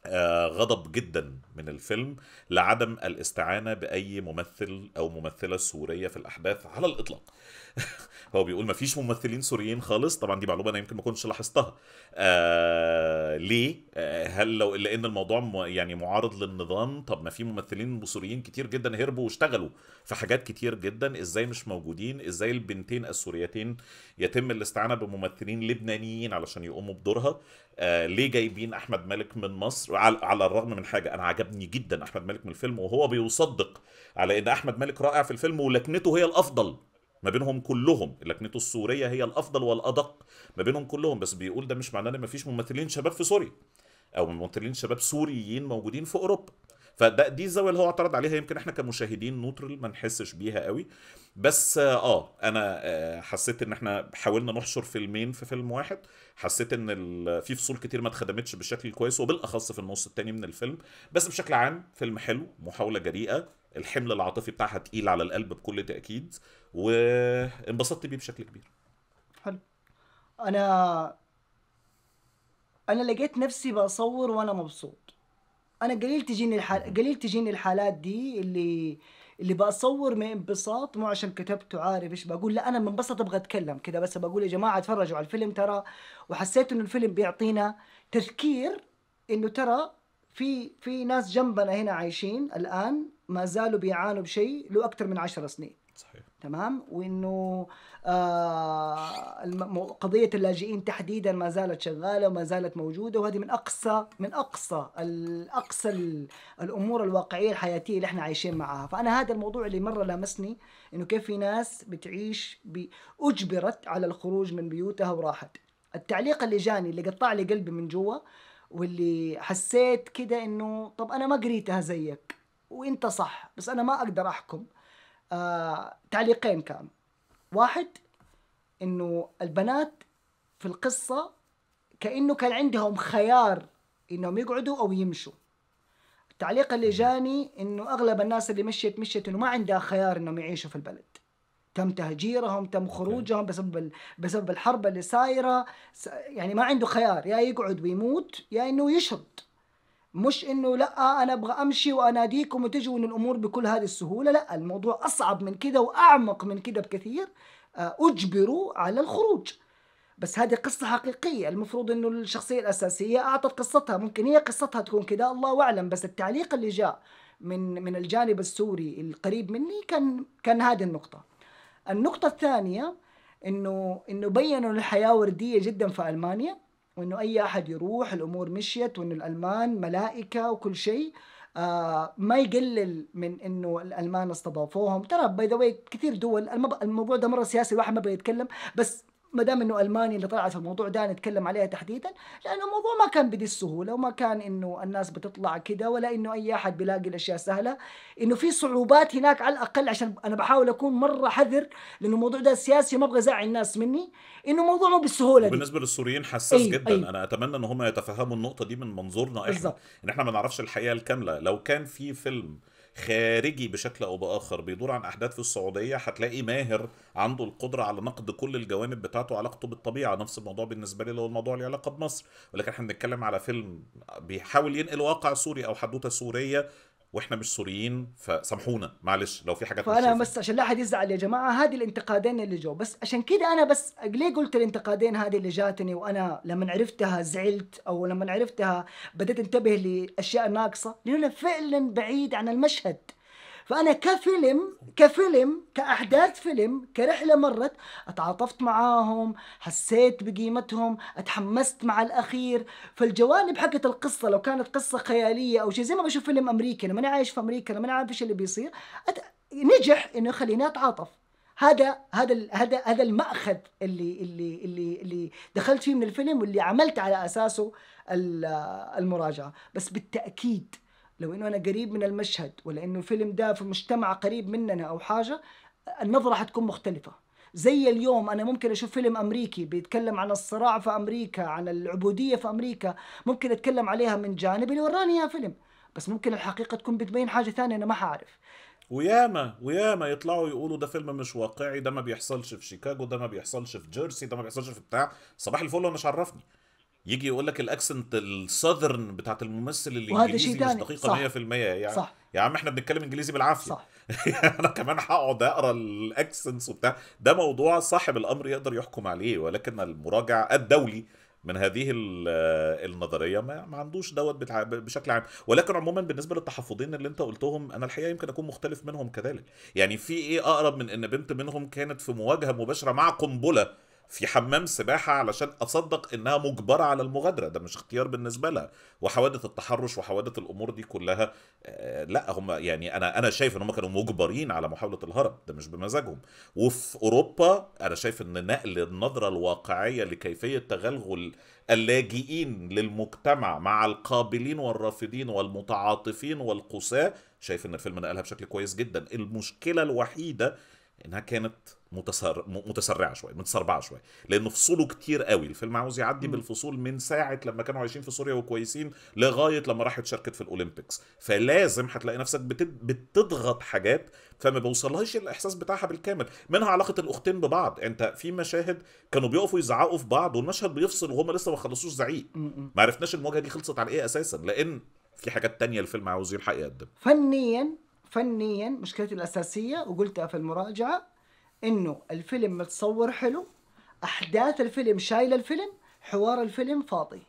آه، غضب جدا من الفيلم لعدم الاستعانه باي ممثل او ممثله سوريه في الاحداث على الاطلاق هو بيقول ما فيش ممثلين سوريين خالص طبعا دي معلومه انا يمكن ما كنتش لاحظتها آه ليه آه هل لو لان الموضوع يعني معارض للنظام طب ما في ممثلين سوريين كتير جدا هربوا واشتغلوا في حاجات كتير جدا ازاي مش موجودين ازاي البنتين السوريتين يتم الاستعانه بممثلين لبنانيين علشان يقوموا بدورها آه ليه جايبين احمد مالك من مصر على, على الرغم من حاجه انا عجبني جدا احمد مالك من الفيلم وهو بيصدق على ان احمد مالك رائع في الفيلم ولكنته هي الافضل ما بينهم كلهم لكنته السورية هي الأفضل والأدق ما بينهم كلهم بس بيقول ده مش معناه إن ما فيش ممثلين شباب في سوريا أو ممثلين شباب سوريين موجودين في أوروبا فده دي الزاويه اللي هو اعترض عليها يمكن احنا كمشاهدين نوترال ما نحسش بيها قوي بس اه انا آه، حسيت ان احنا حاولنا نحشر فيلمين في فيلم واحد حسيت ان في فصول كتير ما اتخدمتش بالشكل الكويس وبالاخص في النص التاني من الفيلم بس بشكل عام فيلم حلو محاوله جريئه الحمل العاطفي بتاعها تقيل على القلب بكل تاكيد وانبسطت بيه بشكل كبير حلو انا انا لقيت نفسي بصور وانا مبسوط انا قليل تجيني الحال قليل تجيني الحالات دي اللي اللي بصور من انبساط مو عشان كتبت عارف ايش بقول لا انا منبسط ابغى اتكلم كذا بس بقول يا جماعه اتفرجوا على الفيلم ترى وحسيت انه الفيلم بيعطينا تذكير انه ترى في في ناس جنبنا هنا عايشين الان ما زالوا بيعانوا بشيء له اكثر من عشر سنين تمام وانه آه قضيه اللاجئين تحديدا ما زالت شغاله وما زالت موجوده وهذه من اقصى من اقصى اقصى الامور الواقعيه الحياتيه اللي احنا عايشين معها فانا هذا الموضوع اللي مره لامسني انه كيف في ناس بتعيش اجبرت على الخروج من بيوتها وراحت التعليق اللي جاني اللي قطع لي قلبي من جوا واللي حسيت كده انه طب انا ما قريتها زيك وانت صح بس انا ما اقدر احكم آه، تعليقين كانوا واحد انه البنات في القصه كانه كان عندهم خيار انهم يقعدوا او يمشوا التعليق اللي جاني انه اغلب الناس اللي مشيت مشيت انه ما عندها خيار انهم يعيشوا في البلد تم تهجيرهم تم خروجهم بسبب بسبب الحرب اللي صايره يعني ما عنده خيار يا يقعد ويموت يا انه يشرد مش انه لا انا ابغى امشي واناديكم وتجوا ان الامور بكل هذه السهوله لا الموضوع اصعب من كده واعمق من كده بكثير آه، اجبروا على الخروج بس هذه قصة حقيقية المفروض انه الشخصية الاساسية اعطت قصتها ممكن هي قصتها تكون كده الله اعلم بس التعليق اللي جاء من من الجانب السوري القريب مني كان كان هذه النقطة النقطة الثانية انه انه بينوا الحياة وردية جدا في المانيا وانه اي احد يروح الامور مشيت وانه الالمان ملائكه وكل شيء آه ما يقلل من انه الالمان استضافوهم ترى باي ذا كثير دول الموضوع ده مره سياسي الواحد ما بيتكلم بس ما دام انه المانيا اللي طلعت في الموضوع ده نتكلم عليها تحديدا لانه الموضوع ما كان بدي السهوله وما كان انه الناس بتطلع كده ولا انه اي احد بيلاقي الاشياء سهله انه في صعوبات هناك على الاقل عشان انا بحاول اكون مره حذر لانه الموضوع ده سياسي ما ابغى ازعل الناس مني انه موضوع مو بالسهوله دي بالنسبه للسوريين حساس أي جدا أي انا اتمنى ان هم يتفهموا النقطه دي من منظورنا احنا بالزبط. ان احنا ما نعرفش الحقيقه الكامله لو كان في فيلم خارجي بشكل او باخر بيدور عن احداث في السعوديه هتلاقي ماهر عنده القدره على نقد كل الجوانب بتاعته علاقته بالطبيعه نفس الموضوع بالنسبه لي لو الموضوع له علاقه بمصر ولكن احنا بنتكلم على فيلم بيحاول ينقل واقع سوري او حدوته سوريه واحنا مش سوريين فسامحونا معلش لو في حاجات فانا بس عشان لا حد يزعل يا جماعه هذه الانتقادين اللي جو بس عشان كده انا بس ليه قلت الانتقادين هذه اللي جاتني وانا لما عرفتها زعلت او لما عرفتها بديت انتبه لاشياء ناقصه لانه فعلا بعيد عن المشهد فانا كفيلم كفيلم كاحداث فيلم كرحله مرت اتعاطفت معاهم حسيت بقيمتهم اتحمست مع الاخير فالجوانب حقت القصه لو كانت قصه خياليه او شيء زي ما بشوف فيلم امريكي انا ماني عايش في امريكا انا ماني عارف ايش اللي بيصير أت... نجح انه يخليني اتعاطف هذا هذا هذا هذا الماخذ اللي اللي اللي اللي دخلت فيه من الفيلم واللي عملت على اساسه المراجعه بس بالتاكيد لو انه انا قريب من المشهد ولا انه الفيلم ده في مجتمع قريب مننا او حاجه النظره حتكون مختلفه زي اليوم انا ممكن اشوف فيلم امريكي بيتكلم عن الصراع في امريكا عن العبوديه في امريكا ممكن اتكلم عليها من جانب اللي وراني اياها فيلم بس ممكن الحقيقه تكون بتبين حاجه ثانيه انا ما حعرف وياما وياما يطلعوا يقولوا ده فيلم مش واقعي ده ما بيحصلش في شيكاغو ده ما بيحصلش في جيرسي ده ما بيحصلش في بتاع صباح الفل مش عرفني يجي يقول لك الاكسنت الساذرن بتاعت الممثل الانجليزي مش دقيقه 100% يعني صح. يا عم احنا بنتكلم انجليزي بالعافيه صح. انا كمان هقعد اقرا الاكسنتس وبتاع ده موضوع صاحب الامر يقدر يحكم عليه ولكن المراجع الدولي من هذه النظريه ما, عندوش دوت بشكل عام ولكن عموما بالنسبه للتحفظين اللي انت قلتهم انا الحقيقه يمكن اكون مختلف منهم كذلك يعني في ايه اقرب من ان بنت منهم كانت في مواجهه مباشره مع قنبله في حمام سباحه علشان اصدق انها مجبره على المغادره ده مش اختيار بالنسبه لها وحوادث التحرش وحوادث الامور دي كلها آه لا هم يعني انا انا شايف ان هم كانوا مجبرين على محاوله الهرب ده مش بمزاجهم وفي اوروبا انا شايف ان نقل النظره الواقعيه لكيفيه تغلغل اللاجئين للمجتمع مع القابلين والرافضين والمتعاطفين والقساة شايف ان الفيلم نقلها بشكل كويس جدا المشكله الوحيده انها كانت متسر... متسرعه شويه متسربعه شويه لان فصوله كتير قوي الفيلم عاوز يعدي م. بالفصول من ساعه لما كانوا عايشين في سوريا وكويسين لغايه لما راحت شاركت في الاولمبيكس فلازم هتلاقي نفسك بت... بتضغط حاجات فما بيوصلهاش الاحساس بتاعها بالكامل منها علاقه الاختين ببعض انت في مشاهد كانوا بيقفوا يزعقوا في بعض والمشهد بيفصل وهما لسه ما خلصوش زعيق ما عرفناش المواجهه دي خلصت على ايه اساسا لان في حاجات تانية الفيلم عاوز يلحق يقدم فنيا فنيا مشكلتي الاساسيه وقلتها في المراجعه انه الفيلم متصور حلو احداث الفيلم شايله الفيلم حوار الفيلم فاضي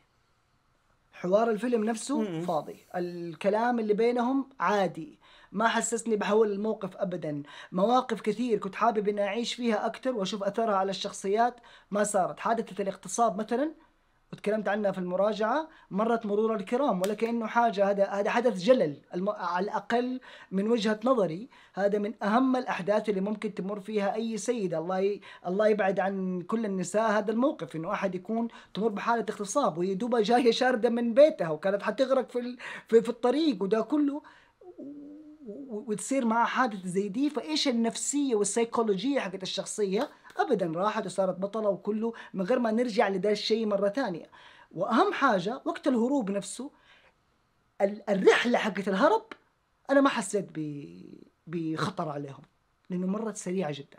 حوار الفيلم نفسه فاضي الكلام اللي بينهم عادي ما حسسني بحول الموقف ابدا مواقف كثير كنت حابب اني اعيش فيها اكثر واشوف اثرها على الشخصيات ما صارت حادثه الاغتصاب مثلا وتكلمت عنها في المراجعة مرت مرور الكرام ولكنه حاجة هذا هذا حدث جلل الم... على الأقل من وجهة نظري هذا من أهم الأحداث اللي ممكن تمر فيها أي سيدة الله ي... الله يبعد عن كل النساء هذا الموقف إنه أحد يكون تمر بحالة اغتصاب وهي دوبها جاية شاردة من بيتها وكانت حتغرق في ال... في, في الطريق وده كله وتصير معها حادثة زي دي فإيش النفسية والسيكولوجية حقت الشخصية ابدا راحت وصارت بطله وكله من غير ما نرجع لدا الشيء مره ثانيه واهم حاجه وقت الهروب نفسه الرحله حقت الهرب انا ما حسيت بخطر عليهم لانه مرت سريعه جدا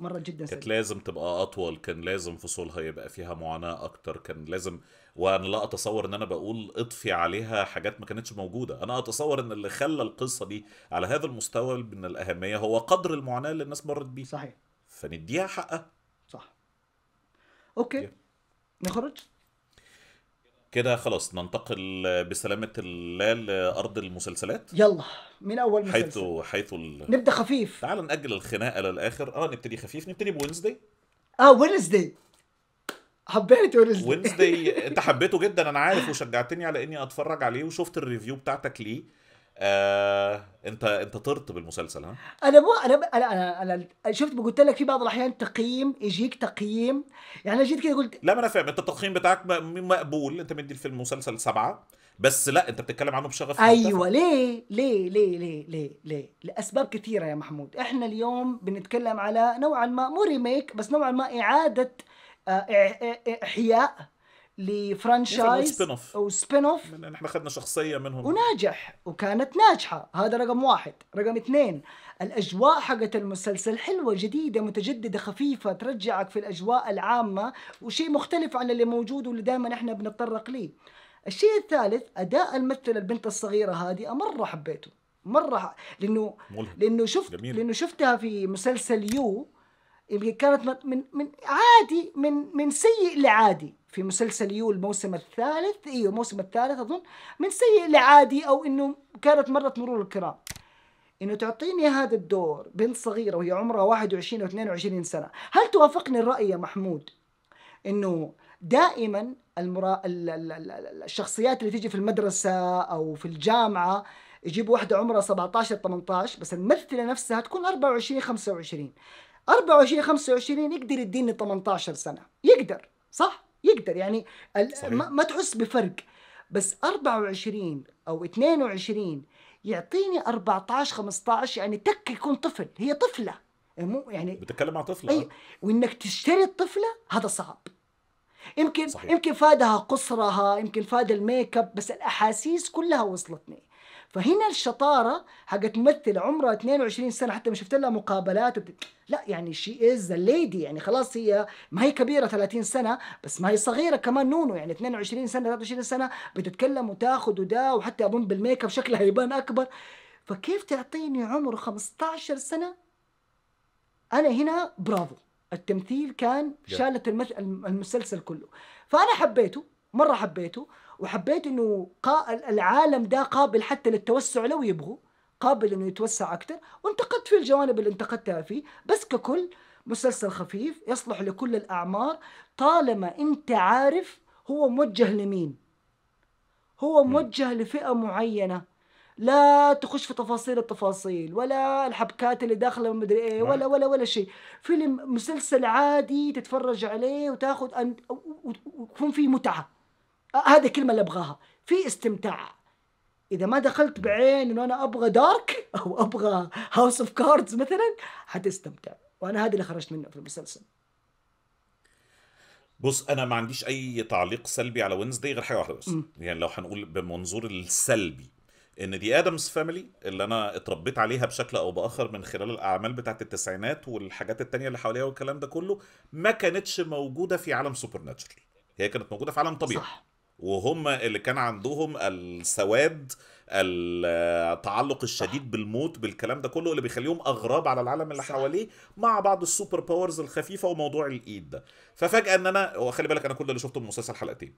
مرت جدا كانت لازم تبقى اطول كان لازم فصولها يبقى فيها معاناه اكتر كان لازم وانا لا اتصور ان انا بقول اضفي عليها حاجات ما كانتش موجوده انا اتصور ان اللي خلى القصه دي على هذا المستوى من الاهميه هو قدر المعاناه اللي الناس مرت بيه صحيح فنديها حقها صح اوكي نخرج كده خلاص ننتقل بسلامة الله لأرض المسلسلات يلا من أول مسلسل حيث حيث ال... نبدأ خفيف تعال نأجل الخناقة للآخر اه نبتدي خفيف نبتدي بوينزداي اه وينزداي حبيت وينزداي وينزداي انت حبيته جدا انا عارف وشجعتني على اني اتفرج عليه وشفت الريفيو بتاعتك ليه آه، انت انت طرت بالمسلسل ها انا مو انا انا انا, أنا شفت قلت لك في بعض الاحيان تقييم يجيك تقييم يعني انا جيت كده قلت لا ما انا فاهم انت التقييم بتاعك مقبول انت مدي في المسلسل سبعه بس لا انت بتتكلم عنه بشغف ايوه ليه ليه ليه ليه ليه ليه لاسباب كثيره يا محمود احنا اليوم بنتكلم على نوعا ما مو ريميك بس نوعا ما اعاده آه، احياء لفرانشايز سبين اوف اوف احنا اخذنا شخصيه منهم وناجح وكانت ناجحه هذا رقم واحد رقم اثنين الاجواء حقت المسلسل حلوه جديده متجدده خفيفه ترجعك في الاجواء العامه وشيء مختلف عن اللي موجود واللي دائما احنا بنتطرق ليه الشيء الثالث اداء الممثله البنت الصغيره هذه مره حبيته مره لانه ملهم. لانه شفت جميل. لانه شفتها في مسلسل يو يمكن كانت من من عادي من من سيء لعادي في مسلسل يو الموسم الثالث ايوه الموسم الثالث اظن من سيء لعادي او انه كانت مرت مرور الكرام انه تعطيني هذا الدور بنت صغيره وهي عمرها 21 او 22 سنه هل توافقني الراي يا محمود انه دائما المرا... الشخصيات اللي تيجي في المدرسه او في الجامعه يجيبوا واحدة عمرها 17 18 بس الممثلة نفسها تكون 24 25 24 25 يقدر يديني 18 سنه يقدر صح يقدر يعني ما, ما تحس بفرق بس 24 او 22 يعطيني 14 15 يعني تك يكون طفل هي طفله يعني مو يعني بتتكلم عن طفله أي وانك تشتري الطفله هذا صعب يمكن صحيح. يمكن فادها قصرها يمكن فاد الميك اب بس الاحاسيس كلها وصلتني فهنا الشطاره حقتمثل عمرها 22 سنه حتى ما شفت لها مقابلات وبت... لا يعني شي از ليدي يعني خلاص هي ما هي كبيره 30 سنه بس ما هي صغيره كمان نونو يعني 22 سنه 23 سنه بتتكلم وتاخذ ودا وحتى اظن بالميك اب شكلها يبان اكبر فكيف تعطيني عمر 15 سنه انا هنا برافو التمثيل كان شالت المسلسل كله فانا حبيته مره حبيته وحبيت انه قا... العالم ده قابل حتى للتوسع لو يبغوا قابل انه يتوسع اكثر وانتقدت فيه الجوانب اللي انتقدتها فيه بس ككل مسلسل خفيف يصلح لكل الاعمار طالما انت عارف هو موجه لمين هو موجه لفئه معينه لا تخش في تفاصيل التفاصيل ولا الحبكات اللي داخله مدري ايه نعم. ولا ولا ولا شيء فيلم مسلسل عادي تتفرج عليه وتاخذ أن... ويكون فيه متعه آه، هذه الكلمه اللي ابغاها في استمتاع اذا ما دخلت بعين انه انا ابغى دارك او ابغى هاوس اوف كاردز مثلا حتستمتع وانا هذا اللي خرجت منه في المسلسل بص انا ما عنديش اي تعليق سلبي على وينزداي غير حاجه واحده بس م. يعني لو هنقول بمنظور السلبي ان دي ادمز فاميلي اللي انا اتربيت عليها بشكل او باخر من خلال الاعمال بتاعه التسعينات والحاجات التانية اللي حواليها والكلام ده كله ما كانتش موجوده في عالم سوبر ناتشرال هي كانت موجوده في عالم طبيعي صح. وهم اللي كان عندهم السواد التعلق الشديد بالموت بالكلام ده كله اللي بيخليهم اغراب على العالم اللي صح. حواليه مع بعض السوبر باورز الخفيفه وموضوع الايد ده ففجاه ان انا هو خلي بالك انا كل اللي شفته من المسلسل حلقتين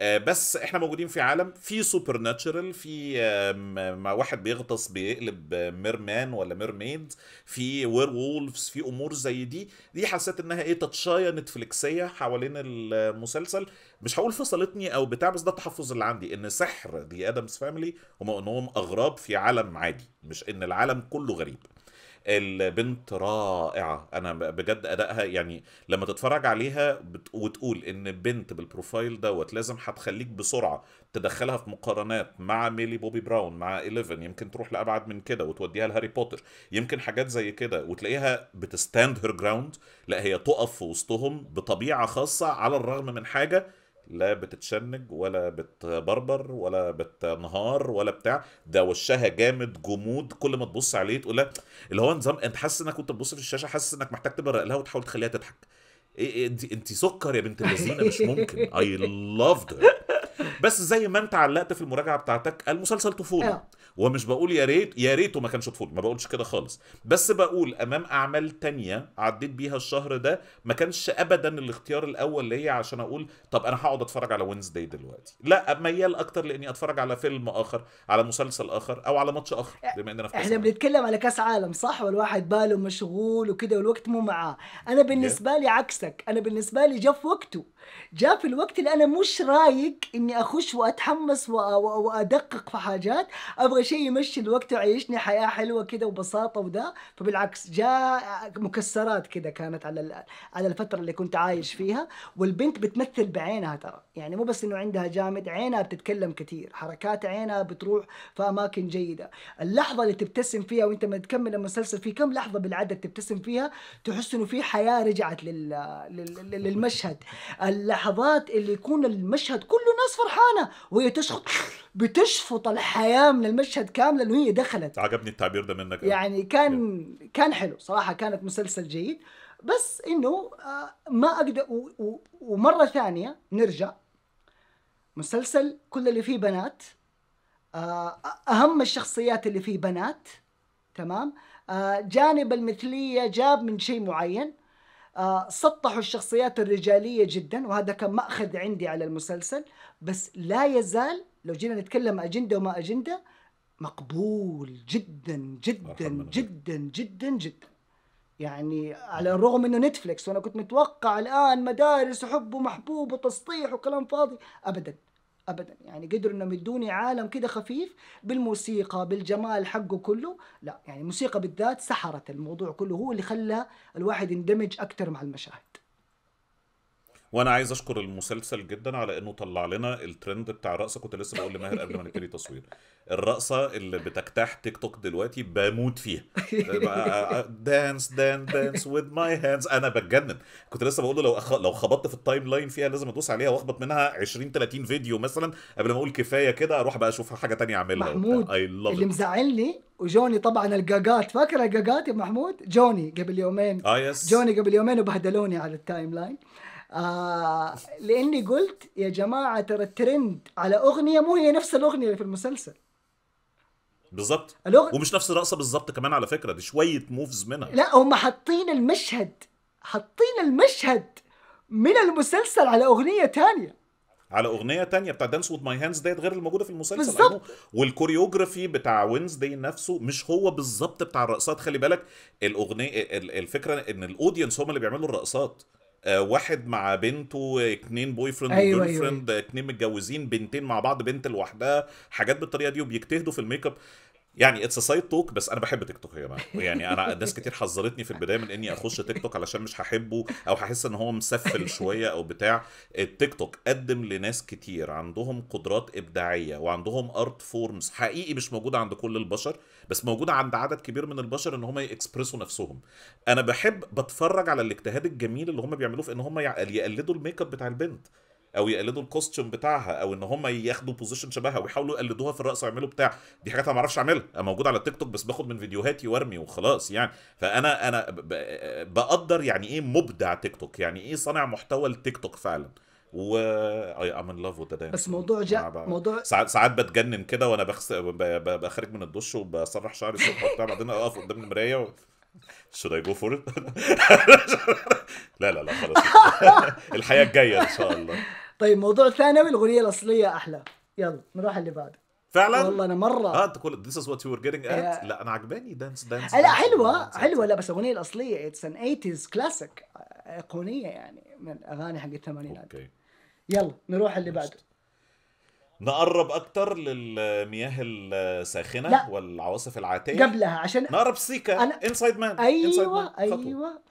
آه، بس احنا موجودين في عالم في سوبر ناتشرال في ما واحد بيغطس بيقلب ميرمان آه، ولا ميرميد في وير وولفز في امور زي دي دي حسيت انها ايه تتشايه نتفليكسيه حوالين المسلسل مش هقول فصلتني او بتاع بس ده التحفظ اللي عندي ان سحر دي ادمز فاميلي هم انهم اغراب في عالم عادي مش ان العالم كله غريب البنت رائعه انا بجد ادائها يعني لما تتفرج عليها وتقول ان بنت بالبروفايل دوت لازم هتخليك بسرعه تدخلها في مقارنات مع ميلي بوبي براون مع 11 يمكن تروح لابعد من كده وتوديها لهاري بوتر يمكن حاجات زي كده وتلاقيها بتستاند هير جراوند لا هي تقف في وسطهم بطبيعه خاصه على الرغم من حاجه لا بتتشنج ولا بتبربر ولا بتنهار ولا بتاع ده وشها جامد جمود كل ما تبص عليه تقول لها اللي هو نظام انت حاسس انك وانت بتبص في الشاشه حاسس انك محتاج تبرق لها وتحاول تخليها تضحك إيه،, ايه انت انت سكر يا بنت اللذينه مش ممكن اي لافد بس زي ما انت علقت في المراجعه بتاعتك المسلسل طفوله أه. ومش بقول يا ريت يا ريته ما كانش طفوله ما بقولش كده خالص بس بقول امام اعمال تانية عديت بيها الشهر ده ما كانش ابدا الاختيار الاول ليا عشان اقول طب انا هقعد اتفرج على وينزداي دلوقتي لا ميال اكتر لاني اتفرج على فيلم اخر على مسلسل اخر او على ماتش اخر بما اننا في احنا بنتكلم على كاس عالم صح والواحد باله مشغول وكده والوقت مو معاه انا بالنسبه لي عكسك انا بالنسبه لي جاء في وقته جاء في الوقت اللي انا مش رايق اني أخ اخش واتحمس وادقق في حاجات ابغى شيء يمشي الوقت ويعيشني حياه حلوه كده وبساطه وده فبالعكس جاء مكسرات كده كانت على على الفتره اللي كنت عايش فيها والبنت بتمثل بعينها ترى يعني مو بس انه عندها جامد عينها بتتكلم كثير حركات عينها بتروح في اماكن جيده اللحظه اللي تبتسم فيها وانت ما تكمل المسلسل في كم لحظه بالعدد تبتسم فيها تحس انه في حياه رجعت لل... للمشهد اللحظات اللي يكون المشهد كله ناس فرحانين فرحانه وهي تسقط بتشفط الحياه من المشهد كامل لأنه هي دخلت عجبني التعبير ده منك يعني كان يعني. كان حلو صراحه كانت مسلسل جيد بس انه آه، ما اقدر ومره ثانيه نرجع مسلسل كل اللي فيه بنات آه، اهم الشخصيات اللي فيه بنات تمام آه، جانب المثليه جاب من شيء معين آه، سطحوا الشخصيات الرجالية جدا وهذا كان مأخذ عندي على المسلسل بس لا يزال لو جينا نتكلم أجندة وما أجندة مقبول جدا جدا جدا جدا جدا يعني على الرغم انه نتفلكس وانا كنت متوقع الان مدارس وحب ومحبوب وتسطيح وكلام فاضي ابدا ابدا يعني قدروا انهم يدوني عالم كده خفيف بالموسيقى بالجمال حقه كله لا يعني الموسيقى بالذات سحرت الموضوع كله هو اللي خلى الواحد يندمج اكثر مع المشاهد وانا عايز اشكر المسلسل جدا على انه طلع لنا الترند بتاع الرقصه كنت لسه بقول لماهر قبل ما نبتدي تصوير الرقصه اللي بتجتاح تيك توك دلوقتي بموت فيها دانس دانس دانس وذ ماي هاندز انا بتجنن كنت لسه بقول له لو أخ... لو خبطت في التايم لاين فيها لازم ادوس عليها واخبط منها 20 30 فيديو مثلا قبل ما اقول كفايه كده اروح بقى اشوف حاجه تانية اعملها محمود اللي مزعلني وجوني طبعا الجاجات فاكر الجاجات يا محمود جوني قبل يومين اه يس جوني قبل يومين وبهدلوني على التايم لاين آه لاني قلت يا جماعه ترى الترند على اغنيه مو هي نفس الاغنيه اللي في المسلسل بالظبط الأغ... ومش نفس الرقصه بالظبط كمان على فكره دي شويه موفز منها لا هم حاطين المشهد حاطين المشهد من المسلسل على اغنيه تانية على اغنيه تانية بتاع دانس وود ماي هاندز ديت غير الموجوده في المسلسل بالظبط أيوة. والكوريوجرافي بتاع وينزداي نفسه مش هو بالظبط بتاع الرقصات خلي بالك الاغنيه الفكره ان الاودينس هم اللي بيعملوا الرقصات آه، واحد مع بنته اتنين بوي فريند أيوة وجيرل أيوة، فريند أيوة. اتنين متجوزين بنتين مع بعض بنت لوحدها حاجات بالطريقه دي وبيجتهدوا في الميك اب يعني اتس سايد توك بس انا بحب تيك توك يا جماعه يعني انا ناس كتير حذرتني في البدايه من اني اخش تيك توك علشان مش هحبه او هحس ان هو مسفل شويه او بتاع التيك توك قدم لناس كتير عندهم قدرات ابداعيه وعندهم ارت فورمز حقيقي مش موجوده عند كل البشر بس موجوده عند عدد كبير من البشر ان هم يكسبرسوا نفسهم انا بحب بتفرج على الاجتهاد الجميل اللي هم بيعملوه في ان هم يقلدوا الميك اب بتاع البنت او يقلدوا الكوستيوم بتاعها او ان هم ياخدوا بوزيشن شبهها ويحاولوا يقلدوها في الرقص ويعملوا بتاع دي حاجات انا ما اعرفش اعملها انا موجود على التيك توك بس باخد من فيديوهاتي وارمي وخلاص يعني فانا انا بقدر يعني ايه مبدع تيك توك يعني ايه صانع محتوى التيك توك فعلا و اي ام ان لاف وذ بس موضوع جا موضوع ساعات ساعات بتجنن كده وانا بخس... ب... ب... بخرج من الدش وبسرح شعري الصبح وبتاع بعدين اقف قدام المرايه و... should I go for it؟ لا لا لا خلاص الحياة الجاية إن شاء الله طيب موضوع ثانوي الاغنيه الاصليه احلى يلا نروح اللي بعده فعلا والله انا مره اه تقول كل ذيس از وات يو ور جيتنج ات لا انا عجباني دانس دانس لا حلوه dance, حلوه لا بس الاغنيه الاصليه اتس ان 80s كلاسيك ايقونيه يعني من الاغاني حق الثمانينات اوكي يلا نروح اللي بعده نقرب اكتر للمياه الساخنه لا. والعواصف العاتيه قبلها عشان نقرب سيكا أنا... انسايد مان ايوه انسايد مان. ايوه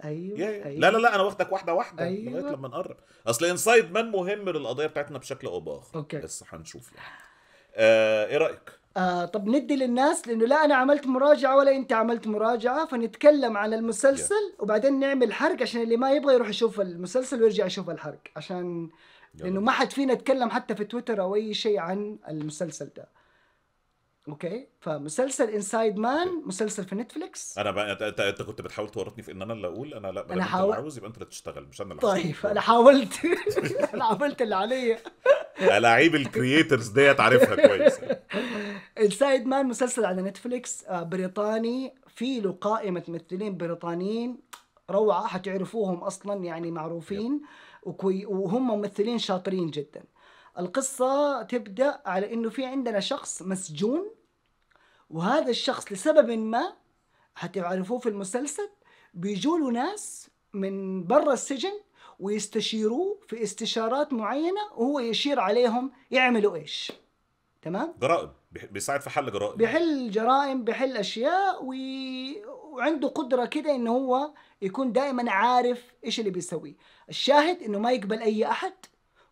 ايوه, أيوة. لا لا لا انا واخدك واحده واحده أيوة. لغايه لما نقرب اصل انسايد مان مهم للقضيه بتاعتنا بشكل او باخر اوكي بس هنشوف يعني آه ايه رايك آه طب ندي للناس لانه لا انا عملت مراجعه ولا انت عملت مراجعه فنتكلم عن المسلسل yeah. وبعدين نعمل حرق عشان اللي ما يبغى يروح يشوف المسلسل ويرجع يشوف الحرق عشان لانه ما حد فينا اتكلم حتى في تويتر او اي شيء عن المسلسل ده اوكي فمسلسل انسايد مان مسلسل في نتفليكس انا بقى انت انت كنت بتحاول تورطني في ان انا اللي اقول انا لا انا حاول... عاوز يبقى انت اللي تشتغل مش انا اللي طيب انا حاولت انا عملت اللي عليا الاعيب الكرييترز ديت عارفها كويس انسايد مان مسلسل على نتفليكس آه، بريطاني في له قائمه ممثلين بريطانيين روعه حتعرفوهم اصلا يعني معروفين يب. وكوي وهم ممثلين شاطرين جدا القصة تبدأ على انه في عندنا شخص مسجون وهذا الشخص لسبب ما حتعرفوه في المسلسل بيجوا له ناس من برا السجن ويستشيروه في استشارات معينة وهو يشير عليهم يعملوا ايش تمام؟ جرائم بيساعد في حل جرائم بيحل جرائم بيحل اشياء وي... وعنده قدره كده ان هو يكون دائما عارف ايش اللي بيسويه الشاهد انه ما يقبل اي احد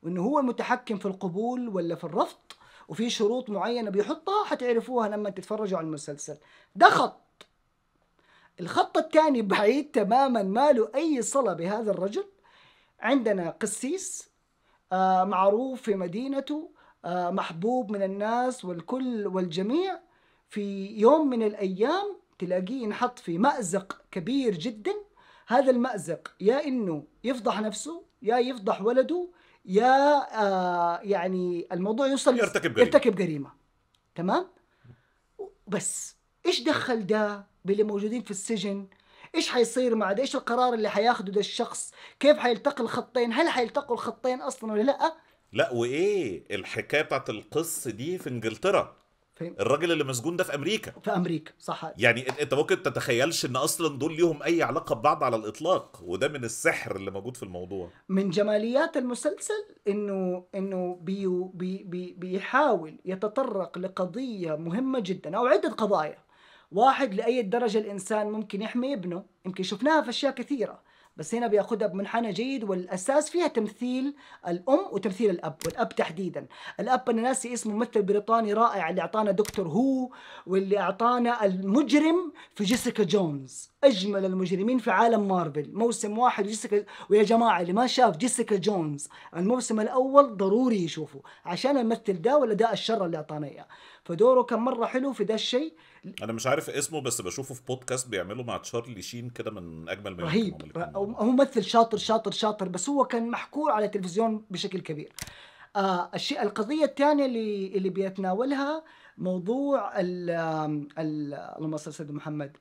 وانه هو المتحكم في القبول ولا في الرفض وفي شروط معينه بيحطها حتعرفوها لما تتفرجوا على المسلسل ده خط الخط الثاني بعيد تماما ما له اي صله بهذا الرجل عندنا قسيس آه معروف في مدينته آه محبوب من الناس والكل والجميع في يوم من الايام تلاقيه ينحط في مأزق كبير جدا هذا المأزق يا إنه يفضح نفسه يا يفضح ولده يا آه يعني الموضوع يوصل يرتكب جريمة يرتكب جريمة تمام بس ايش دخل ده باللي موجودين في السجن ايش حيصير مع ده ايش القرار اللي حياخده ده الشخص كيف حيلتقي الخطين هل حيلتقوا الخطين اصلا ولا لا لا وايه الحكايه بتاعت القص دي في انجلترا الراجل اللي مسجون ده في امريكا في امريكا صح يعني انت ممكن تتخيلش ان اصلا دول ليهم اي علاقه ببعض على الاطلاق وده من السحر اللي موجود في الموضوع من جماليات المسلسل انه انه بيو بي بي بيحاول يتطرق لقضيه مهمه جدا او عده قضايا واحد لاي درجه الانسان ممكن يحمي ابنه يمكن شفناها في اشياء كثيره بس هنا بياخدها بمنحنى جيد والاساس فيها تمثيل الام وتمثيل الاب والاب تحديدا الاب انا ناسي اسمه ممثل بريطاني رائع اللي اعطانا دكتور هو واللي اعطانا المجرم في جيسيكا جونز اجمل المجرمين في عالم مارفل موسم واحد جيسيكا ويا جماعه اللي ما شاف جيسيكا جونز الموسم الاول ضروري يشوفه عشان الممثل ده والاداء الشر اللي اعطانا اياه فدوره كان مره حلو في ده الشيء انا مش عارف اسمه بس بشوفه في بودكاست بيعمله مع تشارلي شين كده من اجمل ما رهيب هو ممثل شاطر شاطر شاطر بس هو كان محكور على التلفزيون بشكل كبير آه الشيء القضيه الثانيه اللي اللي بيتناولها موضوع ال اللهم صل على سيدنا محمد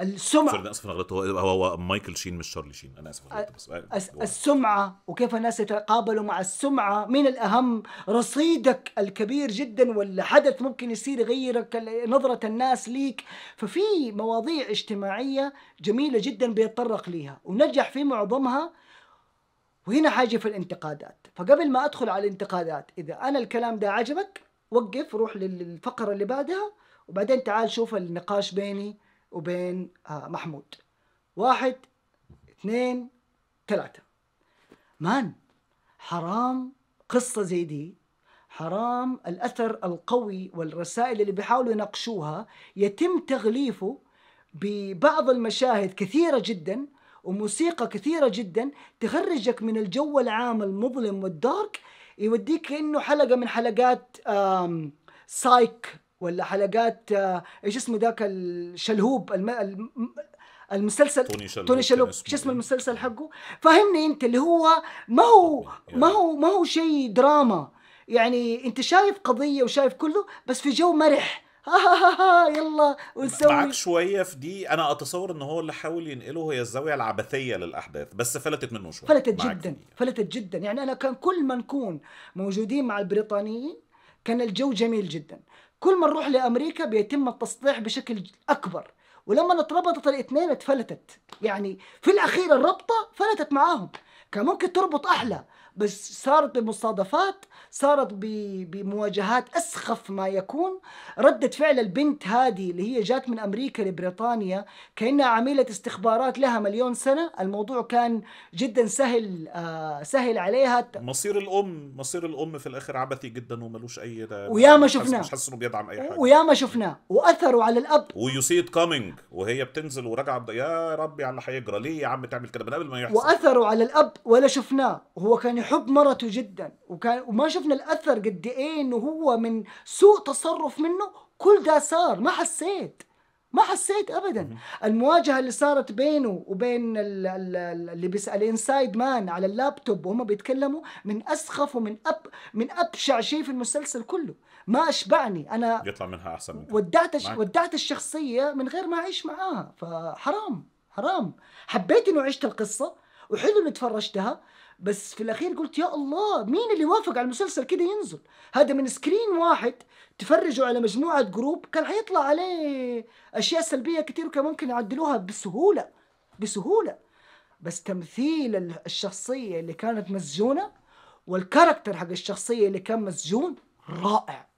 السمعه سوري اسف غلطت هو هو مايكل شين مش شارلي شين انا اسف غلطت بس السمعه وكيف الناس يتقابلوا مع السمعه من الاهم رصيدك الكبير جدا ولا حدث ممكن يصير يغيرك نظره الناس ليك ففي مواضيع اجتماعيه جميله جدا بيتطرق ليها ونجح في معظمها وهنا حاجه في الانتقادات فقبل ما ادخل على الانتقادات اذا انا الكلام ده عجبك وقف روح للفقره اللي بعدها وبعدين تعال شوف النقاش بيني وبين آه، محمود واحد اثنين ثلاثة مان حرام قصة زي دي حرام الأثر القوي والرسائل اللي بيحاولوا يناقشوها يتم تغليفه ببعض المشاهد كثيرة جدا وموسيقى كثيرة جدا تخرجك من الجو العام المظلم والدارك يوديك كأنه حلقة من حلقات سايك ولا حلقات آه، ايش اسمه ذاك الشلهوب الم... المسلسل توني شلوب, توني شلوب. شو اسم إيه؟ المسلسل حقه فهمني انت اللي هو ما هو ما هو ما هو شيء دراما يعني انت شايف قضيه وشايف كله بس في جو مرح يلا ونسوي معك شويه في دي انا اتصور ان هو اللي حاول ينقله هي الزاويه العبثيه للاحداث بس فلتت منه شويه فلتت جدا فلتت جدا يعني انا كان كل ما نكون موجودين مع البريطانيين كان الجو جميل جدا كل ما نروح لامريكا بيتم التسطيح بشكل اكبر ولما اتربطت الاثنين اتفلتت يعني في الاخير الربطه فلتت معاهم كان ممكن تربط احلى بس صارت بمصادفات صارت بمواجهات أسخف ما يكون ردة فعل البنت هذه اللي هي جات من أمريكا لبريطانيا كأنها عميلة استخبارات لها مليون سنة الموضوع كان جدا سهل آه سهل عليها مصير الأم مصير الأم في الآخر عبثي جدا وملوش أي ويا ما شفناه مش حاسس إنه بيدعم أي حاجة ويا ما شفناه وأثروا على الأب ويو سي إت كامينج وهي بتنزل وراجعة يا ربي على اللي هيجرى ليه يا عم تعمل كده من قبل ما يحصل وأثروا على الأب ولا شفناه هو كان حب مرته جدا وكان وما شفنا الاثر قد ايه انه هو من سوء تصرف منه كل ده صار ما حسيت ما حسيت ابدا المواجهه اللي صارت بينه وبين اللي بيسال الانسايد مان على اللابتوب وهم بيتكلموا من اسخف ومن أب من ابشع شيء في المسلسل كله ما اشبعني انا يطلع منها احسن منك. ودعت معك. ودعت الشخصيه من غير ما اعيش معاها فحرام حرام حبيت انه عشت القصه وحلو اني تفرجتها بس في الاخير قلت يا الله مين اللي وافق على المسلسل كده ينزل هذا من سكرين واحد تفرجوا على مجموعه جروب كان حيطلع عليه اشياء سلبيه كتير وكان ممكن يعدلوها بسهوله بسهوله بس تمثيل الشخصيه اللي كانت مسجونه والكاركتر حق الشخصيه اللي كان مسجون رائع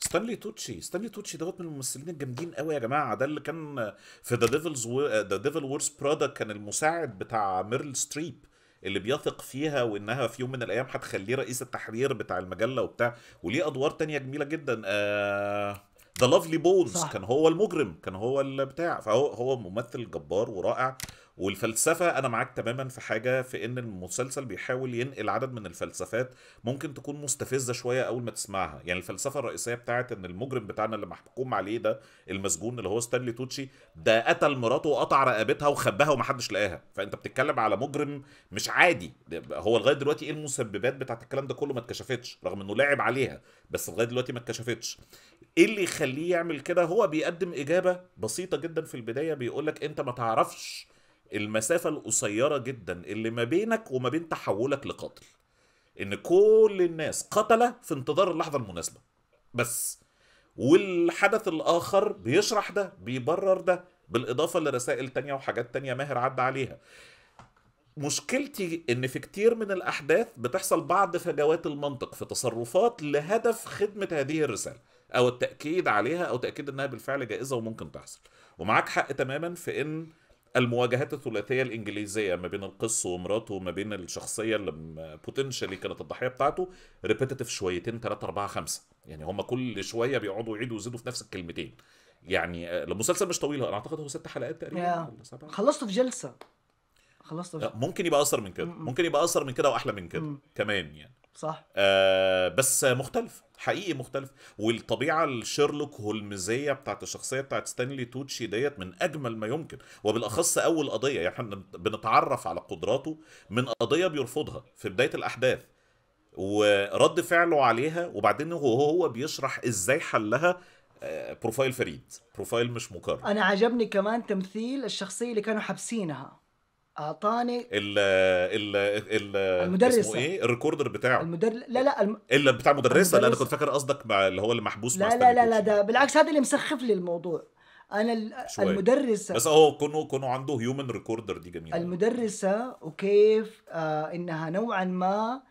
ستانلي توتشي ستانلي توتشي دوت من الممثلين الجامدين قوي يا جماعه ده اللي كان في ذا ديفلز ذا ديفل وورز برادا كان المساعد بتاع ميرل ستريب اللي بيثق فيها وانها في يوم من الايام هتخليه رئيس التحرير بتاع المجله وبتاع وليه ادوار تانية جميله جدا ذا لافلي بونز كان هو المجرم كان هو البتاع فهو هو ممثل جبار ورائع والفلسفه انا معاك تماما في حاجه في ان المسلسل بيحاول ينقل عدد من الفلسفات ممكن تكون مستفزه شويه اول ما تسمعها يعني الفلسفه الرئيسيه بتاعت ان المجرم بتاعنا اللي محكوم عليه ده المسجون اللي هو ستانلي توتشي ده قتل مراته وقطع رقبتها وخباها ومحدش لقاها فانت بتتكلم على مجرم مش عادي هو لغايه دلوقتي ايه المسببات بتاعت الكلام ده كله ما اتكشفتش رغم انه لعب عليها بس لغايه دلوقتي ما اتكشفتش ايه اللي يخليه يعمل كده هو بيقدم اجابه بسيطه جدا في البدايه بيقول لك انت ما تعرفش المسافة القصيرة جدا اللي ما بينك وما بين تحولك لقاتل ان كل الناس قتلة في انتظار اللحظة المناسبة بس والحدث الآخر بيشرح ده بيبرر ده بالإضافة لرسائل تانية وحاجات تانية ماهر عدى عليها مشكلتي ان في كتير من الاحداث بتحصل بعض فجوات المنطق في تصرفات لهدف خدمه هذه الرساله او التاكيد عليها او تاكيد انها بالفعل جائزه وممكن تحصل ومعاك حق تماما في ان المواجهات الثلاثيه الانجليزيه ما بين القس ومراته وما بين الشخصيه اللي بوتنشالي كانت الضحيه بتاعته ريبيتيتف شويتين ثلاثه اربعه خمسه يعني هم كل شويه بيقعدوا يعيدوا ويزيدوا في نفس الكلمتين يعني آه، المسلسل مش طويل انا اعتقد هو ست حلقات تقريبا yeah. خلصته في جلسه خلصت لا ممكن يبقى اقصر من كده ممكن يبقى اقصر من كده واحلى من كده كمان يعني صح آه بس مختلف حقيقي مختلف والطبيعه الشيرلوك هولمزيه بتاعت الشخصيه بتاعت ستانلي توتشي ديت من اجمل ما يمكن وبالاخص اول قضيه يعني احنا بنتعرف على قدراته من قضيه بيرفضها في بدايه الاحداث ورد فعله عليها وبعدين هو هو بيشرح ازاي حلها آه، بروفايل فريد بروفايل مش مكرر انا عجبني كمان تمثيل الشخصيه اللي كانوا حابسينها اعطاني ال ال ال المدرسه اسمه ايه الريكوردر بتاعه المدر... لا لا الم... الا بتاع مدرسه لا انا كنت فاكر قصدك مع اللي هو اللي محبوس لا لا لا لا ده بالعكس هذا اللي مسخف لي الموضوع انا شوية. المدرسه بس هو كونه كونه عنده هيومن ريكوردر دي جميله المدرسه وكيف آه انها نوعا ما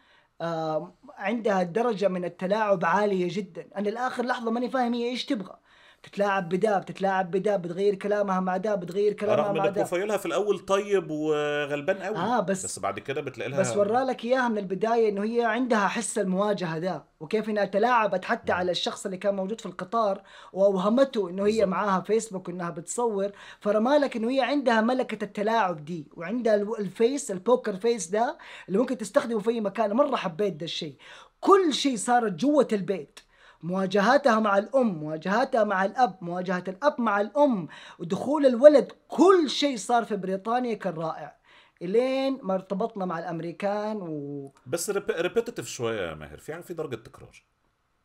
آه عندها درجه من التلاعب عاليه جدا انا لاخر لحظه ماني فاهم هي ايش تبغى بتتلاعب بدا بتتلاعب بدا بتغير كلامها مع دا بتغير كلامها رغم مع ان بروفايلها في الاول طيب وغلبان قوي آه بس, بس بعد كده بتلاقي لها بس ورالك اياها من البدايه انه هي عندها حس المواجهه ده وكيف انها تلاعبت حتى م. نعم. على الشخص اللي كان موجود في القطار واوهمته انه هي معاها فيسبوك انها بتصور فرمالك انه هي عندها ملكه التلاعب دي وعندها الفيس البوكر فيس ده اللي ممكن تستخدمه في اي مكان مره حبيت ده الشيء كل شيء صارت جوة البيت مواجهاتها مع الأم مواجهاتها مع الأب مواجهة الأب مع الأم ودخول الولد كل شيء صار في بريطانيا كان رائع الين ما ارتبطنا مع الامريكان و بس ريبيتيتف شويه يا ماهر في في درجه تكرار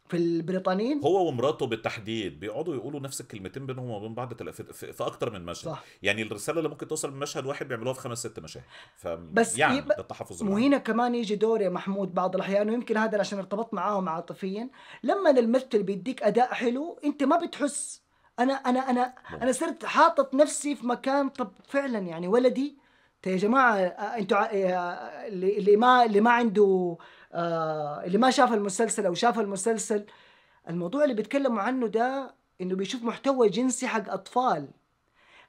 في البريطانيين هو ومراته بالتحديد بيقعدوا يقولوا نفس الكلمتين بينهم وبين بعض في, اكتر من مشهد صح. يعني الرساله اللي ممكن توصل من مشهد واحد بيعملوها في خمس ست مشاهد ف بس يعني يب... التحفظ وهنا كمان يجي دور يا محمود بعض الاحيان ويمكن هذا عشان ارتبط معاهم عاطفيا لما الممثل بيديك اداء حلو انت ما بتحس انا انا انا مم. نعم. انا صرت حاطط نفسي في مكان طب فعلا يعني ولدي طيب يا جماعه انتوا اللي ما اللي ما عنده آه اللي ما شاف المسلسل او شاف المسلسل الموضوع اللي بيتكلموا عنه ده انه بيشوف محتوى جنسي حق اطفال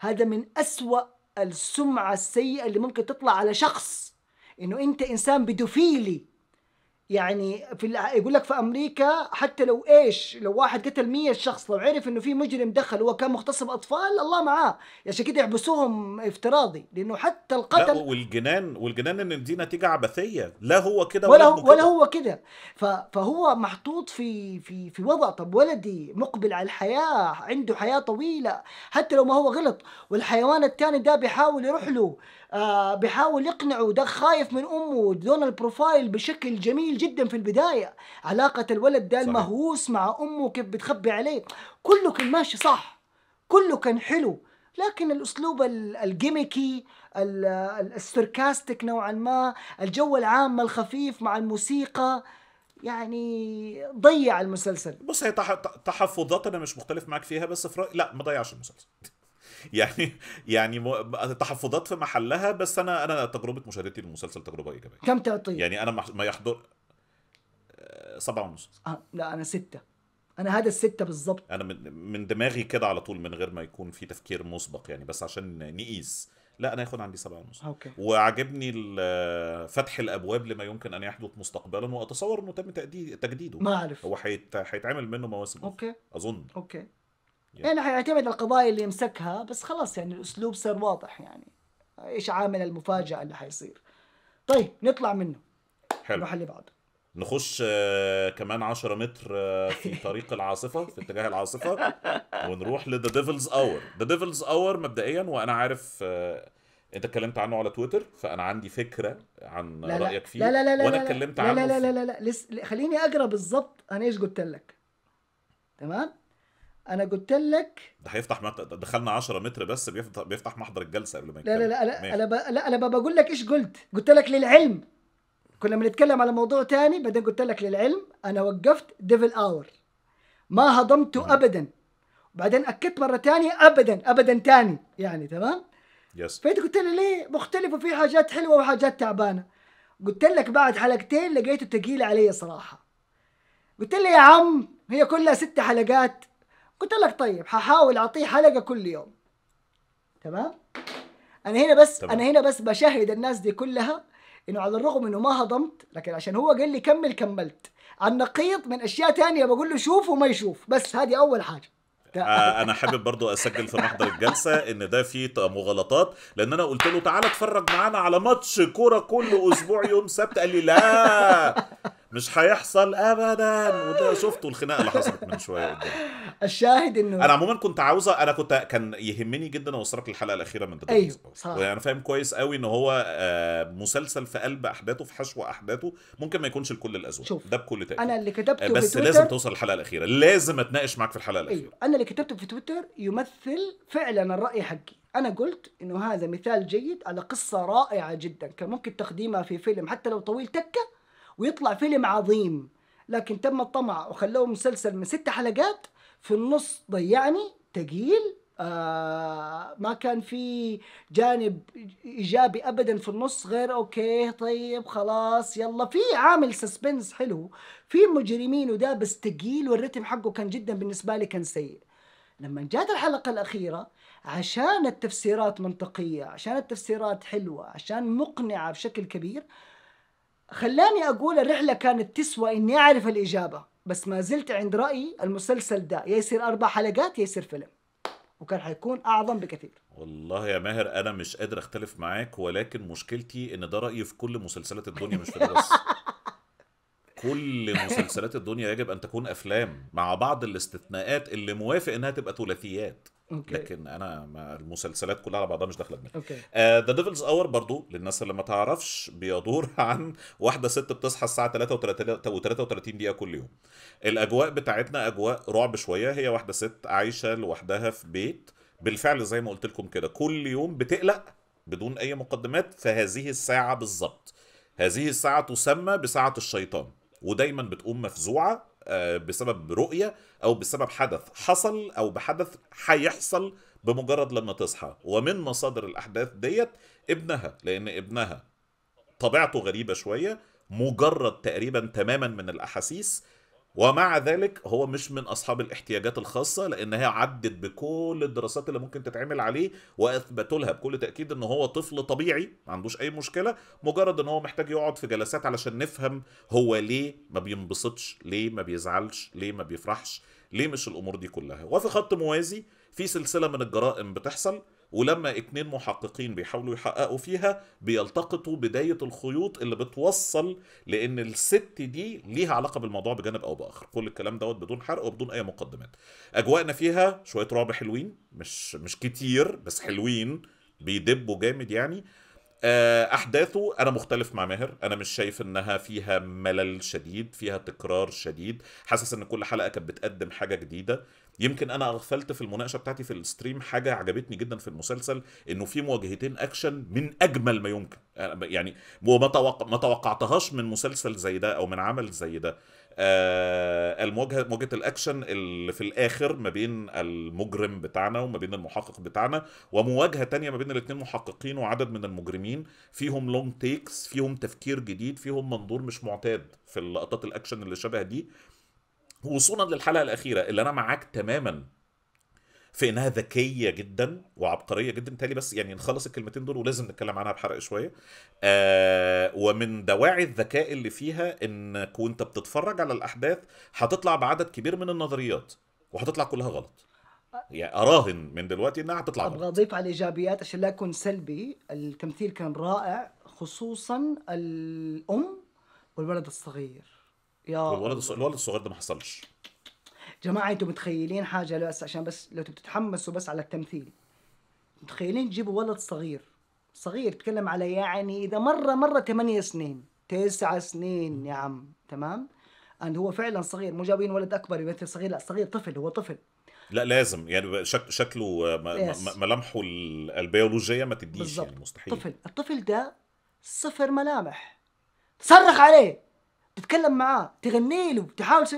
هذا من أسوأ السمعة السيئة اللي ممكن تطلع على شخص انه انت انسان بدوفيلي يعني في يقول لك في امريكا حتى لو ايش لو واحد قتل 100 شخص لو عرف انه في مجرم دخل هو كان مغتصب اطفال الله معاه عشان كده يحبسوهم افتراضي لانه حتى القتل لا والجنان والجنان ان دي نتيجه عبثيه لا هو كده ولا, ولا, ولا هو كده فهو محطوط في في في وضع طب ولدي مقبل على الحياه عنده حياه طويله حتى لو ما هو غلط والحيوان الثاني ده بيحاول يروح له آه، بحاول يقنعه ده خايف من امه دون البروفايل بشكل جميل جدا في البدايه علاقه الولد ده المهووس مع امه كيف بتخبي عليه كله كان ماشي صح كله كان حلو لكن الاسلوب الجيميكي السركاستيك نوعا ما الجو العام الخفيف مع الموسيقى يعني ضيع المسلسل بص هي تحفظات انا مش مختلف معاك فيها بس في رأي لا ما ضيعش المسلسل يعني يعني تحفظات في محلها بس انا انا تجربه مشاهدتي للمسلسل تجربه ايجابيه كم تعطيه؟ يعني انا ما يحضر آه، سبعة ونص آه لا انا ستة انا هذا الستة بالظبط انا من من دماغي كده على طول من غير ما يكون في تفكير مسبق يعني بس عشان نقيس لا انا هاخد عندي سبعة ونص اوكي وعجبني آه، فتح الابواب لما يمكن ان يحدث مستقبلا واتصور انه تم تجديده ما اعرف هو هيتعمل منه مواسم اوكي اظن اوكي يعني حيعتمد على القضايا اللي يمسكها بس خلاص يعني الاسلوب صار واضح يعني ايش عامل المفاجاه اللي حيصير طيب نطلع منه حلو نروح اللي بعده نخش آه، كمان 10 متر آه، في طريق العاصفه في اتجاه العاصفه ونروح لذا ديفلز اور ذا ديفلز اور مبدئيا وانا عارف آه، انت اتكلمت عنه على تويتر فانا عندي فكره عن لا رايك فيه لا لا لا لا وانا اتكلمت عنه لا لا لا لا لا, لا, لا, لا. لس... خليني اقرا بالظبط انا ايش قلت لك تمام انا قلت لك ده هيفتح دخلنا 10 متر بس بيفتح بيفتح محضر الجلسه قبل ما يتكلم لا لا لا انا ب... لا انا بقول لك ايش قلت قلت لك للعلم كنا بنتكلم على موضوع تاني بعدين قلت لك للعلم انا وقفت ديفل اور ما هضمته مم. ابدا وبعدين اكدت مره تانية ابدا ابدا تاني يعني تمام يس فانت قلت لي ليه مختلف وفي حاجات حلوه وحاجات تعبانه قلت لك بعد حلقتين لقيته ثقيل علي صراحه قلت لي يا عم هي كلها ست حلقات قلت لك طيب ححاول اعطيه حلقه كل يوم تمام انا هنا بس طبعا. انا هنا بس بشهد الناس دي كلها انه على الرغم انه ما هضمت لكن عشان هو قال لي كمل كملت على النقيض من اشياء تانية بقول له شوف وما يشوف بس هذه اول حاجه آه، انا حابب برضو اسجل في محضر الجلسه ان ده فيه مغالطات لان انا قلت له تعالى اتفرج معانا على ماتش كوره كل اسبوع يوم سبت قال لي لا مش حيحصل ابدا وده شفتوا الخناقه اللي حصلت من شويه قدام الشاهد انه انا عموما كنت عاوزه انا كنت كان يهمني جدا اوصلك للحلقه الاخيره من ذا ايوه صح وانا فاهم كويس قوي ان هو آه، مسلسل في قلب احداثه في حشو احداثه ممكن ما يكونش لكل الازواج ده بكل تأكيد انا اللي كتبته آه، بس في لازم توصل الحلقه الاخيره لازم اتناقش معاك في الحلقه الاخيره أيوه. انا اللي كتبته في تويتر يمثل فعلا الراي حقي انا قلت انه هذا مثال جيد على قصه رائعه جدا كان ممكن تقديمها في فيلم حتى لو طويل تكه ويطلع فيلم عظيم لكن تم الطمع وخلوه مسلسل من ست حلقات في النص ضيعني تقيل آه ما كان في جانب ايجابي ابدا في النص غير اوكي طيب خلاص يلا في عامل سسبنس حلو في مجرمين وده بس تقيل والرتم حقه كان جدا بالنسبه لي كان سيء لما جات الحلقه الاخيره عشان التفسيرات منطقيه عشان التفسيرات حلوه عشان مقنعه بشكل كبير خلاني أقول الرحلة كانت تسوى إني أعرف الإجابة بس ما زلت عند رأيي المسلسل ده يا يصير أربع حلقات يا يصير فيلم وكان حيكون أعظم بكثير والله يا ماهر أنا مش قادر أختلف معاك ولكن مشكلتي إن ده رأيي في كل مسلسلات الدنيا مش في بس كل مسلسلات الدنيا يجب ان تكون افلام مع بعض الاستثناءات اللي موافق انها تبقى ثلاثيات أوكي. لكن انا ما المسلسلات كلها على بعضها مش داخله دماغي ذا ديفلز اور برضو للناس اللي ما تعرفش بيدور عن واحده ست بتصحى الساعه 3 و33 دقيقه كل يوم الاجواء بتاعتنا اجواء رعب شويه هي واحده ست عايشه لوحدها في بيت بالفعل زي ما قلت لكم كده كل يوم بتقلق بدون اي مقدمات في هذه الساعه بالظبط هذه الساعه تسمى بساعه الشيطان ودايما بتقوم مفزوعه آه، بسبب رؤيه او بسبب حدث حصل او بحدث هيحصل بمجرد لما تصحى ومن مصادر الاحداث ديت ابنها لان ابنها طبيعته غريبه شويه مجرد تقريبا تماما من الاحاسيس ومع ذلك هو مش من اصحاب الاحتياجات الخاصه لان هي عدت بكل الدراسات اللي ممكن تتعمل عليه واثبتوا لها بكل تاكيد ان هو طفل طبيعي ما عندوش اي مشكله مجرد ان هو محتاج يقعد في جلسات علشان نفهم هو ليه ما بينبسطش ليه ما بيزعلش ليه ما بيفرحش ليه مش الامور دي كلها وفي خط موازي في سلسله من الجرائم بتحصل ولما اتنين محققين بيحاولوا يحققوا فيها بيلتقطوا بداية الخيوط اللي بتوصل لأن الست دي ليها علاقة بالموضوع بجانب أو بآخر كل الكلام دوت بدون حرق وبدون أي مقدمات أجواءنا فيها شوية رعب حلوين مش مش كتير بس حلوين بيدبوا جامد يعني آه، احداثه انا مختلف مع ماهر انا مش شايف انها فيها ملل شديد فيها تكرار شديد حاسس ان كل حلقه كانت بتقدم حاجه جديده يمكن انا اغفلت في المناقشه بتاعتي في الستريم حاجه عجبتني جدا في المسلسل انه في مواجهتين اكشن من اجمل ما يمكن يعني وما توق... ما توقعتهاش من مسلسل زي ده او من عمل زي ده آه المواجهه مواجهه الاكشن اللي في الاخر ما بين المجرم بتاعنا وما بين المحقق بتاعنا ومواجهه تانية ما بين الاثنين محققين وعدد من المجرمين فيهم لونج تيكس فيهم تفكير جديد فيهم منظور مش معتاد في اللقطات الاكشن اللي شبه دي وصولا للحلقه الاخيره اللي انا معاك تماما في انها ذكيه جدا وعبقريه جدا تالي بس يعني نخلص الكلمتين دول ولازم نتكلم عنها بحرق شويه آه ومن دواعي الذكاء اللي فيها انك وانت بتتفرج على الاحداث هتطلع بعدد كبير من النظريات وهتطلع كلها غلط يعني اراهن من دلوقتي انها هتطلع ابغى اضيف على الايجابيات عشان لا اكون سلبي التمثيل كان رائع خصوصا الام والولد الصغير يا الصغير الولد الصغير ده ما حصلش جماعه انتوا متخيلين حاجه بس عشان بس لو تتحمسوا بس على التمثيل متخيلين تجيبوا ولد صغير صغير تكلم على يعني اذا مره مره ثمانية سنين تسعة سنين يا عم تمام ان هو فعلا صغير مو جايبين ولد اكبر يمثل صغير لا صغير طفل هو طفل لا لازم يعني شك شكله ملامحه البيولوجيه ما تديش يعني مستحيل طفل الطفل ده صفر ملامح صرخ عليه تتكلم معاه تغني له تحاول س...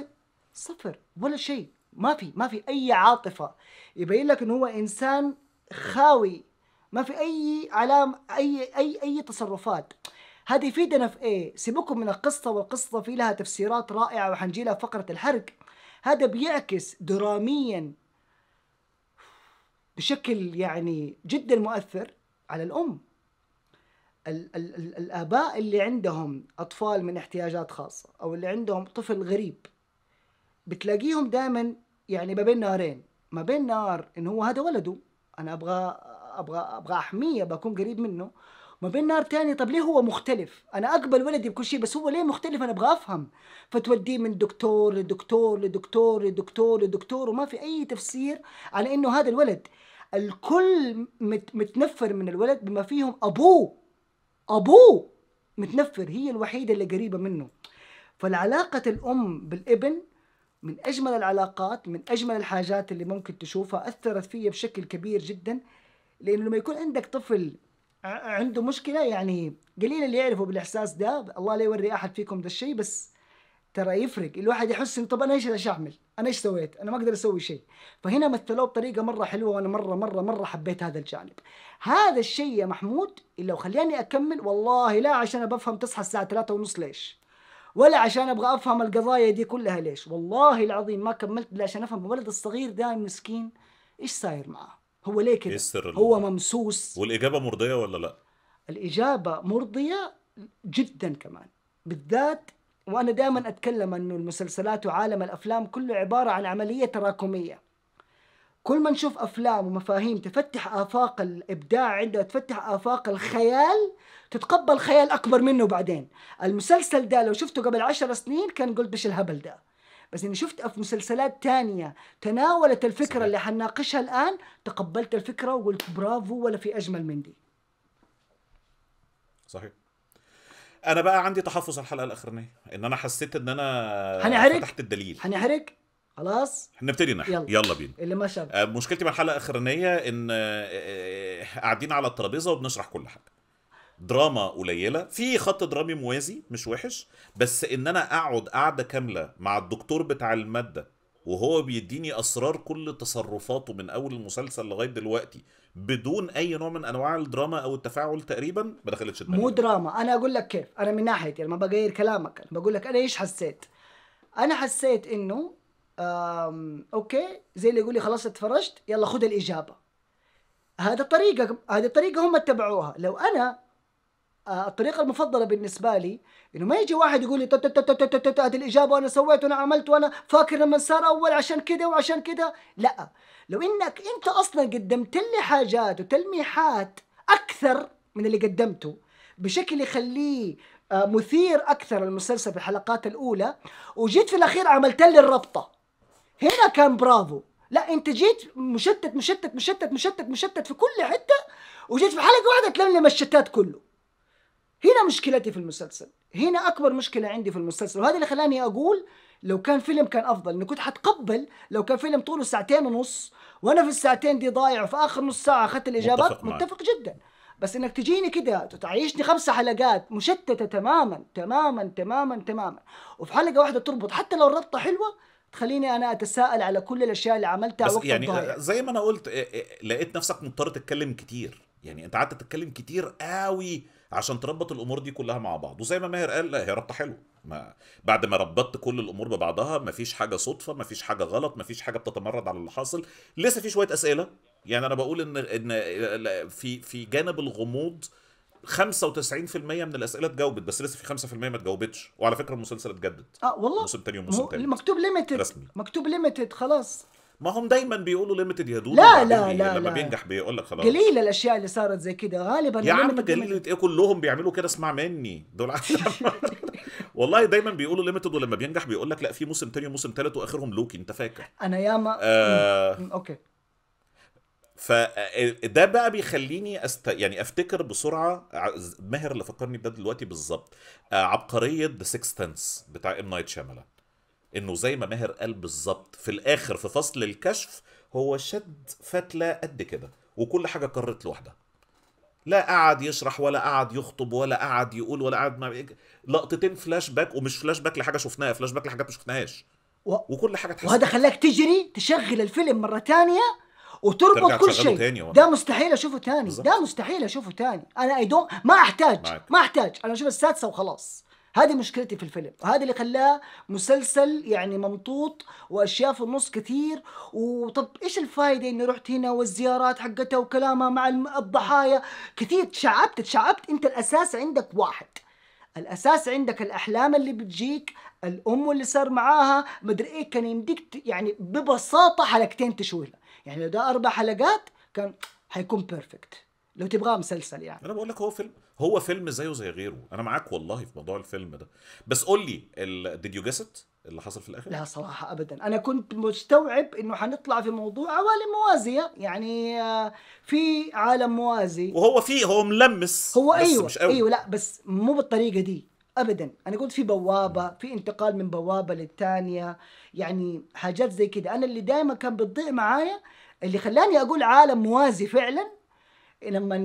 صفر ولا شيء ما في ما في اي عاطفه يبين لك انه هو انسان خاوي ما في اي علام اي اي اي تصرفات هذا يفيدنا في ايه سيبكم من القصه والقصه في لها تفسيرات رائعه وحنجي لها فقره الحرق هذا بيعكس دراميا بشكل يعني جدا مؤثر على الام ال ال ال الآباء اللي عندهم أطفال من احتياجات خاصة أو اللي عندهم طفل غريب بتلاقيهم دائما يعني ما بين نارين ما بين نار إن هو هذا ولده أنا أبغى أبغى أبغى أحميه بكون قريب منه ما بين نار تاني طب ليه هو مختلف انا اقبل ولدي بكل شيء بس هو ليه مختلف انا ابغى افهم فتوديه من دكتور لدكتور لدكتور لدكتور لدكتور وما في اي تفسير على انه هذا الولد الكل مت متنفر من الولد بما فيهم ابوه ابوه متنفر هي الوحيده اللي قريبه منه فالعلاقه الام بالابن من اجمل العلاقات من اجمل الحاجات اللي ممكن تشوفها اثرت فيا بشكل كبير جدا لانه لما يكون عندك طفل عنده مشكله يعني قليل اللي يعرفوا بالاحساس ده الله لا يوري احد فيكم ده الشيء بس ترى يفرق الواحد يحس انه طب انا ايش ايش اعمل؟ انا ايش سويت؟ انا ما اقدر اسوي شيء. فهنا مثلوه بطريقه مره حلوه وانا مره مره مره حبيت هذا الجانب. هذا الشيء يا محمود لو خلاني اكمل والله لا عشان بفهم تصحى الساعه 3 ونص ليش؟ ولا عشان ابغى افهم القضايا دي كلها ليش؟ والله العظيم ما كملت الا عشان افهم الولد الصغير ده مسكين ايش صاير معاه؟ هو ليه كده؟ هو ممسوس والاجابه مرضيه ولا لا؟ الاجابه مرضيه جدا كمان بالذات وانا دائما اتكلم انه المسلسلات وعالم الافلام كله عباره عن عمليه تراكميه كل ما نشوف افلام ومفاهيم تفتح افاق الابداع عندها تفتح افاق الخيال تتقبل خيال اكبر منه بعدين المسلسل ده لو شفته قبل عشر سنين كان قلت بش الهبل ده بس اني شفت في مسلسلات تانية تناولت الفكره اللي حناقشها الان تقبلت الفكره وقلت برافو ولا في اجمل من دي صحيح انا بقى عندي تحفظ الحلقه الاخرانيه ان انا حسيت ان انا هنحرك تحت الدليل هنحرك خلاص نبتدي نحكي يلا, يلا بينا اللي ما شاف آه، مشكلتي مع الحلقه الاخرانيه ان آه، آه، قاعدين على الترابيزه وبنشرح كل حاجه دراما قليله في خط درامي موازي مش وحش بس ان انا اقعد قعده كامله مع الدكتور بتاع الماده وهو بيديني اسرار كل تصرفاته من اول المسلسل لغايه دلوقتي بدون اي نوع من انواع الدراما او التفاعل تقريبا ما دخلتش دماغي مو دراما انا اقول لك كيف انا من ناحيتي يعني ما بغير كلامك انا بقول لك انا ايش حسيت انا حسيت انه اوكي زي اللي يقول لي خلاص اتفرجت يلا خذ الاجابه هذا الطريقه هذه الطريقه هم اتبعوها لو انا آه، الطريقه المفضله بالنسبه لي انه ما يجي واحد يقول لي هذه الاجابه وانا سويت وانا عملت وانا فاكر لما صار اول عشان كذا وعشان كذا لا لو انك انت اصلا قدمت لي حاجات وتلميحات اكثر من اللي قدمته بشكل يخليه آه، مثير اكثر المسلسل في الحلقات الاولى وجيت في الاخير عملت لي الربطه هنا كان برافو لا انت جيت مشتت مشتت مشتت مشتت مشتت في كل حته وجيت في حلقه واحده تلملم الشتات كله هنا مشكلتي في المسلسل هنا اكبر مشكله عندي في المسلسل وهذا اللي خلاني اقول لو كان فيلم كان افضل اني كنت حتقبل لو كان فيلم طوله ساعتين ونص وانا في الساعتين دي ضايع وفي اخر نص ساعه اخذت الاجابات متفق, متفق جدا بس انك تجيني كده تعيشني خمس حلقات مشتته تماما تماما تماما تماما وفي حلقه واحده تربط حتى لو الربطه حلوه تخليني انا اتساءل على كل الاشياء اللي عملتها بس وقت يعني الضايع. زي ما انا قلت لقيت نفسك مضطر تتكلم كتير يعني انت قعدت تتكلم كتير قوي عشان تربط الامور دي كلها مع بعض وزي ما ماهر قال لا هي ربطه حلوه ما بعد ما ربطت كل الامور ببعضها مفيش حاجه صدفه مفيش حاجه غلط مفيش حاجه بتتمرد على اللي حاصل لسه في شويه اسئله يعني انا بقول ان ان في في جانب الغموض 95% من الاسئله اتجاوبت بس لسه في 5% ما اتجاوبتش وعلى فكره المسلسل اتجدد اه والله موسم تاني وموسم تاني مكتوب ليميتد رسمي مكتوب ليميتد خلاص ما هم دايما بيقولوا ليميتد يا دود لا لا لا لما لا. بينجح بيقول لك خلاص قليل الاشياء اللي صارت زي كده غالبا يا عم قليل ايه كلهم بيعملوا كده اسمع مني دول والله دايما بيقولوا ليميتد ولما بينجح بيقول لك لا في موسم تاني وموسم تالت واخرهم لوكي انت فاكر انا ياما آه... اوكي فده آه، بقى بيخليني أست... يعني افتكر بسرعه ماهر اللي فكرني بده دلوقتي بالظبط آه، عبقريه ذا سيكس تنس بتاع ام نايت شاملان انه زي ما ماهر قال بالظبط في الاخر في فصل الكشف هو شد فتله قد كده وكل حاجه قررت لوحدها لا قعد يشرح ولا قعد يخطب ولا قعد يقول ولا قعد ما لقطتين فلاش باك ومش فلاش باك لحاجه شفناها فلاش باك لحاجات ما شفناهاش و... وكل حاجه تحس وهذا خلاك تجري تشغل الفيلم مره تانية وتربط كل شيء ده مستحيل اشوفه تاني بالزبط. ده مستحيل اشوفه تاني انا اي ما احتاج معك. ما احتاج انا اشوف السادسه وخلاص هذه مشكلتي في الفيلم وهذا اللي خلاه مسلسل يعني ممطوط واشياء في النص كثير وطب ايش الفائده اني رحت هنا والزيارات حقتها وكلامها مع الضحايا كثير تشعبت تشعبت انت الاساس عندك واحد الاساس عندك الاحلام اللي بتجيك الام اللي صار معاها مدري ايه كان يمديك يعني ببساطه حلقتين تشويلها يعني لو ده اربع حلقات كان حيكون بيرفكت لو تبغاه مسلسل يعني انا بقول لك هو فيلم هو فيلم زيه زي غيره انا معاك والله في موضوع الفيلم ده بس قول لي ديد يو جيست اللي حصل في الاخر لا صراحه ابدا انا كنت مستوعب انه حنطلع في موضوع عوالم موازيه يعني آه، في عالم موازي وهو فيه هو ملمس هو ايوه مش قوي. ايوه لا بس مو بالطريقه دي ابدا انا قلت في بوابه في انتقال من بوابه للثانيه يعني حاجات زي كده انا اللي دائما كان بتضيع معايا اللي خلاني اقول عالم موازي فعلا لما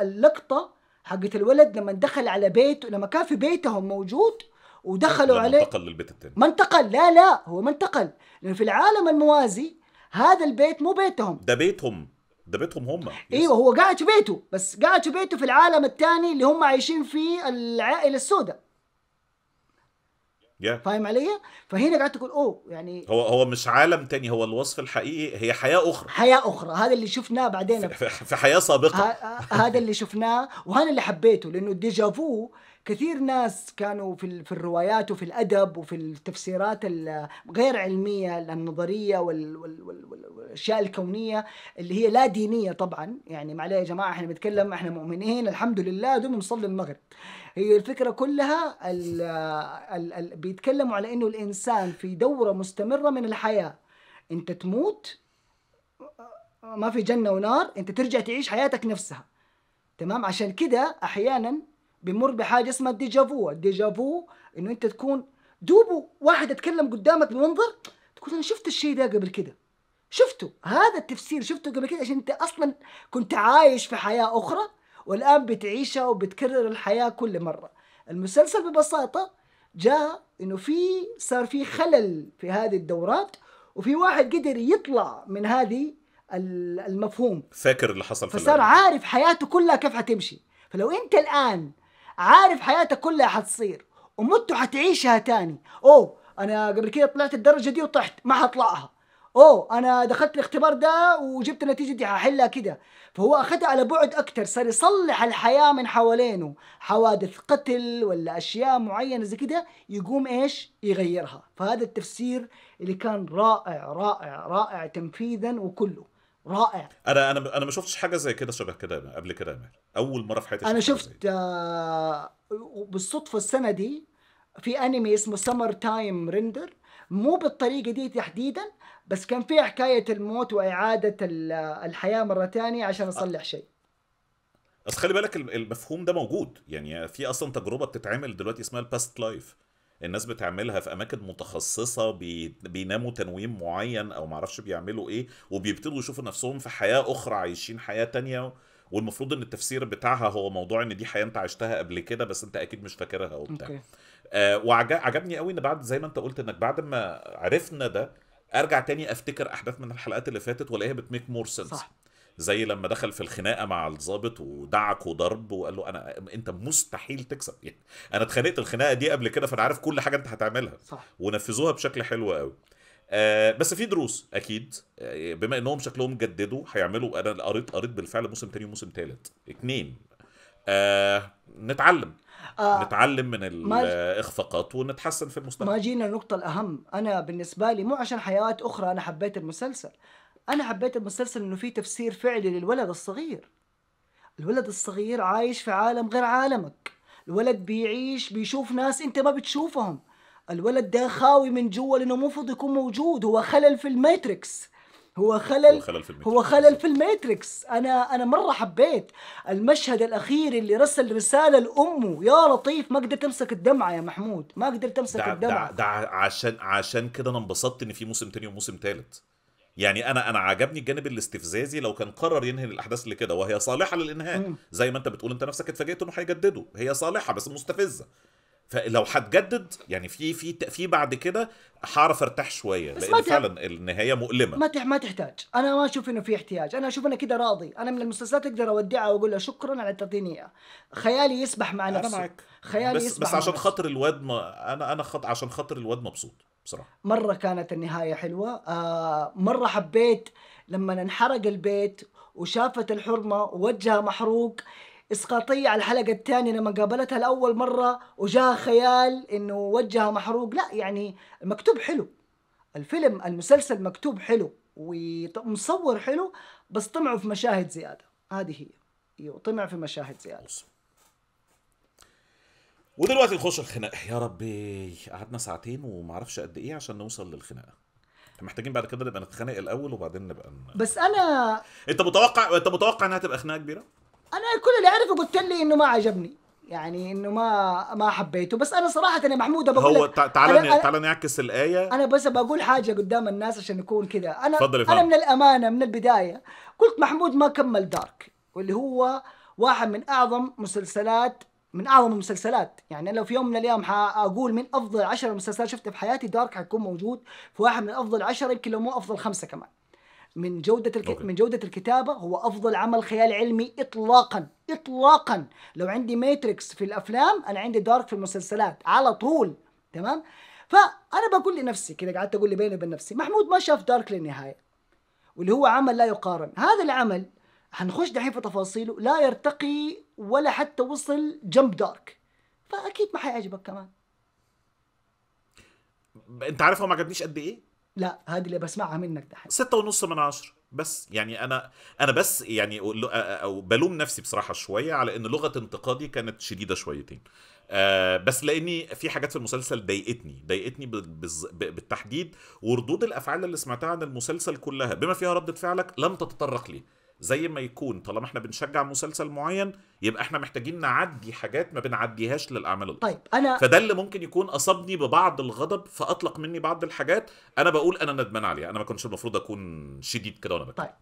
اللقطه حقت الولد لما دخل على بيته لما كان في بيتهم موجود ودخلوا عليه ما انتقل للبيت الثاني ما انتقل لا لا هو ما انتقل لأنه في العالم الموازي هذا البيت مو بيتهم ده بيتهم ده بيتهم هم ايوه هو قاعد في بيته بس قاعد في بيته في العالم الثاني اللي هم عايشين فيه العائله السوداء yeah. فاهم عليا فهنا قعدت تقول اوه يعني هو هو مش عالم تاني هو الوصف الحقيقي هي حياه اخرى حياه اخرى هذا اللي شفناه بعدين في, في حياه سابقه هذا اللي شفناه وهذا اللي حبيته لانه الديجافو كثير ناس كانوا في في الروايات وفي الادب وفي التفسيرات الغير علميه النظريه والاشياء الكونيه اللي هي لا دينيه طبعا يعني معليه يا جماعه احنا بنتكلم احنا مؤمنين الحمد لله دوم نصلي المغرب هي الفكره كلها ال ال الـ بيتكلموا على انه الانسان في دوره مستمره من الحياه انت تموت ما في جنه ونار انت ترجع تعيش حياتك نفسها تمام عشان كده احيانا بمر بحاجه اسمها الديجافو الديجافو انه انت تكون دوبه واحد اتكلم قدامك بمنظر تقول انا شفت الشيء ده قبل كده شفته هذا التفسير شفته قبل كده عشان انت اصلا كنت عايش في حياه اخرى والآن بتعيشها وبتكرر الحياة كل مرة المسلسل ببساطة جاء انه في صار في خلل في هذه الدورات وفي واحد قدر يطلع من هذه المفهوم فاكر اللي حصل فصار في عارف حياته كلها كيف حتمشي فلو انت الان عارف حياتك كلها حتصير ومت حتعيشها تاني اوه انا قبل كده طلعت الدرجه دي وطحت ما حطلعها اوه انا دخلت الاختبار ده وجبت النتيجه دي هحلها كده فهو أخذها على بعد أكثر صار يصلح الحياة من حوالينه حوادث قتل ولا أشياء معينة زي كده يقوم إيش يغيرها فهذا التفسير اللي كان رائع رائع رائع تنفيذا وكله رائع انا انا انا ما شفتش حاجه زي كده شبه كده قبل كده اول مره في حياتي انا شفت آه، بالصدفه السنه دي في انمي اسمه سمر تايم ريندر مو بالطريقه دي تحديدا بس كان في حكايه الموت واعاده الحياه مره ثانيه عشان اصلح شيء بس خلي بالك المفهوم ده موجود يعني في اصلا تجربه بتتعمل دلوقتي اسمها الباست لايف الناس بتعملها في اماكن متخصصه بي... بيناموا تنويم معين او معرفش بيعملوا ايه وبيبتدوا يشوفوا نفسهم في حياه اخرى عايشين حياه تانية والمفروض ان التفسير بتاعها هو موضوع ان دي حياه انت عشتها قبل كده بس انت اكيد مش فاكرها وبتاع آه وعجبني قوي ان بعد زي ما انت قلت انك بعد ما عرفنا ده ارجع تاني افتكر احداث من الحلقات اللي فاتت والاقيها بتميك مور سنس صح زي لما دخل في الخناقه مع الضابط ودعك وضرب وقال له انا انت مستحيل تكسب يعني انا اتخانقت الخناقه دي قبل كده فانا عارف كل حاجه انت هتعملها صح ونفذوها بشكل حلو قوي آه بس في دروس اكيد آه بما انهم شكلهم جددوا هيعملوا انا قريت قريت بالفعل موسم تاني وموسم تالت اتنين آه نتعلم آه نتعلم من الاخفاقات ونتحسن في المستقبل ما جينا النقطه الاهم انا بالنسبه لي مو عشان حيوات اخرى انا حبيت المسلسل انا حبيت المسلسل انه في تفسير فعلي للولد الصغير الولد الصغير عايش في عالم غير عالمك الولد بيعيش بيشوف ناس انت ما بتشوفهم الولد ده خاوي من جوا لانه مفروض يكون موجود هو خلل في الماتريكس هو خلل هو خلل في الميتريكس, هو خلل في الميتريكس. انا انا مره حبيت المشهد الاخير اللي رسل رساله لامه يا لطيف ما قدرت امسك الدمعه يا محمود ما قدرت امسك ده الدمعه ده, ده عشان عشان كده انا انبسطت ان في موسم تاني وموسم تالت يعني انا انا عجبني الجانب الاستفزازي لو كان قرر ينهي الاحداث اللي كده وهي صالحه للانهاء زي ما انت بتقول انت نفسك اتفاجئت انه هيجددوا هي صالحه بس مستفزه فلو هتجدد يعني في في في بعد كده هعرف ارتاح شويه لان فعلا النهايه مؤلمه ما ما تحتاج انا ما اشوف انه في احتياج انا اشوف انا كده راضي انا من المسلسلات اقدر اودعها واقول له شكرا على التقديم خيالي يسبح مع نفسه انا معك خيالي بس يسبح بس عشان خاطر الواد ما انا انا خط... عشان خاطر الواد مبسوط بصراحه مره كانت النهايه حلوه آه مره حبيت لما انحرق البيت وشافت الحرمه ووجهها محروق اسقاطيه على الحلقه الثانيه لما قابلتها لاول مره وجاها خيال انه وجهها محروق لا يعني مكتوب حلو الفيلم المسلسل مكتوب حلو ومصور حلو بس طمعوا في مشاهد زياده هذه هي ايوه طمع في مشاهد زياده ودلوقتي نخش الخناقه يا ربي قعدنا ساعتين وما اعرفش قد ايه عشان نوصل للخناقه محتاجين بعد كده نبقى نتخانق الاول وبعدين نبقى ن... بس انا انت متوقع انت متوقع انها تبقى خناقه كبيره انا كل اللي اعرفه قلت لي انه ما عجبني يعني انه ما ما حبيته بس انا صراحه انا محمود بقول هو تعال تعال نعكس الايه انا بس بقول حاجه قدام الناس عشان نكون كذا انا فضل انا من الامانه من البدايه قلت محمود ما كمل دارك واللي هو واحد من اعظم مسلسلات من اعظم المسلسلات يعني انا لو في يوم من الايام حاقول من افضل عشر مسلسلات شفتها في حياتي دارك حيكون موجود في واحد من افضل عشر يمكن لو مو افضل خمسه كمان من جودة الك... من جودة الكتابة هو أفضل عمل خيال علمي إطلاقا إطلاقا لو عندي ماتريكس في الأفلام أنا عندي دارك في المسلسلات على طول تمام فأنا بقول لنفسي كده قعدت أقول بيني وبين نفسي محمود ما شاف دارك للنهاية واللي هو عمل لا يقارن هذا العمل هنخش دحين في تفاصيله لا يرتقي ولا حتى وصل جنب دارك فأكيد ما حيعجبك كمان انت عارف هو ما عجبنيش قد ايه لا هذه اللي بسمعها منك دحين ستة ونص من عشرة بس يعني انا انا بس يعني او بلوم نفسي بصراحه شويه على ان لغه انتقادي كانت شديده شويتين آه بس لاني في حاجات في المسلسل ضايقتني ضايقتني بالتحديد وردود الافعال اللي سمعتها عن المسلسل كلها بما فيها رده فعلك لم تتطرق ليه زي ما يكون طالما احنا بنشجع مسلسل معين يبقى احنا محتاجين نعدي حاجات ما بنعديهاش للاعمال الاخرى طيب انا فده اللي ممكن يكون اصابني ببعض الغضب فاطلق مني بعض الحاجات انا بقول انا ندمان عليها انا ما كنتش المفروض اكون شديد كده وانا بكلم طيب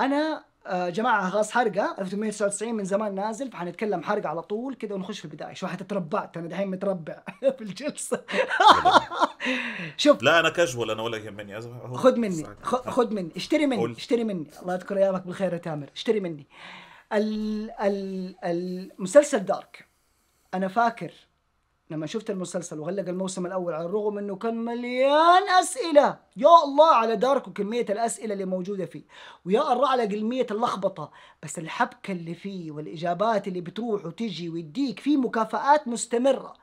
انا آه، جماعه خلاص حرقه 1899 من زمان نازل فحنتكلم حرقه على طول كذا ونخش في البدايه شو حتتربعت انا دحين متربع في الجلسه شوف لا انا كاجوال انا ولا يهمني خذ مني آه. خذ مني اشتري مني اشتري مني الله يذكر ايامك بالخير يا تامر اشتري مني ال ال المسلسل دارك انا فاكر لما شفت المسلسل وغلق الموسم الاول على الرغم انه كان مليان اسئله يا الله على دارك وكميه الاسئله اللي موجوده فيه ويا الله على كميه اللخبطه بس الحبكه اللي فيه والاجابات اللي بتروح وتجي ويديك فيه مكافآت مستمره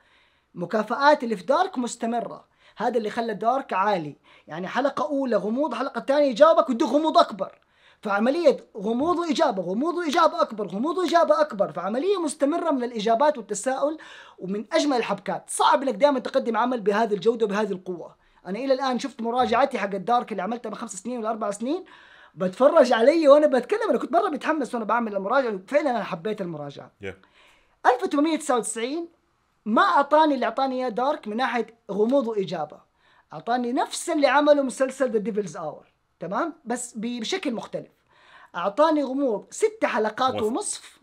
مكافآت اللي في دارك مستمره هذا اللي خلى دارك عالي يعني حلقه اولى غموض حلقه ثانيه جابك ويديك غموض اكبر فعملية غموض وإجابة غموض وإجابة أكبر غموض وإجابة أكبر فعملية مستمرة من الإجابات والتساؤل ومن أجمل الحبكات صعب لك دائما تقدم عمل بهذه الجودة وبهذه القوة أنا إلى الآن شفت مراجعتي حق الدارك اللي عملتها من خمس سنين ولا أربع سنين بتفرج علي وأنا بتكلم أنا كنت مرة متحمس وأنا بعمل المراجعة فعلا أنا حبيت المراجعة yeah. 1899 ما أعطاني اللي أعطاني إياه دارك من ناحية غموض وإجابة أعطاني نفس اللي عمله مسلسل ذا ديفلز أور تمام بس بشكل مختلف اعطاني غموض ست حلقات ونصف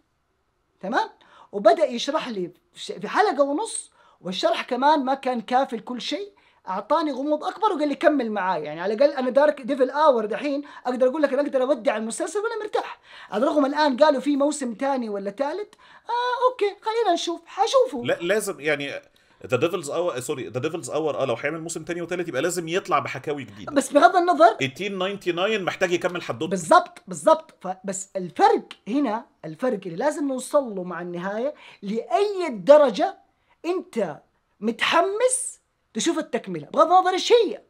تمام وبدا يشرح لي في حلقه ونص والشرح كمان ما كان كافي لكل شيء اعطاني غموض اكبر وقال لي كمل معاي يعني على الاقل انا دارك ديفل اور دحين اقدر اقول لك انا اقدر اودع المسلسل وانا مرتاح على الرغم الان قالوا في موسم ثاني ولا ثالث آه اوكي خلينا نشوف حشوفه لا لازم يعني ذا ديفلز اور سوري ذا ديفلز اور اه لو هيعمل موسم تاني وتالت يبقى لازم يطلع بحكاوي جديده بس بغض النظر 1899 محتاج يكمل حدوته بالظبط بالظبط بس الفرق هنا الفرق اللي لازم نوصل له مع النهايه لاي درجه انت متحمس تشوف التكمله بغض النظر ايش هي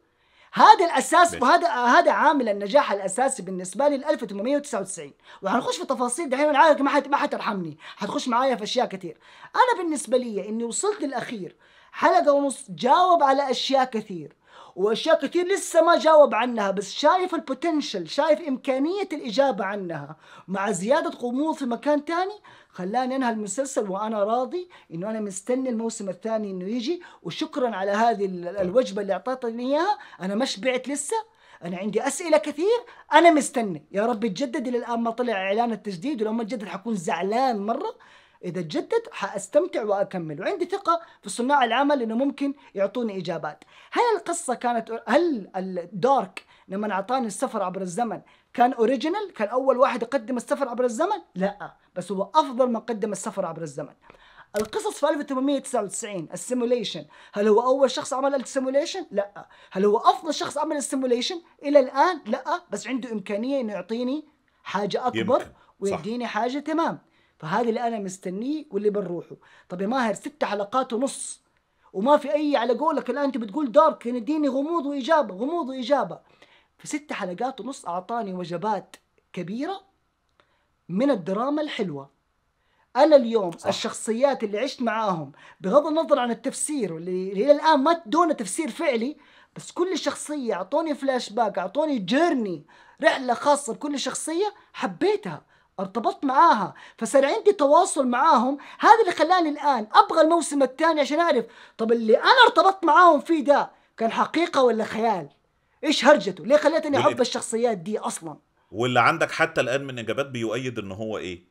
هذا الاساس بس. وهذا هذا عامل النجاح الاساسي بالنسبه لي 1899 وحنخش في تفاصيل دحين انا عارف ما حت ما حترحمني حتخش معايا في اشياء كثير انا بالنسبه لي اني وصلت للاخير حلقه ونص جاوب على اشياء كثير واشياء كثير لسه ما جاوب عنها بس شايف البوتنشل شايف امكانيه الاجابه عنها مع زياده غموض في مكان ثاني خلاني انهى المسلسل وانا راضي انه انا مستني الموسم الثاني انه يجي وشكرا على هذه طيب. الوجبه اللي اعطيتني اياها انا ما شبعت لسه انا عندي اسئله كثير انا مستني يا رب تجدد الى الان ما طلع اعلان التجديد ولو ما تجدد حكون زعلان مره اذا تجدد حاستمتع واكمل وعندي ثقه في صناع العمل انه ممكن يعطوني اجابات هل القصه كانت هل الدارك لما اعطاني السفر عبر الزمن كان اوريجينال كان اول واحد يقدم السفر عبر الزمن لا بس هو افضل من قدم السفر عبر الزمن القصص في 1899 السيموليشن هل هو اول شخص عمل السيموليشن لا هل هو افضل شخص عمل السيموليشن الى الان لا بس عنده امكانيه انه يعطيني حاجه اكبر ويديني حاجه تمام فهذا اللي انا مستنيه واللي بنروحه طب يا ماهر ست حلقات ونص وما في اي على قولك الان انت بتقول دارك يديني غموض واجابه غموض واجابه في ست حلقات ونص اعطاني وجبات كبيره من الدراما الحلوه انا اليوم صح. الشخصيات اللي عشت معاهم بغض النظر عن التفسير واللي الى الان ما دون تفسير فعلي بس كل شخصيه اعطوني فلاش باك اعطوني جيرني رحله خاصه بكل شخصيه حبيتها ارتبطت معاها فصار عندي تواصل معاهم هذا اللي خلاني الان ابغى الموسم الثاني عشان اعرف طب اللي انا ارتبطت معاهم فيه ده كان حقيقه ولا خيال ايش هرجته ليه خلتني احب الشخصيات دي اصلا واللي عندك حتى الان من اجابات بيؤيد ان هو ايه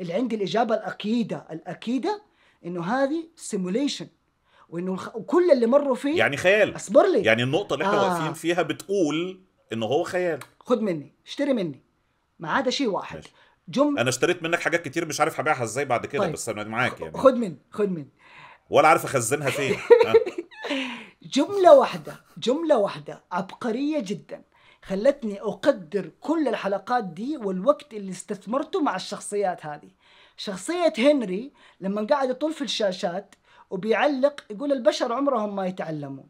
اللي عندي الاجابه الاكيده الاكيده انه هذه سيموليشن وانه كل اللي مروا فيه يعني خيال اصبر لي يعني النقطه اللي احنا آه. واقفين فيها بتقول انه هو خيال خد مني اشتري مني ما عدا شيء واحد ماشي. جم انا اشتريت منك حاجات كتير مش عارف هبيعها ازاي بعد كده طيب. بس انا معاك يعني خد مني خد مني ولا عارف اخزنها فين جمله واحده جمله واحده عبقريه جدا خلتني اقدر كل الحلقات دي والوقت اللي استثمرته مع الشخصيات هذه شخصية هنري لما قاعد يطول في الشاشات وبيعلق يقول البشر عمرهم ما يتعلموا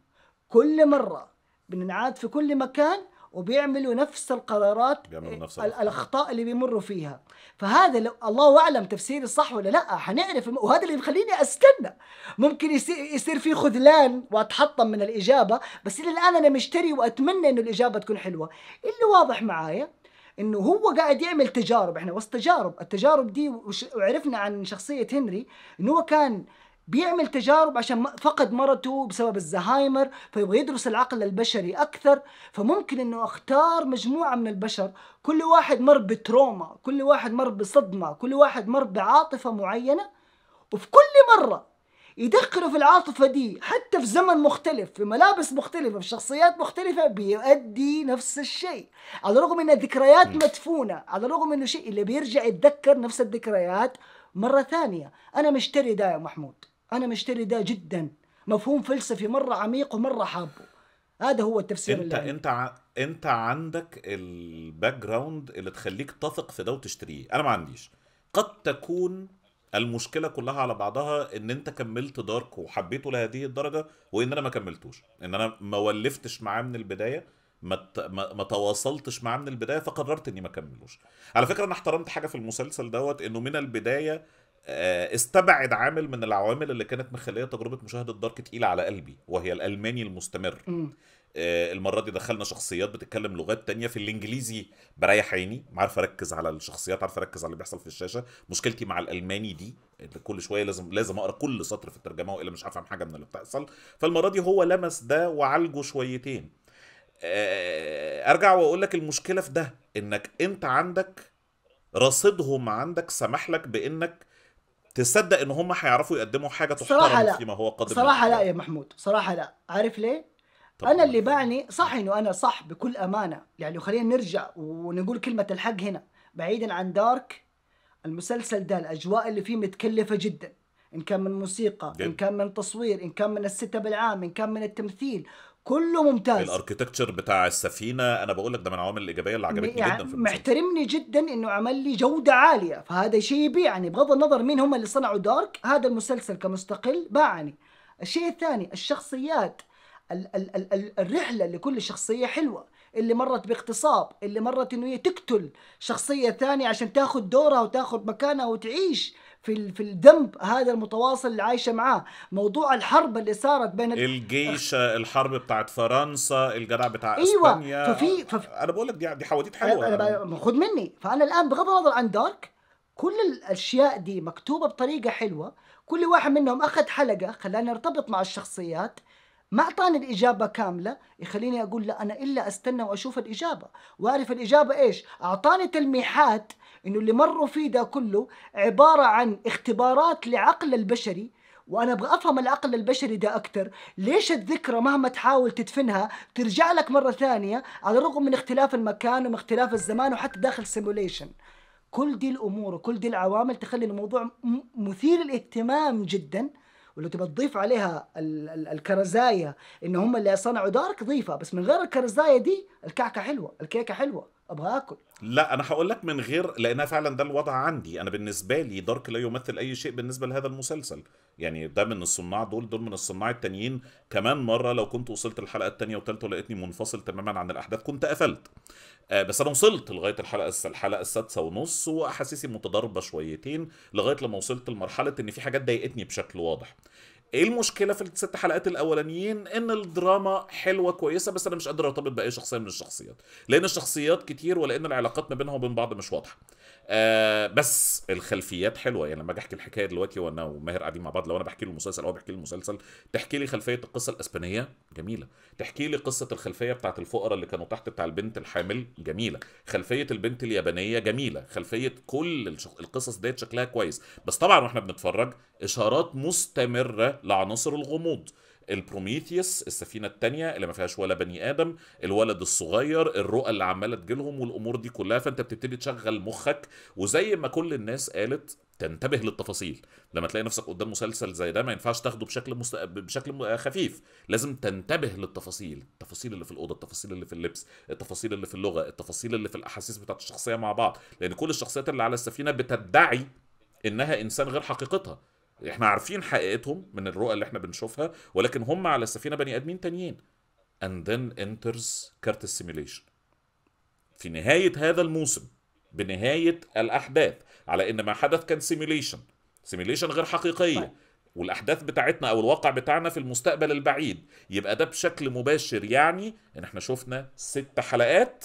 كل مرة بننعاد في كل مكان وبيعملوا نفس القرارات بيعملوا آه، نفس الأخطاء, الاخطاء اللي بيمروا فيها فهذا لو الله اعلم تفسيري الصح ولا لا حنعرف وهذا اللي مخليني استنى ممكن يصير يصير في خذلان واتحطم من الاجابه بس الى الان انا مشتري واتمنى انه الاجابه تكون حلوه اللي واضح معايا انه هو قاعد يعمل تجارب احنا وسط تجارب التجارب دي وعرفنا عن شخصيه هنري انه هو كان بيعمل تجارب عشان فقد مرته بسبب الزهايمر فيبغى يدرس العقل البشري اكثر فممكن انه اختار مجموعه من البشر كل واحد مر بتروما كل واحد مر بصدمه كل واحد مر بعاطفه معينه وفي كل مره يدخلوا في العاطفة دي حتى في زمن مختلف في ملابس مختلفة في شخصيات مختلفة بيؤدي نفس الشيء على الرغم ان الذكريات مدفونة على الرغم انه شيء اللي بيرجع يتذكر نفس الذكريات مرة ثانية أنا مشتري ده يا محمود انا مشتري ده جدا مفهوم فلسفي مره عميق ومره حابه هذا هو التفسير انت اللي انت ع... انت عندك الباك جراوند اللي تخليك تثق في ده وتشتريه انا ما عنديش قد تكون المشكله كلها على بعضها ان انت كملت دارك وحبيته لهذه الدرجه وان انا ما كملتوش ان انا ما ولفتش معاه من البدايه ما ما تواصلتش معاه من البدايه فقررت اني ما اكملوش على فكره انا احترمت حاجه في المسلسل دوت انه من البدايه آه، استبعد عامل من العوامل اللي كانت مخليه تجربه مشاهده دارك تقيله على قلبي وهي الالماني المستمر آه، المره دي دخلنا شخصيات بتتكلم لغات تانية في الانجليزي بريح عيني عارف اركز على الشخصيات عارف اركز على اللي بيحصل في الشاشه مشكلتي مع الالماني دي كل شويه لازم لازم اقرا كل سطر في الترجمه والا مش هفهم حاجه من اللي بتحصل فالمره دي هو لمس ده وعالجه شويتين آه، ارجع واقول لك المشكله في ده انك انت عندك رصيدهم عندك سمح لك بانك تصدق ان هم هيعرفوا يقدموا حاجه تحترم فيما هو قادم صراحه لا يا محمود صراحه لا عارف ليه طبعا. انا اللي بعني صح انه انا صح بكل امانه يعني خلينا نرجع ونقول كلمه الحق هنا بعيدا عن دارك المسلسل ده الاجواء اللي فيه متكلفه جدا ان كان من موسيقى جد. ان كان من تصوير ان كان من السيت اب العام ان كان من التمثيل كله ممتاز الاركيتكتشر بتاع السفينه انا بقول لك ده من العوامل الايجابيه اللي عجبتني يعني جدا في المسلسل محترمني جدا انه عمل لي جوده عاليه فهذا شيء يبيعني بغض النظر مين هم اللي صنعوا دارك هذا المسلسل كمستقل باعني الشيء الثاني الشخصيات ال ال ال ال الرحله لكل شخصيه حلوه اللي مرت باغتصاب اللي مرت انه هي تقتل شخصيه ثانيه عشان تاخذ دورها وتاخذ مكانها وتعيش في في الذنب هذا المتواصل اللي عايشه معاه موضوع الحرب اللي صارت بين الجيش الحرب بتاعت فرنسا الجدع بتاع أيوة. اسبانيا ففي, ففي انا بقول لك دي دي حواديت حلوه أنا خد مني فانا الان بغض النظر عن دارك كل الاشياء دي مكتوبه بطريقه حلوه كل واحد منهم اخذ حلقه خلاني ارتبط مع الشخصيات ما اعطاني الاجابه كامله يخليني اقول لا انا الا استنى واشوف الاجابه واعرف الاجابه ايش اعطاني تلميحات انه اللي مروا فيه ده كله عباره عن اختبارات لعقل البشري وانا ابغى افهم العقل البشري ده اكثر ليش الذكرى مهما تحاول تدفنها ترجع لك مره ثانيه على الرغم من اختلاف المكان واختلاف الزمان وحتى داخل سيموليشن كل دي الامور وكل دي العوامل تخلي الموضوع مثير للاهتمام جدا ولو تبغى تضيف عليها الكرزايه ان هم اللي صنعوا دارك ضيفها بس من غير الكرزايه دي الكعكه حلوه الكيكه حلوه ابغى اكل لا انا هقول لك من غير لانها فعلا ده الوضع عندي انا بالنسبه لي دارك لا يمثل اي شيء بالنسبه لهذا المسلسل يعني ده من الصناع دول دول من الصناع التانيين كمان مره لو كنت وصلت الحلقه الثانيه والثالثه ولقيتني منفصل تماما عن الاحداث كنت قفلت آه بس انا وصلت لغايه الحلقه الحلقه السادسه ونص واحاسيسي متضاربه شويتين لغايه لما وصلت لمرحله ان في حاجات ضايقتني بشكل واضح ايه المشكله في الست حلقات الاولانيين ان الدراما حلوه كويسه بس انا مش قادر ارتبط باي شخصيه من الشخصيات لان الشخصيات كتير ولان العلاقات ما بينها وبين بعض مش واضحه آه بس الخلفيات حلوه يعني لما اجي احكي الحكايه دلوقتي وانا وماهر قاعدين مع بعض لو انا بحكي له المسلسل او بحكي له المسلسل تحكي لي خلفيه القصه الاسبانيه جميله تحكي لي قصه الخلفيه بتاعت الفقراء اللي كانوا تحت بتاع البنت الحامل جميله خلفيه البنت اليابانيه جميله خلفيه كل الشخ... القصص ديت شكلها كويس بس طبعا واحنا بنتفرج اشارات مستمره لعناصر الغموض البروميثيوس السفينه الثانيه اللي ما فيهاش ولا بني ادم الولد الصغير الرؤى اللي عماله تجيلهم والامور دي كلها فانت بتبتدي تشغل مخك وزي ما كل الناس قالت تنتبه للتفاصيل لما تلاقي نفسك قدام مسلسل زي ده ما ينفعش تاخده بشكل مست... بشكل خفيف لازم تنتبه للتفاصيل التفاصيل اللي في الاوضه التفاصيل اللي في اللبس التفاصيل اللي في اللغه التفاصيل اللي في الاحاسيس بتاعت الشخصيه مع بعض لان كل الشخصيات اللي على السفينه بتدعي انها انسان غير حقيقتها احنا عارفين حقيقتهم من الرؤى اللي احنا بنشوفها ولكن هم على السفينه بني ادمين تانيين and then انترز كارت simulation في نهاية هذا الموسم بنهاية الأحداث على إن ما حدث كان سيميليشن سيميليشن غير حقيقية والأحداث بتاعتنا أو الواقع بتاعنا في المستقبل البعيد يبقى ده بشكل مباشر يعني إن إحنا شفنا ست حلقات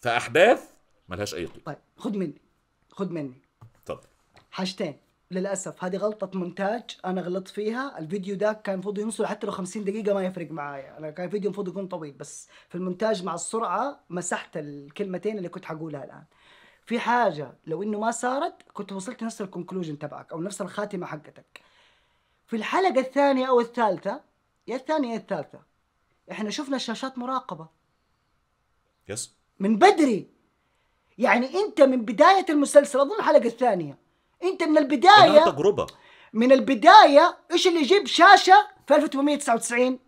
في أحداث ملهاش أي قيمة طيب. طيب خد مني خد مني اتفضل حاجتين للاسف هذه غلطه مونتاج انا غلطت فيها الفيديو ذاك كان المفروض ينصل حتى لو 50 دقيقه ما يفرق معايا انا كان الفيديو المفروض يكون طويل بس في المونتاج مع السرعه مسحت الكلمتين اللي كنت حقولها الان في حاجه لو انه ما صارت كنت وصلت نفس الكونكلوجن تبعك او نفس الخاتمه حقتك في الحلقه الثانيه او الثالثه يا الثانيه يا الثالثه احنا شفنا شاشات مراقبه يس من بدري يعني انت من بدايه المسلسل اظن الحلقه الثانيه انت من البدايه تجربه من البدايه ايش اللي يجيب شاشه في 1899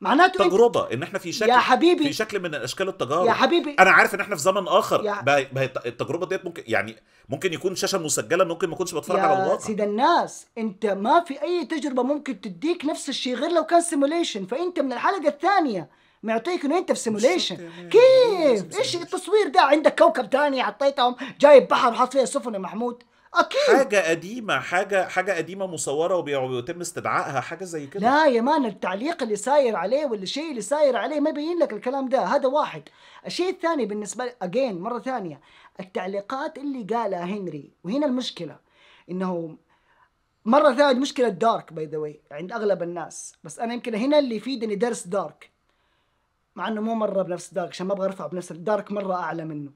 معناته تجربه ان احنا في شكل يا حبيبي في شكل من اشكال التجارب يا حبيبي انا عارف ان احنا في زمن اخر يا بقى التجربه ديت ممكن يعني ممكن يكون شاشه مسجله ممكن ما كنتش بتفرج على الواقع يا سيد الناس انت ما في اي تجربه ممكن تديك نفس الشيء غير لو كان سيموليشن فانت من الحلقه الثانيه معطيك انه انت في سيموليشن يعني كيف ايش التصوير ده عندك كوكب ثاني حطيتهم جايب بحر وحاط فيه سفن يا محمود اكيد حاجه قديمه حاجه حاجه قديمه مصوره وبيتم استدعائها حاجه زي كده لا يا مان التعليق اللي ساير عليه ولا الشيء اللي ساير عليه ما يبين لك الكلام ده هذا واحد الشيء الثاني بالنسبه لي اجين مره ثانيه التعليقات اللي قالها هنري وهنا المشكله انه مره ثانيه مشكله دارك باي ذا عند اغلب الناس بس انا يمكن هنا اللي يفيدني درس دارك مع انه مو مره بنفس دارك عشان ما ابغى ارفع بنفس دارك مره اعلى منه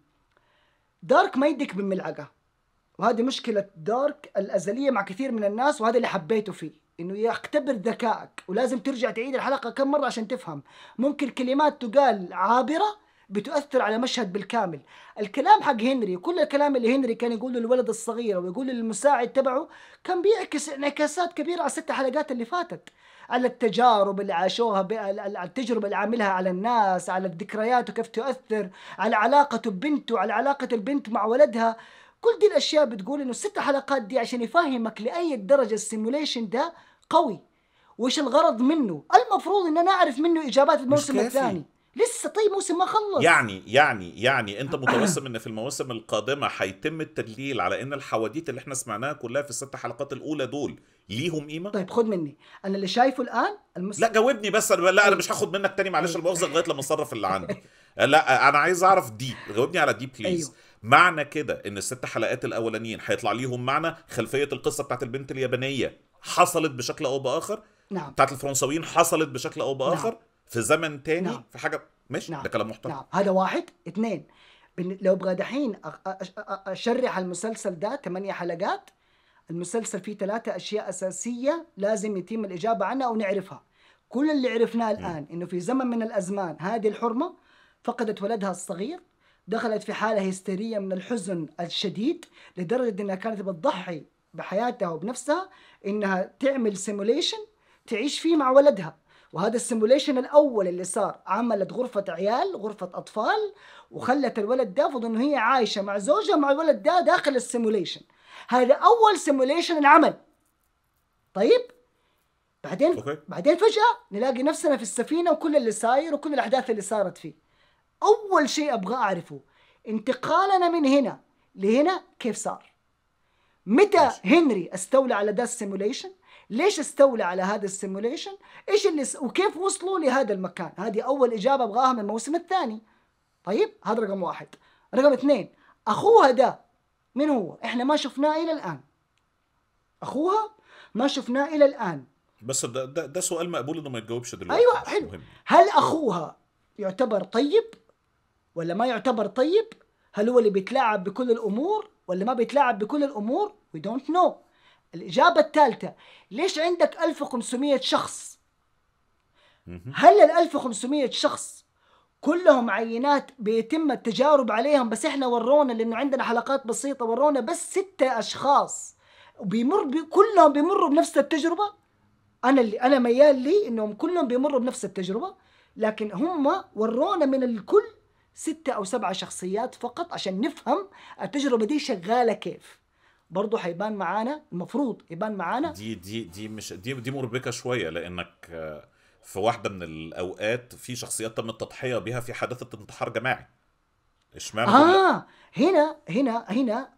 دارك ما يديك بالملعقه وهذه مشكلة دارك الأزلية مع كثير من الناس وهذا اللي حبيته فيه إنه يختبر ذكائك ولازم ترجع تعيد الحلقة كم مرة عشان تفهم ممكن كلمات تقال عابرة بتؤثر على مشهد بالكامل الكلام حق هنري كل الكلام اللي هنري كان يقوله للولد الصغير ويقول للمساعد تبعه كان بيعكس انعكاسات كبيرة على الست حلقات اللي فاتت على التجارب اللي عاشوها ب... على التجربة اللي عاملها على الناس على الذكريات وكيف تؤثر على علاقته ببنته على علاقة البنت مع ولدها كل دي الاشياء بتقول انه الست حلقات دي عشان يفهمك لاي درجه السيموليشن ده قوي وايش الغرض منه المفروض ان انا اعرف منه اجابات الموسم الثاني لسه طيب موسم ما خلص يعني يعني يعني انت متوسم ان في المواسم القادمه هيتم التدليل على ان الحواديت اللي احنا سمعناها كلها في الست حلقات الاولى دول ليهم قيمه طيب خد مني انا اللي شايفه الان المسلم... لا جاوبني بس أنا لا انا مش هاخد منك تاني معلش المؤاخذه لغايه لما اصرف اللي عندي لا انا عايز اعرف ديب جاوبني على ديب بليز أيوه. معنى كده ان الست حلقات الاولانيين هيطلع ليهم معنى خلفيه القصه بتاعت البنت اليابانيه حصلت بشكل او باخر نعم بتاعت الفرنساويين حصلت بشكل او باخر نعم. في زمن تاني نعم. في حاجه ماشي نعم. ده كلام محترم نعم. هذا واحد اثنين لو ابغى دحين اشرح المسلسل ده ثمانية حلقات المسلسل فيه ثلاثة اشياء اساسيه لازم يتم الاجابه عنها او نعرفها كل اللي عرفناه الان انه في زمن من الازمان هذه الحرمه فقدت ولدها الصغير دخلت في حالة هستيرية من الحزن الشديد لدرجة انها كانت بتضحي بحياتها وبنفسها انها تعمل سيموليشن تعيش فيه مع ولدها وهذا السيموليشن الاول اللي صار عملت غرفه عيال غرفه اطفال وخلت الولد ده فضل انه هي عايشه مع زوجها مع الولد ده داخل السيموليشن هذا اول سيموليشن انعمل طيب بعدين أوكي. بعدين فجاه نلاقي نفسنا في السفينه وكل اللي صاير وكل الاحداث اللي صارت فيه اول شيء ابغى اعرفه انتقالنا من هنا لهنا كيف صار متى هنري استولى على ذا السيموليشن ليش استولى على هذا السيموليشن ايش اللي س... وكيف وصلوا لهذا المكان هذه اول اجابه ابغاها من الموسم الثاني طيب هذا رقم واحد رقم اثنين اخوها ده من هو احنا ما شفناه الى الان اخوها ما شفناه الى الان بس ده, ده, ده سؤال مقبول انه ما يتجاوبش دلوقتي ايوه حلو مهم. هل اخوها يعتبر طيب ولا ما يعتبر طيب هل هو اللي بيتلاعب بكل الامور ولا ما بيتلاعب بكل الامور وي دونت نو الاجابه الثالثه ليش عندك 1500 شخص هل ال 1500 شخص كلهم عينات بيتم التجارب عليهم بس احنا ورونا لانه عندنا حلقات بسيطه ورونا بس ستة اشخاص وبيمر بي كلهم بيمروا بنفس التجربه انا اللي انا ميال لي انهم كلهم بيمروا بنفس التجربه لكن هم ورونا من الكل ستة أو سبعة شخصيات فقط عشان نفهم التجربة دي شغالة كيف برضه حيبان معانا المفروض يبان معانا دي دي دي مش دي دي مربكة شوية لأنك آه، في واحدة من الأوقات في شخصيات تم التضحية بها في حادثة انتحار جماعي اشمعنى آه هنا هنا هنا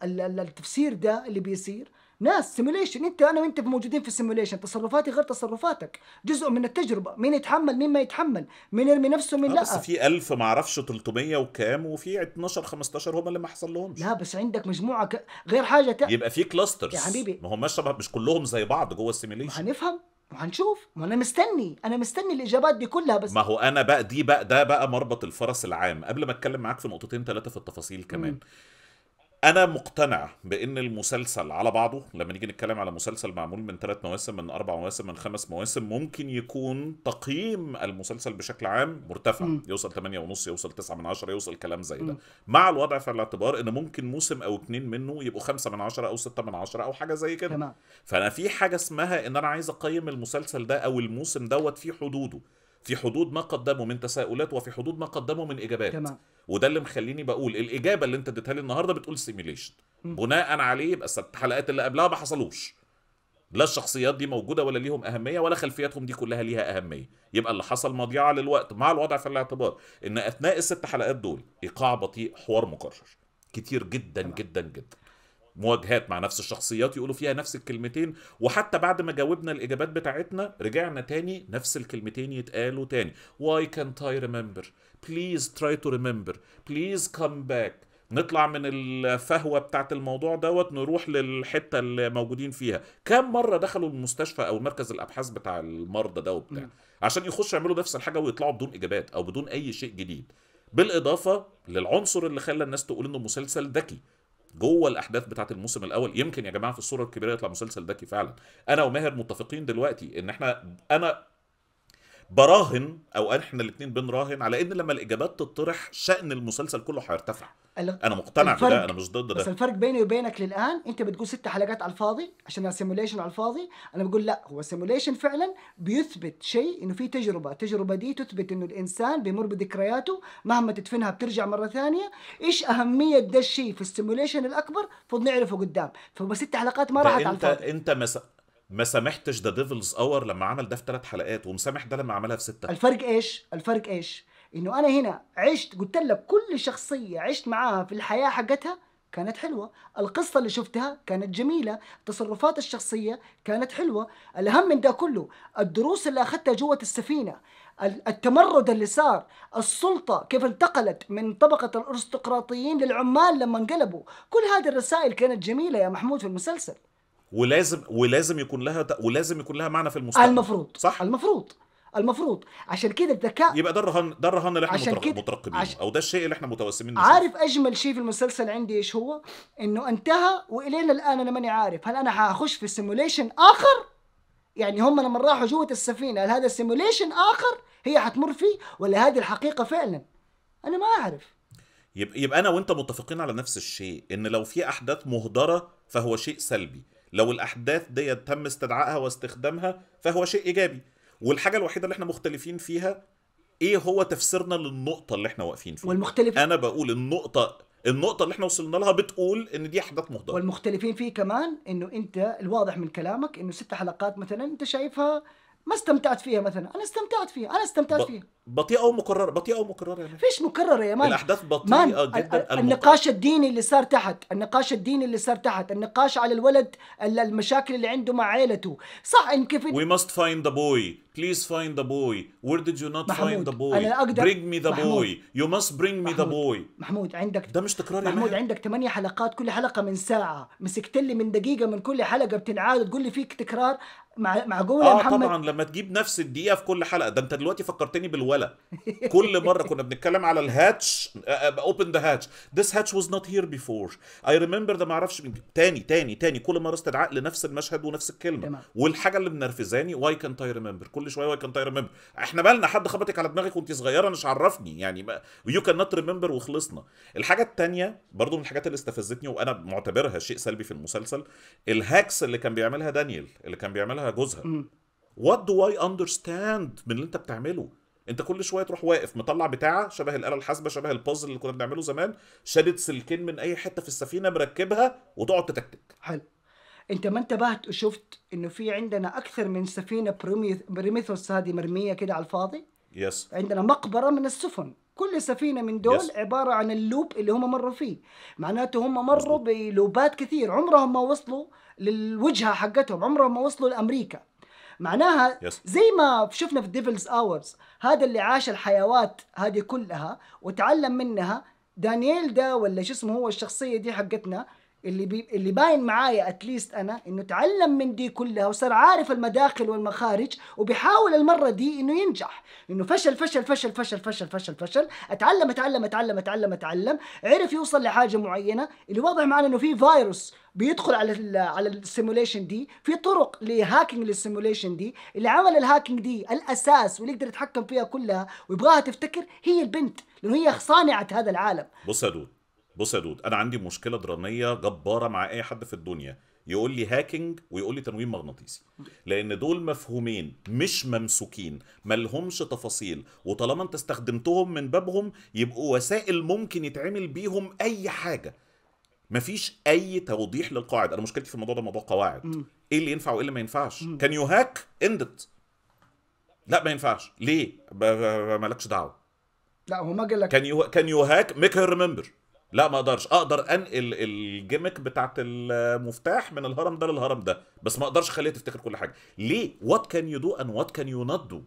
التفسير ده اللي بيصير ناس سيموليشن انت انا وانت موجودين في سيموليشن تصرفاتي غير تصرفاتك جزء من التجربه مين يتحمل مين ما يتحمل مين يرمي نفسه مين آه، لا بس في 1000 ما اعرفش 300 وكام وفي 12 15 هم اللي ما حصل لهمش لا بس عندك مجموعه ك... غير حاجه ت... يبقى في كلاسترز يا حبيبي ما هم شبه مش كلهم زي بعض جوه السيموليشن هنفهم وهنشوف ما انا مستني انا مستني الاجابات دي كلها بس ما هو انا بقى دي بقى ده بقى مربط الفرس العام قبل ما اتكلم معاك في نقطتين ثلاثه في التفاصيل كمان م. انا مقتنع بان المسلسل على بعضه لما نيجي نتكلم على مسلسل معمول من ثلاث مواسم من اربع مواسم من خمس مواسم ممكن يكون تقييم المسلسل بشكل عام مرتفع م. يوصل 8 ونص يوصل 9 من عشرة يوصل كلام زي ده م. مع الوضع في الاعتبار ان ممكن موسم او اتنين منه يبقوا خمسة من عشرة او ستة من عشرة او حاجه زي كده فانا في حاجه اسمها ان انا عايز اقيم المسلسل ده او الموسم دوت في حدوده في حدود ما قدمه من تساؤلات وفي حدود ما قدمه من اجابات تمام. وده اللي مخليني بقول الاجابه اللي انت اديتها لي النهارده بتقول سيميليشن بناء عليه يبقى الست حلقات اللي قبلها ما حصلوش لا الشخصيات دي موجوده ولا ليهم اهميه ولا خلفياتهم دي كلها ليها اهميه يبقى اللي حصل مضيعه للوقت مع الوضع في الاعتبار ان اثناء الست حلقات دول ايقاع بطيء حوار مكرر كتير جدا تمام. جدا جدا مواجهات مع نفس الشخصيات يقولوا فيها نفس الكلمتين وحتى بعد ما جاوبنا الاجابات بتاعتنا رجعنا تاني نفس الكلمتين يتقالوا تاني why can't I remember please try to remember please come back نطلع من الفهوه بتاعت الموضوع دوت نروح للحته اللي موجودين فيها كم مره دخلوا المستشفى او مركز الابحاث بتاع المرضى ده وبتاع عشان يخشوا يعملوا نفس الحاجه ويطلعوا بدون اجابات او بدون اي شيء جديد بالاضافه للعنصر اللي خلى الناس تقول انه مسلسل ذكي جوه الاحداث بتاعه الموسم الاول يمكن يا جماعه في الصوره الكبيره يطلع مسلسل ذكي فعلا انا وماهر متفقين دلوقتي ان احنا انا براهن او احنا الاثنين بنراهن على ان لما الاجابات تطرح شان المسلسل كله هيرتفع انا مقتنع بده انا مش ضد ده بس الفرق بيني وبينك للان انت بتقول ست حلقات على الفاضي عشان سيموليشن على الفاضي انا بقول لا هو سيموليشن فعلا بيثبت شيء انه في تجربه التجربه دي تثبت انه الانسان بيمر بذكرياته مهما تدفنها بترجع مره ثانيه ايش اهميه ده الشيء في السيموليشن الاكبر المفروض نعرفه قدام فبس ست حلقات ما راحت على الفاضي انت انت مس... ما سامحتش ذا ديفلز اور لما عمل ده في ثلاث حلقات ومسامح ده لما عملها في سته الفرق ايش الفرق ايش انه انا هنا عشت قلت لك كل شخصيه عشت معاها في الحياه حقتها كانت حلوه القصه اللي شفتها كانت جميله تصرفات الشخصيه كانت حلوه الاهم من ده كله الدروس اللي اخذتها جوه السفينه التمرد اللي صار السلطة كيف انتقلت من طبقة الأرستقراطيين للعمال لما انقلبوا كل هذه الرسائل كانت جميلة يا محمود في المسلسل ولازم ولازم يكون لها ولازم يكون لها معنى في المستقبل المفروض صح المفروض المفروض عشان كده الذكاء يبقى ده الرهان ده الرهان اللي احنا مترقبينه عش... او ده الشيء اللي احنا متوسمين نشوفه عارف اجمل شيء في المسلسل عندي ايش هو؟ انه انتهى والين الان انا ماني عارف هل انا هخش في سيموليشن اخر؟ يعني هم لما راحوا جوه السفينه هل هذا سيموليشن اخر هي حتمر فيه ولا هذه الحقيقه فعلا؟ انا ما اعرف يبقى انا وانت متفقين على نفس الشيء ان لو في احداث مهدره فهو شيء سلبي لو الاحداث دي تم استدعائها واستخدامها فهو شيء ايجابي والحاجه الوحيده اللي احنا مختلفين فيها ايه هو تفسيرنا للنقطه اللي احنا واقفين فيها والمختلف انا بقول النقطه النقطه اللي احنا وصلنا لها بتقول ان دي احداث مهدره والمختلفين فيه كمان انه انت الواضح من كلامك انه ست حلقات مثلا انت شايفها ما استمتعت فيها مثلا انا استمتعت فيها انا استمتعت فيها بطيئه ومكرره بطيئه ومكرره يعني فيش مكرره يا مان الاحداث بطيئه مان. جدا النقاش الديني اللي صار تحت النقاش الديني اللي صار تحت النقاش على الولد المشاكل اللي عنده مع عيلته صح ان كيف وي ماست فايند ذا بوي please find the boy where did you not محمود. find the boy أنا أقدر. bring me the محمود. boy you must bring me the boy محمود عندك ده مش تكرار محمود عندك 8 حلقات كل حلقة من ساعة مسكت لي من دقيقة من كل حلقة بتنعاد وتقول لي فيك تكرار مع معقولة آه يا محمد طبعا لما تجيب نفس الدقيقة في كل حلقة ده انت دلوقتي فكرتني بالولا كل مرة كنا بنتكلم على الهاتش آه، آه، open the hatch this hatch was not here before I remember ده معرفش تاني تاني تاني كل مرة استدعاء لنفس المشهد ونفس الكلمة والحاجة اللي منرفزاني why can't I remember كل شويه واي كان ريمبر احنا مالنا حد خبطك على دماغك وانت صغيره مش عرفني يعني يو كان نوت ريمبر وخلصنا الحاجه الثانيه برضو من الحاجات اللي استفزتني وانا معتبرها شيء سلبي في المسلسل الهاكس اللي كان بيعملها دانيال اللي كان بيعملها جوزها وات دو اي اندرستاند من اللي انت بتعمله انت كل شويه تروح واقف مطلع بتاعه شبه الاله الحاسبه شبه البازل اللي كنا بنعمله زمان شادد سلكين من اي حته في السفينه مركبها وتقعد تتكتك حلو انت ما انتبهت وشفت انه في عندنا اكثر من سفينه بريميثوس هذه مرميه كده على الفاضي يس yes. عندنا مقبره من السفن كل سفينه من دول yes. عباره عن اللوب اللي هم مروا فيه معناته هم مروا بلوبات كثير عمرهم ما وصلوا للوجهه حقتهم عمرهم ما وصلوا لامريكا معناها yes. زي ما شفنا في ديفلز اورز هذا اللي عاش الحيوات هذه كلها وتعلم منها دانييل ده دا ولا شو اسمه هو الشخصيه دي حقتنا اللي بي اللي باين معايا اتليست انا انه تعلم من دي كلها وصار عارف المداخل والمخارج وبيحاول المره دي انه ينجح انه فشل فشل فشل فشل فشل فشل فشل اتعلم اتعلم اتعلم اتعلم اتعلم عرف يوصل لحاجه معينه اللي واضح معنا انه في فيروس بيدخل على على السيموليشن دي في طرق لهاكينج للسيموليشن دي اللي عمل الهاكينج دي الاساس واللي يقدر يتحكم فيها كلها ويبغاها تفتكر هي البنت لانه هي صانعه هذا العالم بص يا دود بص يا دود انا عندي مشكله دراميه جباره مع اي حد في الدنيا يقول لي هاكينج ويقول لي تنويم مغناطيسي لان دول مفهومين مش ممسوكين ملهمش تفاصيل وطالما انت استخدمتهم من بابهم يبقوا وسائل ممكن يتعمل بيهم اي حاجه مفيش اي توضيح للقواعد انا مشكلتي في الموضوع ده موضوع قواعد م. ايه اللي ينفع وايه اللي ما ينفعش كان يو هاك اندت لا ما ينفعش ليه مالكش دعوه لا هو ما قال لك كان يو كان يو هاك ميك هير ريمبر لا ما اقدرش اقدر انقل الجيمك بتاعت المفتاح من الهرم ده للهرم ده بس ما اقدرش اخليها تفتكر كل حاجه ليه وات كان يو دو اند وات كان يو نوت دو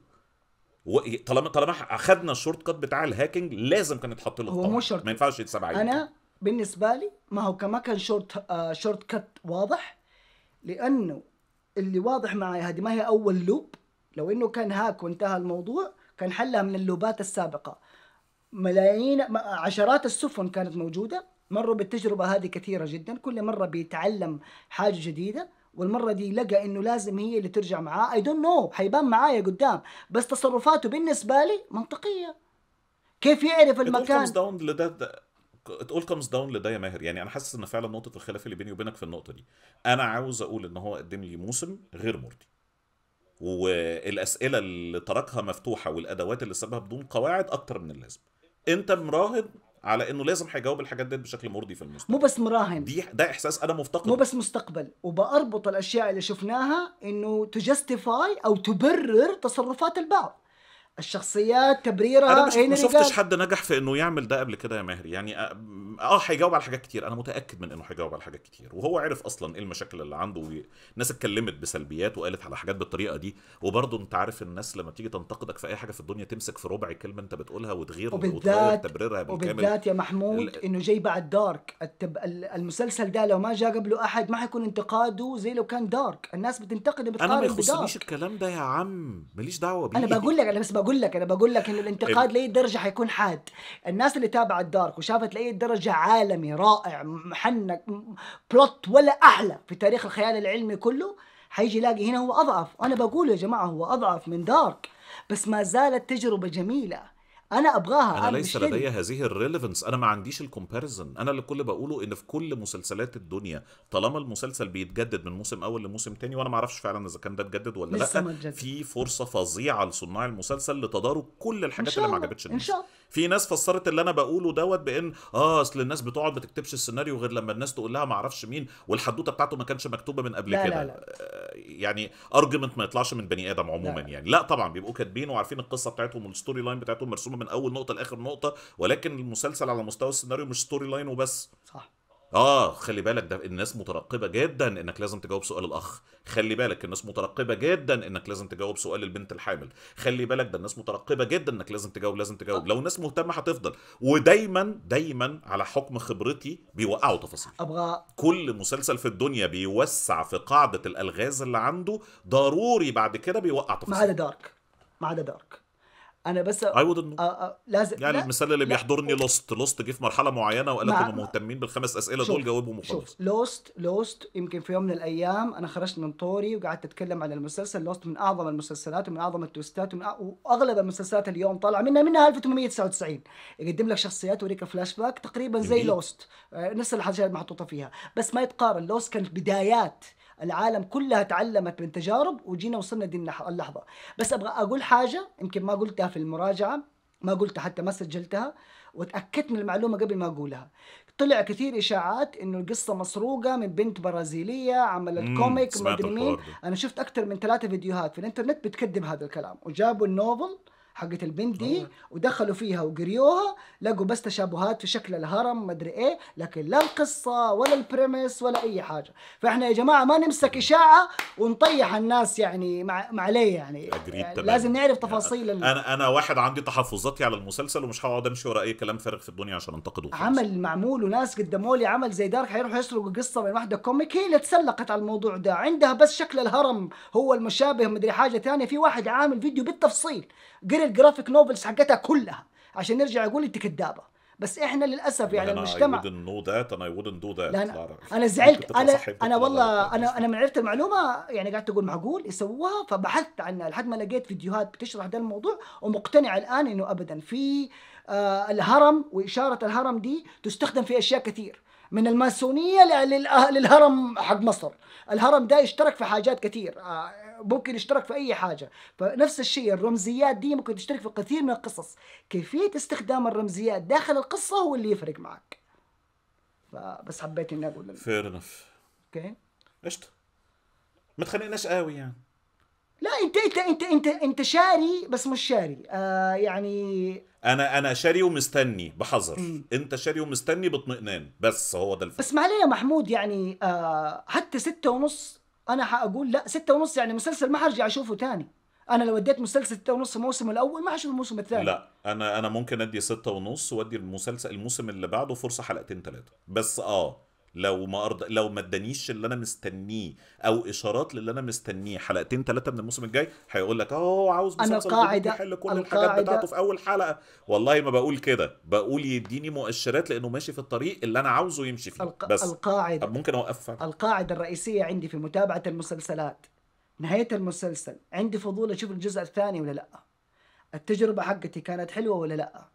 طالما طالما اخذنا الشورت كات بتاع الهاكينج لازم كان يتحط له هو مش ما ينفعش يتساب عليه انا بالنسبه لي ما هو كما كان شورت آه شورت كات واضح لانه اللي واضح معي هذه ما هي اول لوب لو انه كان هاك وانتهى الموضوع كان حلها من اللوبات السابقه ملايين عشرات السفن كانت موجوده مروا بالتجربه هذه كثيره جدا كل مره بيتعلم حاجه جديده والمره دي لقى انه لازم هي اللي ترجع معاه اي دونت نو حيبان معايا قدام بس تصرفاته بالنسبه لي منطقيه كيف يعرف المكان it all داون لده it all comes down لده يا ماهر يعني انا حاسس ان فعلا نقطه الخلاف اللي بيني وبينك في النقطه دي انا عاوز اقول ان هو قدم لي موسم غير مرضي والاسئله اللي تركها مفتوحه والادوات اللي سابها بدون قواعد اكتر من اللازم انت مراهن على انه لازم هيجاوب الحاجات ديت بشكل مرضي في المستقبل مو بس مراهن دي ده احساس انا مفتقد مو بس مستقبل وباربط الاشياء اللي شفناها انه تجستيفاي او تبرر تصرفات البعض الشخصيات تبريرها انا مش ما شفتش حد نجح في انه يعمل ده قبل كده يا ماهر يعني اه هيجاوب آه، على حاجات كتير انا متاكد من انه هيجاوب على حاجات كتير وهو عرف اصلا ايه المشاكل اللي عنده والناس اتكلمت بسلبيات وقالت على حاجات بالطريقه دي وبرضه انت عارف الناس لما تيجي تنتقدك في اي حاجه في الدنيا تمسك في ربع كلمه انت بتقولها وتغير وتغير تبريرها بالكامل وبالذات يا محمود ال... انه جاي بعد دارك التب... المسلسل ده لو ما جاء قبله احد ما حيكون انتقاده زي لو كان دارك الناس بتنتقد بتقارن انا ما يخصنيش الكلام ده يا عم ماليش دعوه بيه انا بقول لك انا بس بقول لك انا بقول لك انه الانتقاد طيب. لاي درجه حيكون حاد الناس اللي تابعت دارك وشافت لاي درجه عالمي رائع محنك بلوت ولا احلى في تاريخ الخيال العلمي كله حيجي يلاقي هنا هو اضعف انا بقول يا جماعه هو اضعف من دارك بس ما زالت تجربه جميله انا ابغاها انا, أنا ليس لدي هذه الريليفنس انا ما عنديش الكومباريزن انا اللي كل بقوله ان في كل مسلسلات الدنيا طالما المسلسل بيتجدد من موسم اول لموسم تاني وانا ما اعرفش فعلا اذا كان ده اتجدد ولا لا في فرصه فظيعه لصناع المسلسل لتضارب كل الحاجات اللي ما عجبتش الناس ان شاء الله في ناس فسرت اللي انا بقوله دوت بان اه اصل الناس بتقعد ما تكتبش السيناريو غير لما الناس تقول لها ما اعرفش مين والحدوته بتاعته ما كانش مكتوبه من قبل لا كده لا لا. آه، يعني ارجمنت ما يطلعش من بني ادم عموما لا. يعني لا طبعا بيبقوا كاتبين وعارفين القصه بتاعتهم والستوري لاين بتاعتهم مرسومه من اول نقطه لاخر نقطه ولكن المسلسل على مستوى السيناريو مش ستوري لاين وبس صح اه خلي بالك ده الناس مترقبه جدا انك لازم تجاوب سؤال الاخ خلي بالك الناس مترقبه جدا انك لازم تجاوب سؤال البنت الحامل خلي بالك ده الناس مترقبه جدا انك لازم تجاوب لازم تجاوب لو الناس مهتمه هتفضل ودايما دايما على حكم خبرتي بيوقعوا تفاصيل ابغى كل مسلسل في الدنيا بيوسع في قاعده الالغاز اللي عنده ضروري بعد كده بيوقع تفاصيل ما عدا دارك ما عدا دارك انا بس اي wouldn't لازم يعني لا. المثال اللي لا. بيحضرني لوست لوست جه في مرحله معينه وقال لك هم مهتمين بالخمس اسئله شوف. دول جاوبهم وخلاص لوست لوست يمكن في يوم من الايام انا خرجت من طوري وقعدت اتكلم عن المسلسل لوست من اعظم المسلسلات ومن اعظم التويستات ومن أ... واغلب المسلسلات اليوم طالعه منها منها 1899 يقدم لك شخصيات ويوريك فلاش باك تقريبا زي لوست آه، نفس الحاجات محطوطه فيها بس ما يتقارن لوست كانت بدايات العالم كلها تعلمت من تجارب وجينا وصلنا دي اللحظه بس ابغى اقول حاجه يمكن ما قلتها في المراجعه ما قلتها حتى ما سجلتها وتاكدت من المعلومه قبل ما اقولها طلع كثير اشاعات انه القصه مسروقه من بنت برازيليه عملت كوميك ما انا شفت اكثر من ثلاثه فيديوهات في الانترنت بتكذب هذا الكلام وجابوا النوفل حقت البنت دي آه. ودخلوا فيها وقريوها لقوا بس تشابهات في شكل الهرم ما ادري ايه لكن لا القصه ولا البريمس ولا اي حاجه فاحنا يا جماعه ما نمسك اشاعه ونطيح الناس يعني مع علي يعني, يعني لازم نعرف يعني تفاصيل يعني انا انا واحد عندي تحفظاتي على المسلسل ومش هقعد امشي ورا اي كلام فارغ في الدنيا عشان انتقده عمل معمول وناس قدموا لي عمل زي دارك حيروحوا يسرقوا قصه من واحده كوميك هي اللي تسلقت على الموضوع ده عندها بس شكل الهرم هو المشابه مدري حاجه ثانيه في واحد عامل فيديو بالتفصيل قري الجرافيك نوفلز حقتها كلها عشان يرجع يقول انت كدابه بس احنا للاسف يعني أنا المجتمع I wouldn't know that and I wouldn't do that لا أنا, انا زعلت انا انا والله انا انا من عرفت المعلومه يعني قعدت اقول معقول يسووها فبحثت عنها لحد ما لقيت فيديوهات بتشرح ده الموضوع ومقتنع الان انه ابدا في آه الهرم واشاره الهرم دي تستخدم في اشياء كثير من الماسونيه للهرم حق مصر الهرم ده يشترك في حاجات كثير آه ممكن يشترك في اي حاجه فنفس الشيء الرمزيات دي ممكن تشترك في كثير من القصص كيفيه استخدام الرمزيات داخل القصه هو اللي يفرق معك فبس حبيت اني اقول فير انف اوكي قشطه ما تخليناش قوي يعني لا انت انت انت انت انت شاري بس مش شاري آه يعني انا انا شاري ومستني بحذر انت شاري ومستني باطمئنان بس هو ده الفرق بس معليه يا محمود يعني آه حتى ستة ونص انا حاقول لا ستة ونص يعني مسلسل ما حرجع اشوفه تاني انا لو اديت مسلسل ستة ونص الموسم الاول ما حشوف الموسم الثاني لا انا انا ممكن ادي ستة ونص وادي المسلسل الموسم اللي بعده فرصه حلقتين ثلاثه بس اه لو ما أرض... لو ما ادانيش اللي انا مستنيه او اشارات للي انا مستنيه حلقتين ثلاثه من الموسم الجاي هيقول لك اه عاوز مسلسل يحل كل الحاجات بتاعته في اول حلقه والله ما بقول كده بقول يديني مؤشرات لانه ماشي في الطريق اللي انا عاوزه يمشي فيه الق... بس القاعده ممكن اوقفها القاعده الرئيسيه عندي في متابعه المسلسلات نهايه المسلسل عندي فضول اشوف الجزء الثاني ولا لا التجربه حقتي كانت حلوه ولا لا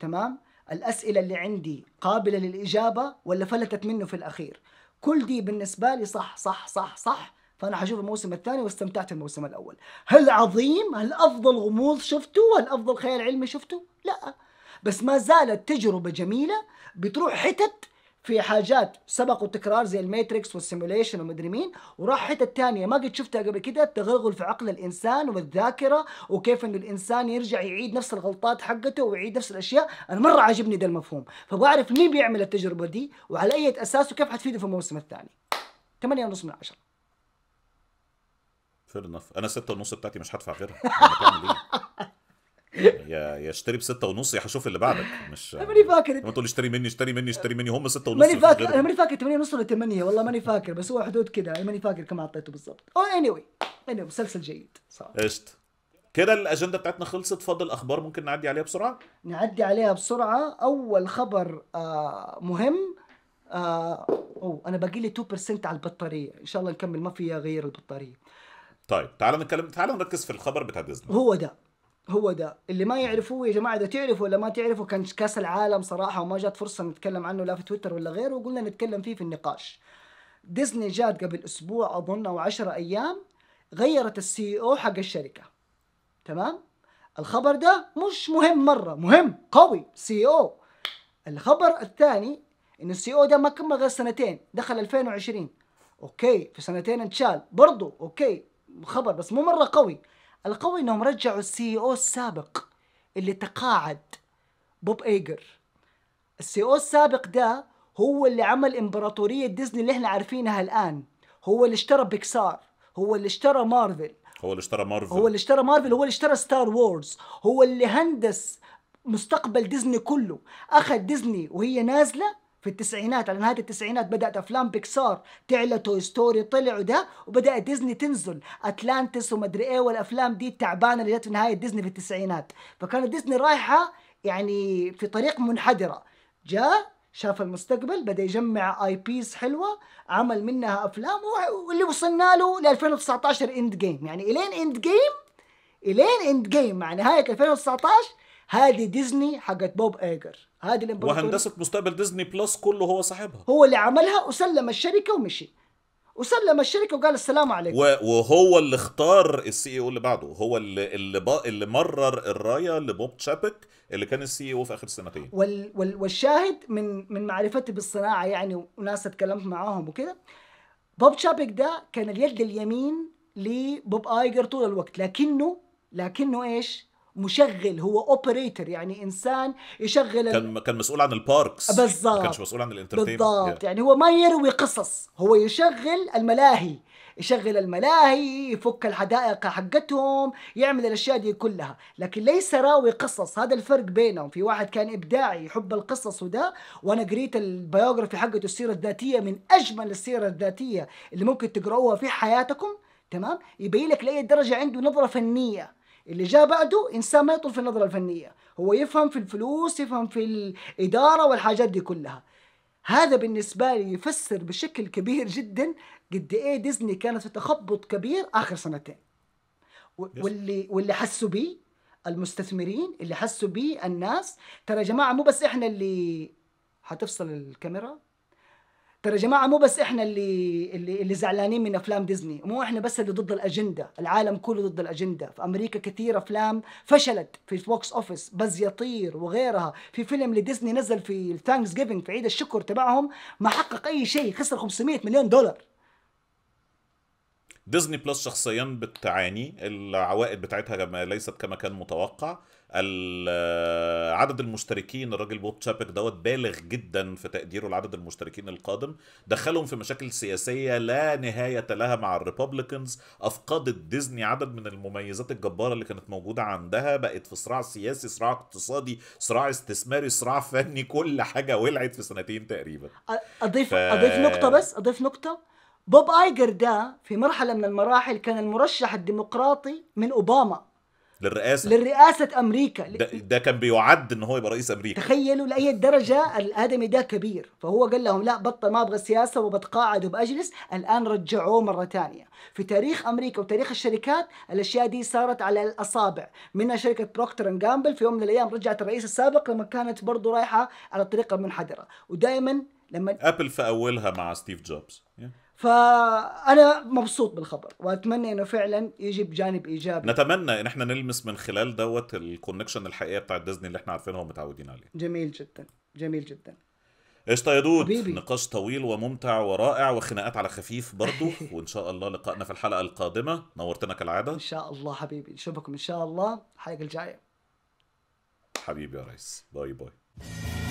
تمام الأسئلة اللي عندي قابلة للإجابة ولا فلتت منه في الأخير كل دي بالنسبة لي صح صح صح صح فأنا حشوف الموسم الثاني واستمتعت الموسم الأول هل عظيم؟ هل أفضل غموض شفته؟ هل أفضل خيال علمي شفته؟ لا بس ما زالت تجربة جميلة بتروح حتت في حاجات سبق وتكرار زي الماتريكس والسيموليشن ومدري مين وراح حتة تانية ما قد شفتها قبل كده التغلغل في عقل الانسان والذاكره وكيف انه الانسان يرجع يعيد نفس الغلطات حقته ويعيد نفس الاشياء انا مره عاجبني ده المفهوم فابغى اعرف مين بيعمل التجربه دي وعلى اي اساس وكيف حتفيده في الموسم الثاني 8.5 من 10 فير انف انا 6.5 ونص بتاعتي مش هدفع غيرها يا يا اشتري بستة ونص يا هشوف اللي بعدك مش انا ماني فاكر ما تقول اشتري مني اشتري مني اشتري مني هم ستة ونص ماني فاكر انا ماني فاكر 8 ونص ولا 8 والله ماني فاكر بس هو حدود كده انا يعني ماني فاكر كم اعطيته بالضبط او اني واي اني مسلسل جيد صراحه قشطه كده الاجنده بتاعتنا خلصت فاضل اخبار ممكن نعدي عليها بسرعه نعدي عليها بسرعه اول خبر آه مهم آه اوه انا باقي لي 2% على البطاريه ان شاء الله نكمل ما في غير البطاريه طيب تعال نتكلم تعال نركز في الخبر بتاع ديزني هو ده هو ده اللي ما يعرفوه يا جماعه اذا تعرفوا ولا ما تعرفوا كان كاس العالم صراحه وما جات فرصه نتكلم عنه لا في تويتر ولا غيره وقلنا نتكلم فيه في النقاش ديزني جات قبل اسبوع اظن او 10 ايام غيرت السي او e حق الشركه تمام الخبر ده مش مهم مره مهم قوي سي او e الخبر الثاني ان السي او e ده ما كمل غير سنتين دخل 2020 اوكي في سنتين انشال برضه اوكي خبر بس مو مره قوي القوي انهم رجعوا السي او السابق اللي تقاعد بوب ايجر السي او السابق ده هو اللي عمل امبراطورية ديزني اللي احنا عارفينها الان هو اللي اشترى بيكسار هو اللي اشترى مارفل هو اللي اشترى مارفل هو اللي اشترى مارفل هو اللي اشترى ستار وورز هو اللي هندس مستقبل ديزني كله اخذ ديزني وهي نازله في التسعينات على نهايه التسعينات بدات افلام بيكسار تعلى توي ستوري طلع وده وبدات ديزني تنزل اتلانتس ومدري ايه والافلام دي التعبانه اللي جت في نهايه ديزني في التسعينات فكانت ديزني رايحه يعني في طريق منحدره جاء شاف المستقبل بدا يجمع اي بيس حلوه عمل منها افلام واللي وصلنا له ل 2019 اند جيم يعني الين اند جيم الين اند جيم مع نهايه 2019 هذه ديزني حقت بوب ايجر هذه الامبراطوريه وهندسه مستقبل ديزني بلس كله هو صاحبها هو اللي عملها وسلم الشركه ومشي وسلم الشركه وقال السلام عليكم وهو اللي اختار السي او e اللي بعده هو اللي اللي, اللي مرر الرايه لبوب تشابك اللي كان السي او e في اخر سنتين وال وال والشاهد من من معرفتي بالصناعه يعني وناس اتكلمت معاهم وكده بوب تشابك ده كان اليد اليمين لبوب ايجر طول الوقت لكنه لكنه ايش؟ مشغل هو اوبريتور يعني انسان يشغل كان كان مسؤول عن الباركس بالظبط ما كانش مسؤول عن الانترتينمنت بالظبط يعني هو ما يروي قصص هو يشغل الملاهي يشغل الملاهي يفك الحدائق حقتهم يعمل الاشياء دي كلها لكن ليس راوي قصص هذا الفرق بينهم في واحد كان ابداعي يحب القصص وده وانا قريت البيوغرافي حقته السيره الذاتيه من اجمل السيره الذاتيه اللي ممكن تقراوها في حياتكم تمام يبين لك لاي درجه عنده نظره فنيه اللي جاء بعده انسان ما يطول في النظره الفنيه هو يفهم في الفلوس يفهم في الاداره والحاجات دي كلها هذا بالنسبة لي يفسر بشكل كبير جدا قد ايه ديزني كانت في تخبط كبير اخر سنتين واللي واللي حسوا بيه المستثمرين اللي حسوا بيه الناس ترى يا جماعه مو بس احنا اللي حتفصل الكاميرا ترى يا جماعه مو بس احنا اللي اللي اللي زعلانين من افلام ديزني مو احنا بس اللي ضد الاجنده العالم كله ضد الاجنده في امريكا كثير افلام فشلت في البوكس اوفيس بس يطير وغيرها في فيلم لديزني نزل في الثانكس جيفنج في عيد الشكر تبعهم ما حقق اي شيء خسر 500 مليون دولار ديزني بلس شخصيا بتعاني العوائد بتاعتها ليست كما كان متوقع عدد المشتركين الراجل بوب تشابك دوت بالغ جدا في تقديره لعدد المشتركين القادم دخلهم في مشاكل سياسيه لا نهايه لها مع الريبوبليكنز افقدت ديزني عدد من المميزات الجباره اللي كانت موجوده عندها بقت في صراع سياسي صراع اقتصادي صراع استثماري صراع فني كل حاجه ولعت في سنتين تقريبا اضيف ف... اضيف نقطه بس اضيف نقطه بوب ايجر ده في مرحله من المراحل كان المرشح الديمقراطي من اوباما للرئاسه للرئاسه امريكا ده, ده كان بيعد ان هو يبقى رئيس امريكا تخيلوا لاي درجه الادمي ده كبير فهو قال لهم لا بطل ما ابغى السياسه وبتقاعد وباجلس الان رجعوه مره ثانيه في تاريخ امريكا وتاريخ الشركات الاشياء دي صارت على الاصابع منها شركه بروكتر اند جامبل في يوم من الايام رجعت الرئيس السابق لما كانت برضه رايحه على الطريقه المنحدره ودائما لما ابل في اولها مع ستيف جوبز فانا مبسوط بالخبر واتمنى انه فعلا يجي بجانب ايجابي نتمنى ان احنا نلمس من خلال دوت الكونكشن الحقيقيه بتاع ديزني اللي احنا عارفينها ومتعودين عليه جميل جدا جميل جدا قشطه يا دود حبيبي. نقاش طويل وممتع ورائع وخناقات على خفيف برضه وان شاء الله لقائنا في الحلقه القادمه نورتنا كالعاده ان شاء الله حبيبي نشوفكم ان شاء الله الحلقه الجايه حبيبي يا ريس باي باي